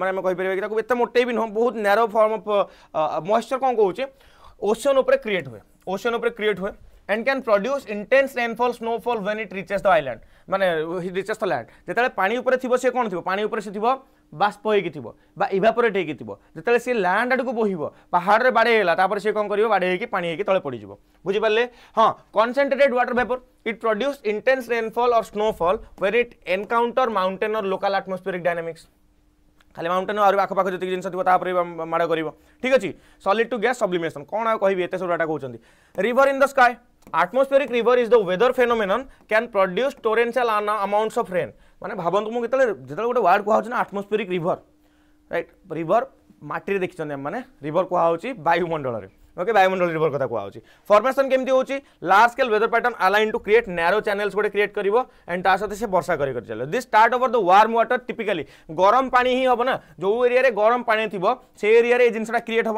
S1: ମାନେ ଆମେ କହିପାରିବା କି ତାକୁ ଏତେ ମୋଟେଇ ବି ନୁହଁ ବହୁତ ନ୍ୟାରୋ ଫର୍ମ ଅଫ୍ ମଏଶ୍ଚର୍ କ'ଣ କହୁଛି ଓସନ୍ ଉପରେ କ୍ରିଏଟ୍ ହୁଏ ଓସନ୍ ଉପରେ କ୍ରିଏଟ୍ ହୁଏ and can produce intense rainfall snowfall when it reaches the island মানে it reaches the land যেতলে পানি উপরে থিবো সে কোন থিবো পানি উপরে সে থিবো বাষ্প হইকি থিবো বা ইভাপোরেট হইকি থিবো যেতলে সে ল্যান্ড আডকু বহিবো পাহাড়রে বাড়ে হেলা তারপরে সে কোন করিবো বাড়ে হইকি পানি হইকি তলে পড়ি যিবো বুঝি পারলে হ্যাঁ concentrated water vapour it produce intense rainfall or snowfall where it encounter mountain or local atmospheric dynamics খালি মাউন্টেন আর আখপাখ যেত জিনিস থাকবে তাপরে মাড় করব ঠিক আছে সলিড টু গ্যাস সবলিমেসন কোণ আহ কবি এত সব ডাটা কৌন river in the sky atmospheric river is the weather phenomenon can produce torrential amounts of rain মানে ভাবন্তু মু যেতলে যেতলে গোটে ওয়ার্ড কোয়া হচ্ছে না atmospheric river right river মাটিরে দেখিছন মানে river কোয়া হচ্ছে বায়ুমণ্ডলরে ওকে বায়ুমণ্ডল রিভর কথা কোয়া হচ্ছে ফর্মেসন কেমতি হচ্ছে large scale weather pattern align to create narrow channels গোটে ক্রিয়েট করব এন্ড তার সাথে সে বর্ষা করি করে চলে this start over the warm water typically গরম পানি হি হব না যে এরিয়ারে গরম পানি থিব সে এরিয়ারে এই জিনিসটা ক্রিয়েট হব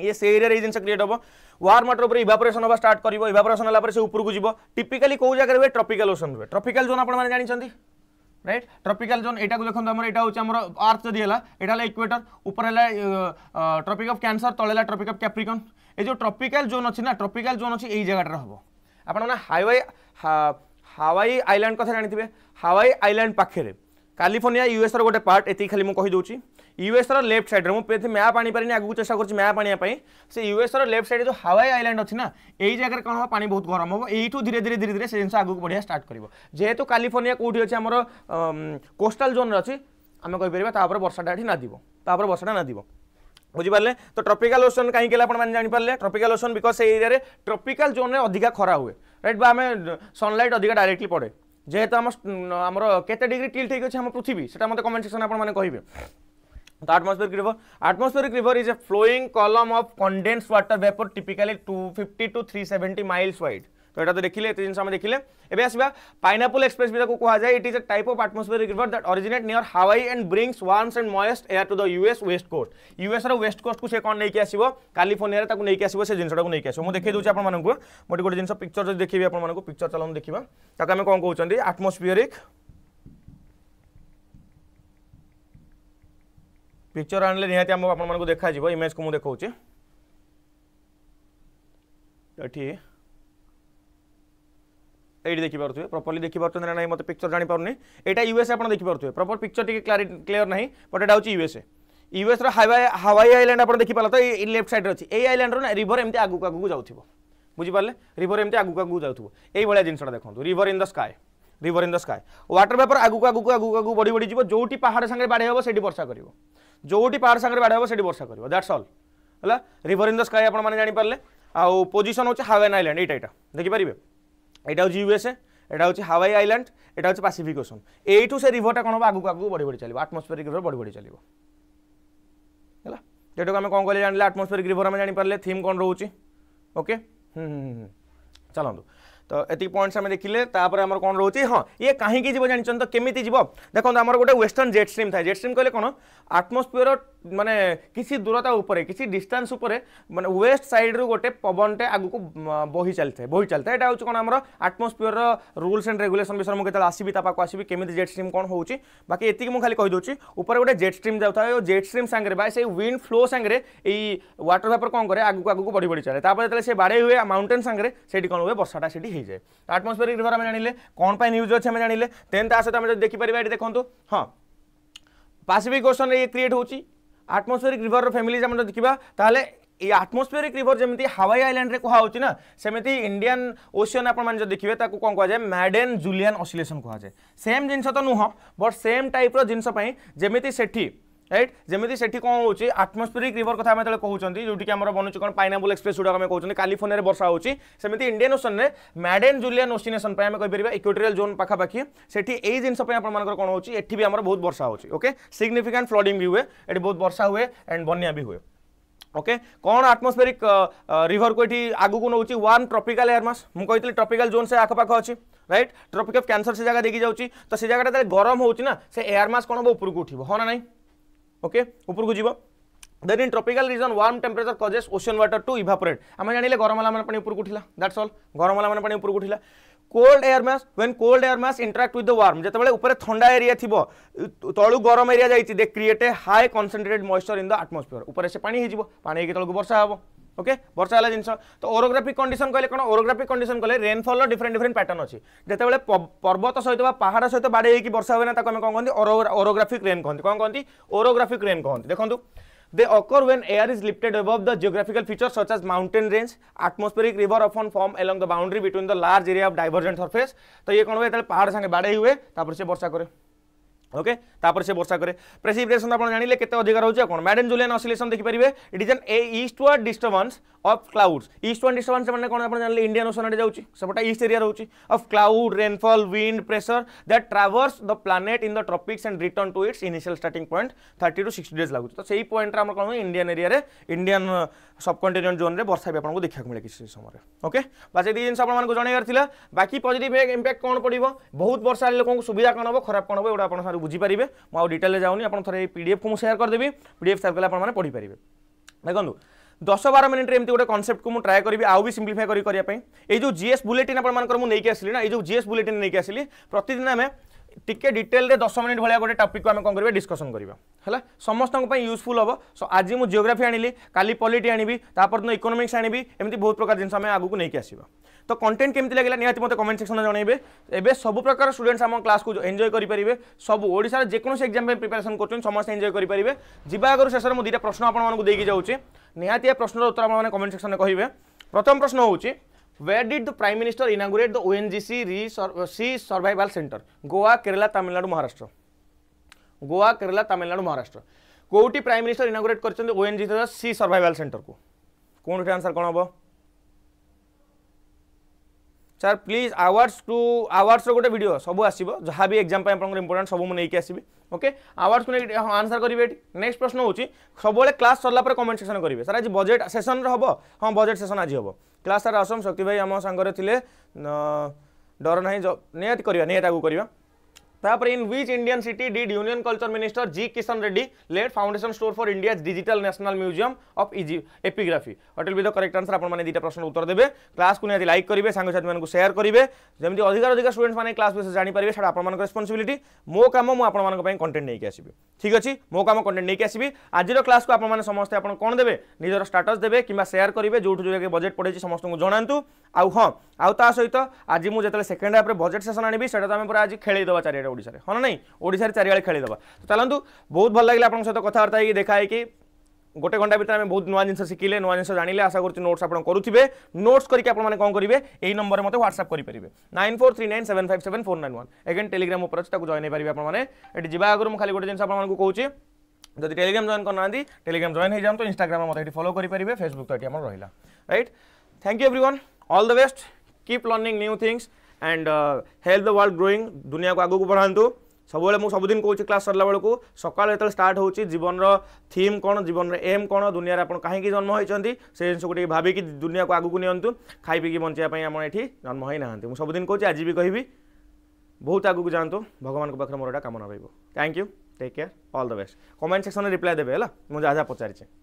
S1: ये से एरिया जिन क्रिएट हम वार्म वाटर उपर इभापोरेसन हवा स्टार्ट कर इभापोरेसन होगा से उपरक जब टिपिकाली कौ जगह हुए ट्रपिकाल ओसन रुपए ट्रपिकाल जोन आप जानते राइट ट्रपिकाल जोन यहाँ को देखो आम यहाँ आर्थ जदि है इक्वेटर उपर है ट्रपिक अफ क्यासर तले ट्रपिक अफ कैप्रिकन ये जो ट्रपिकाल जोन अच्छी ना ट्रपिकाल जोन अच्छी यही जगह हम आपण मैंने हाईवे हावाई कथा जानते हैं हावाई आइलैंड पाखे कालिफोर्निया यूएस रोटे पार्ट ये खाली मुझे कहीदे ୟୁଏସ୍ର ଲେଫ୍ଟ ସାଇଡ଼୍ରେ ମୁଁ ଏଠି ମ୍ୟାପ୍ ଆଣିପାରିନି ଆଗକୁ ଚେଷ୍ଟା କରୁଛି ମ୍ୟାପ୍ ଆଣିବା ପାଇଁ ସେ ୟୁଏସ୍ର ଲେଫ୍ଟ ସାଇଡ଼୍ ଯେଉଁ ହାୱାଇ ଆଇଲ୍ୟାଣ୍ଡ ଅଛି ନା ଏଇ ଜାଗାରେ କ'ଣ ହେବ ପାଣି ବହୁତ ଗରମ ହେବ ଏଇଠୁ ଧୀରେ ଧୀରେ ଧୀରେ ଧୀରେ ସେ ଜିନିଷ ଆଗକୁ ବଢ଼ିବା ଷ୍ଟାର୍ଟ କରିବ ଯେହେତୁ କାଲିଫର୍ଣ୍ଣିଆ କେଉଁଠି ଅଛି ଆମର କୋଷ୍ଟାଲ ଜୋନ୍ରେ ଅଛି ଆମେ କହିପାରିବା ତାପରେ ବର୍ଷାଟା ଏଠି ନାଦିବ ତାପରେ ବର୍ଷାଟା ନାଦିବ ବୁଝିପାରିଲେ ତ ଟ୍ରପିକାଲ ଓସନ୍ କାହିଁକି ହେଲା ଆପଣମାନେ ଜାଣିପାରିଲେ ଟ୍ରପିକାଲ ଓସନ୍ ବିକଜ ସେ ଏରିଆରେ ଟ୍ରପିକାଲ ଜୋନ୍ରେ ଅଧିକା ଖରା ହୁଏ ରାଇଟ୍ ବା ଆମେ ସନ୍ଲାଇଟ୍ ଅଧିକା ଡାଇରେକ୍ଟଲି ପଡ଼େ ଯେହେତୁ ଆମ ଆମର କେତେ ଡିଗ୍ରୀ ଟିଲ୍ ଠିକ୍ ଅଛି ଆମ ପୃଥିବୀ ସେଟା ମୋତେ କମେଣ୍ଟ ସେକ୍ସନ୍ ଆପଣମାନେ କହିବେ the atmospheric river atmospheric river is a flowing column of condensed water vapor typically 250 to 370 miles wide তো এটা তো দেখিলে এত জিনিস আমি দেখিলে এবে আসবা পাইনাপল এক্সপ্রেস বি তাকে কোয়া যায় it is a type of atmospheric river that originate near Hawaii and brings warms and moist air to the US west coast US র ওয়েস্ট কোস্ট কু সে কোন নেকি আসিবো ক্যালিফোর্নিয়া তাকে নেকি আসিবো সে জিনিসটাকে নেকি আসিবো মু দেখাই দউছি আপন মানকু মোটি গোটে জিনিস পিকচার যদি দেখিবি আপন মানকু পিকচার চলন দেখিবা তাকে আমি কোন কহুচন্তি আটমোস্ফিয়ারিক पिक्चर आने को देखा इमेज को देखा ये देख पारे प्रपर्ली देख पारे ना मत पिक्चर जान पारे एटा यूएस आप देख पारे प्रपर पिक्चर टी क्लियर क्लीयर ना बट एटा यूएस यूएस हवाई आईलैंड आप देखिपाल तो लेफ्ट सैड्रे अच्छे आईलैंड रिभर एम आगे आगू जा बुझे रिभर एम आगे आगे जाऊ जिनसा देखो river in the sky river in the sky water vapour आगे आगे आगे आगे बढ़ी बढ़ी जो पहाड़ सागे बाड़े हे से बर्षा कर ଯେଉଁଠି ପାୱାର ସାଙ୍ଗରେ ବାଡ଼ ହେବ ସେଠି ବର୍ଷା କରିବ ଦ୍ୟାଟ୍ସ ଅଲ୍ ହେଲା ରିଭର ଇନ୍ ଦ ସ୍କାଏ ଆପଣମାନେ ଜାଣିପାରିଲେ ଆଉ ପୋଜିସନ୍ ହେଉଛି ହାୱାଇନ୍ ଆଇଲ୍ୟାଣ୍ଡ ଏଇଟା ଏଇଟା ଦେଖିପାରିବେ ଏଇଟା ହେଉଛି ୟୁଏସ୍ଏ এটা হচ্ছে হাওয়াই আইল্যান্ড এটা হচ্ছে প্যাসিফিক ওশন এইটু সে রিভরটা কোণ হব আগুক আগুক বড়ি বড়ি চলবে আটমোসফেরিক রিভর বড়ি বড়ি চলবে হল যেটাকে আমি কম কলে জাঁলে আটমোসফেরিক রিভর আমি জাঁপারে থিম কম রয়েছে ওকে হুম হুম হুম চলতু তো এত পয়েন্টস আমি দেখিলে তাপরে আমার কোণ রয়েছে হ্যাঁ ইয়ে কাহিকি যাব জাঁচান তো কেমিতি যাব দেখুন আমার গোটে ওয়েস্টর্ন জেট স্ট্রিম থাকে জেট স্ট্রিম কলে কোণ আটমোসফিয়র মানে কিছু দূরতা উপরে কিছু ডিস্টান্স উপরে মানে ওয়েস্ট সাইড্রু গোটে পবনটে আগুক বহি চালিথায় বহি চালিথায় এটা হচ্ছে কোণ আমার আটমোসফিয়র রুলস এন্ড রেগুলেসন বিষয়ে মু কেতবে আসবি তা পাখ আসবি কেমিতি জেট স্ট্রিম কোণ হচ্ছে বাকি এতিকি মু খালি কইদেছি উপরে গোটে জেট স্ট্রিম যাওয়া ও জেট স্ট্রিম সাংরে বা সেই উইন্ড ফ্লো সাংরে এই ওয়াটর ভেপর কোণ করে আগুক আগুক বড়ি বড়ি চলে তাপরে যেতে সে বাড়ে হুয়ে মাউন্টেন সাংরে সেটি কোণ হুয়ে বর্ষাটা সেটি হয়ে ହେଇଯାଏ ଆଟମସ୍ଫିୟରିକ ରିଭର ଆମେ ଜାଣିଲେ କ'ଣ ପାଇଁ ନ୍ୟୁଜ୍ ଅଛି ଆମେ ଜାଣିଲେ ଦେନ୍ ତା ସହିତ ଆମେ ଯଦି ଦେଖିପାରିବା ଏଠି ଦେଖନ୍ତୁ ହଁ ପାସିଫିକ୍ ଓସନରେ ଇଏ କ୍ରିଏଟ୍ ହେଉଛି ଆଟମସ୍ଫିୟରିକ ରିଭରର ଫ୍ୟାମିଲିଜ୍ ଆମେ ଯଦି ଦେଖିବା ତାହେଲେ এই আটমোসফিয়ারিক রিভর যেমি হাওয়াই আইল্যান্ডে কুহাচ্ছে না সেমি ইন্ডিয়ান ওসিয়ান আপনার যদি দেখবে তাকে কম কুয়া যায় ম্যাডেন জুলিয়ান অসিলেসন কুয়া যায় সেম জিনিস তো নুহ বট সেম টাইপ্র জিনিসপ্রাই যেমি সেটি রাইট যেমি সেটি কম হচ্ছে আটমোসফেরিক রিভর কথা আমি যেতে কুমার যেটি আমার বনুছে কোণ পাইনাবল এক্সপ্রেস গুড়া আমি কুমার কালিফোর্নিয়ার বর্ষা হচ্ছে সেমি ইন্ডিয়ান ওসেনে ম্যাডেন জুলিয়ান ওসিনেসন আমি কইপার ইকুটোরিয়াল জোন পাখাপাখি সেটি এই জিনিস আপনার কোণ হচ্ছে এটি বি আমার বহু বর্ষা হচ্ছে ওকে সিগনিফিকান্ট ফ্লডিং বি হুয়ে এটি বহু বর্ষা হুয়ে এন্ড বন্যা বি হুয়ে ओके कौन आटमोस्फेरिक रिवर को ये आगू को नौ वन ट्रपिकाल एयरमास मुझे ट्रपिकाल जोन से आखपाख अच्छी रईट ट्रपिक अफ कैनसर से जगह देखी जाऊँगी तो से जगह गरम हो ना से एयरमास कौन हम उपरको उठ हाँ ना नहीं ओके उपरकू जीवा then in tropical region warm temperature causes ocean water to evaporate आम जाने गरम हला पानी उपरकू उठा दैट्स अल गरम हला पानी उपरकू उठा cold air mass when cold air mass interact with the warm जिते ऊपर ठंडा एरिया थी तलू गरम एरिया जाइए they create high concentrated moisture in the atmosphere उपर से पानी हो पानी तलू वर्षा हाँ ओके वर्षा वाला जिनस तो ओरोग्राफिक कंडीशन कहले कौन ओरोग्राफिक कंडीशन कहले रेनफल डिफरेंट डिफरेंट पैटर्न अच्छे जिते जेतेबेले पर्वत सहित पहाड़ सहित बाडे कि वर्षा होवे ना कौन कहते ओरोग्राफिक रेन कहते कौन कहते ओरोग्राफिक रेन कहते देखो they occur when air is lifted above the geographical features such as mountain range atmospheric river often form along the boundary between the large area of divergent surface तो ये कौन हुए पहाड़ सागे बाड़े हुए से वर्षा करे ओके तापर से वर्षा करे प्रेसिव रेसन आप जाने के अधिक रोचे कौन मैडन जुलियन असिलेसन देखिपारे it is an a eastward disturbance of clouds eastward disturbance मैंने कौन आप जाने इंडियान ओसन आड़े जाऊँच सबटा ईस्ट एरिया रोचे of cloud rainfall wind pressure that traverse the planet in the tropics and return to its initial start point thirty to sixty days लगुच तो सही पॉइंट आम कौन Indian area Indian subcontinent zone में वर्षा भी आपको देखा मिले किसी समय ओके बास ये जिन आपको जनइबार बाकी पजिट इम्पैक्ट कौन पड़ो बहुत वर्षा लोक सुविधा कौन हम खराब कौन हम ये बुझीपारे मुझे डिटेल जाऊनी आप थे पीडीएफ को मुझे सेयार करदेवि पीडीएफ सेयार कले आपने पढ़ी देखो दस बार मिनिट्रे एमती गोटे कनसेप्ट को मुझे ट्राए करी आउ भी सिम्प्लीफाई करने जो जीएस बुलेटिन आपर नहीं आसली ना ये जो जीएस बुलेटिन नहीं आसली प्रतिदिन आम টিকে ডিটেলরে দশ মিনিট ভাগ গোটে টপিক আমি কম করবা ডিসকসন করবা হল সমস্ত ইউজফুল হব সো আজ মু জিওগ্রাফি আনিলি কালি পলিটি আনিবি তাপর দিন ইকোনোমিক্স আনিবি এমনি বহুত প্রকার জিনিস আমি আগুক নেই আসবা তো কন্টেন্ট কেমি লাগিলা নিহতি মতো কমেন্ট সেকশনে জনাইবে এবে সবু প্রকার স্টুডেন্টস আমার ক্লাসকে এনজয় করে পারে সবু ওড়শার যেকোন এক্সাম প্রিপারেসন করছেন সমস্ত এনজয় করে পারে যা আগর শেষে মু দুইটা প্রশ্ন আপনার দিয়ে যাচ্ছি নিহতি এ প্রশ্নর উত্তর আপনার কমেন্ট সেকশনে কহবে প্রথম প্রশ্ন হচ্ছে where did the prime minister inaugurate the ONGC Sea Survival Center? Goa, Kerala, Tamil Nadu, Maharashtra. Goa, Kerala, Tamil Nadu, Maharashtra. कोटी प्राइम मिनिस्टर इनागुरेट कर ओएनजीसी सर्वाइवल सेंटर को कौन आंसर कौन हम ସାର୍ ପ୍ଲିଜ୍ ଆୱାର୍ଡ଼ସ୍ ଟୁ ଆୱାର୍ଡ଼ସ୍ର ଗୋଟେ video ସବୁ ଆସିବ ଯାହା ବି ଏକ୍ଜାମ୍ ପାଇଁ ଆପଣଙ୍କର ଇମ୍ପୋର୍ଟାଣ୍ଟ ସବୁ ମୁଁ ନେଇକି ଆସିବି ଓକେ ଆୱାର୍ସକୁ ନେଇକି ହଁ ଆନ୍ସର୍ କରିବେ ଏଠି ନେକ୍ସଟ ପ୍ରଶ୍ନ ହେଉଛି ସବୁବେଳେ କ୍ଲାସ୍ ସରିଲା ପରେ କମେଣ୍ଟ ସେକ୍ସନ୍ କରିବେ ସାର୍ ଆଜି ବଜେଟ୍ ସେସନ୍ରେ ହେବ ହଁ ବଜେଟ୍ ସେସନ୍ ଆଜି ହେବ କ୍ଲାସ୍ ସାର୍ ଆସମ୍ ଶକ୍ତି ଭାଇ ଆମ ସାଙ୍ଗରେ ଥିଲେ ଡର ନାହିଁ ନିହାତି କରିବା ନିହାତି ଆଗକୁ କରିବା তারপরে in which Indian city did union Culture Minister G Kishan Reddy laid foundation stone for India's digital national museum of easy epigraphy will be the answer answer? আপনার দুইটা প্রশ্ন উত্তর দেবে ক্লাস কু নিহতি লাইক করবে সাংসাথী মানুষ সেয়ার করবে যেমনি অধিকার অধিকার স্টুডেন্ট মানে ক্লাস বিষয়ে জাঁপারে সেটা আপনার রেসপন্সিবিলিটি মো কাম মু আপনার কন্টেন্ট নিয়ে আসবি ঠিক আছে মো কাম কন্টেন্ট নিয়ে আসবি আজির ক্লাস কু আপনার সমস্ত আপনার কোণ দেবে নিজের স্টাটস দেবে কিংবা সেয়ার করবে যেহেতু যে বজেট পড়েছে সমস্ত জনাতু আউ হ্যাঁ আউ তা সহ আজ মু যেতে সেকেন্ড হাফে বজেট সেশন আনবি সেটা তো আমি পুরো আজ খেলে দেওয়া চারিটা ওড়িশার হ্যাঁ না ওড়িশার চারিআড়ে খেলিদেবা তো চলতু বহুত ভাল লাগলে আপনার সহ কথাবার্তা হয়ে দেখা হয়ে গোটে ঘন্টা ভিতরে আমি বহুত নয় জিনিস শিখিলে নয় জিনিস জাঁলে আশা করছি নোটস আপনার করুবে নোটস করি আপনার কম করবে এই নম্বরে মতো হোয়াটসঅ্যাপ করে nine four three nine seven five seven four nine one again Telegram উপরে আছে তাকে জয়েন হয়ে আপনার এটি যা আগে মু খালি গোটে জিনিস আপনার কৌছি যদি টেলিগ্রাম জয়েন করুনা টেলিগ্রাম জয়েন হয়ে যাও তো ইনস্টাগ্রামে মতো এটি ফলো করে ফেসবুক তো এটি আমার রহিলা right thank you everyone all the best keep learning new things and help the world growing ଦୁନିଆକୁ ଆଗକୁ ବଢ଼ାନ୍ତୁ ସବୁବେଳେ ମୁଁ ସବୁଦିନ କହୁଛି କ୍ଲାସ୍ ସରିଲା ବେଳକୁ ସକାଳୁ ଯେତେବେଳେ ଷ୍ଟାର୍ଟ ହେଉଛି ଜୀବନର ଥିମ୍ କ'ଣ ଜୀବନର ଏମ୍ କ'ଣ ଦୁନିଆରେ ଆପଣ କାହିଁକି ଜନ୍ମ ହୋଇଛନ୍ତି ସେ ଜିନିଷକୁ ଟିକେ ଭାବିକି ଦୁନିଆକୁ ଆଗକୁ ନିଅନ୍ତୁ ଖାଇ ପିଇକି ବଞ୍ଚିବା ପାଇଁ ଆପଣ ଏଠି ଜନ୍ମ ହୋଇନାହାନ୍ତି ମୁଁ ସବୁଦିନ କହୁଛି ଆଜି ବି କହିବି ବହୁତ ଆଗକୁ ଯାଆନ୍ତୁ ଭଗବାନଙ୍କ ପାଖରେ ମୋର ଏଇଟା କାମନା ରହିବ thank you take care all the best comment ସେକ୍ସନରେ ରିପ୍ଲାଏ ଦେବେ ହେଲା ମୁଁ ଯାହା ଯାହା ପଚାରିଛି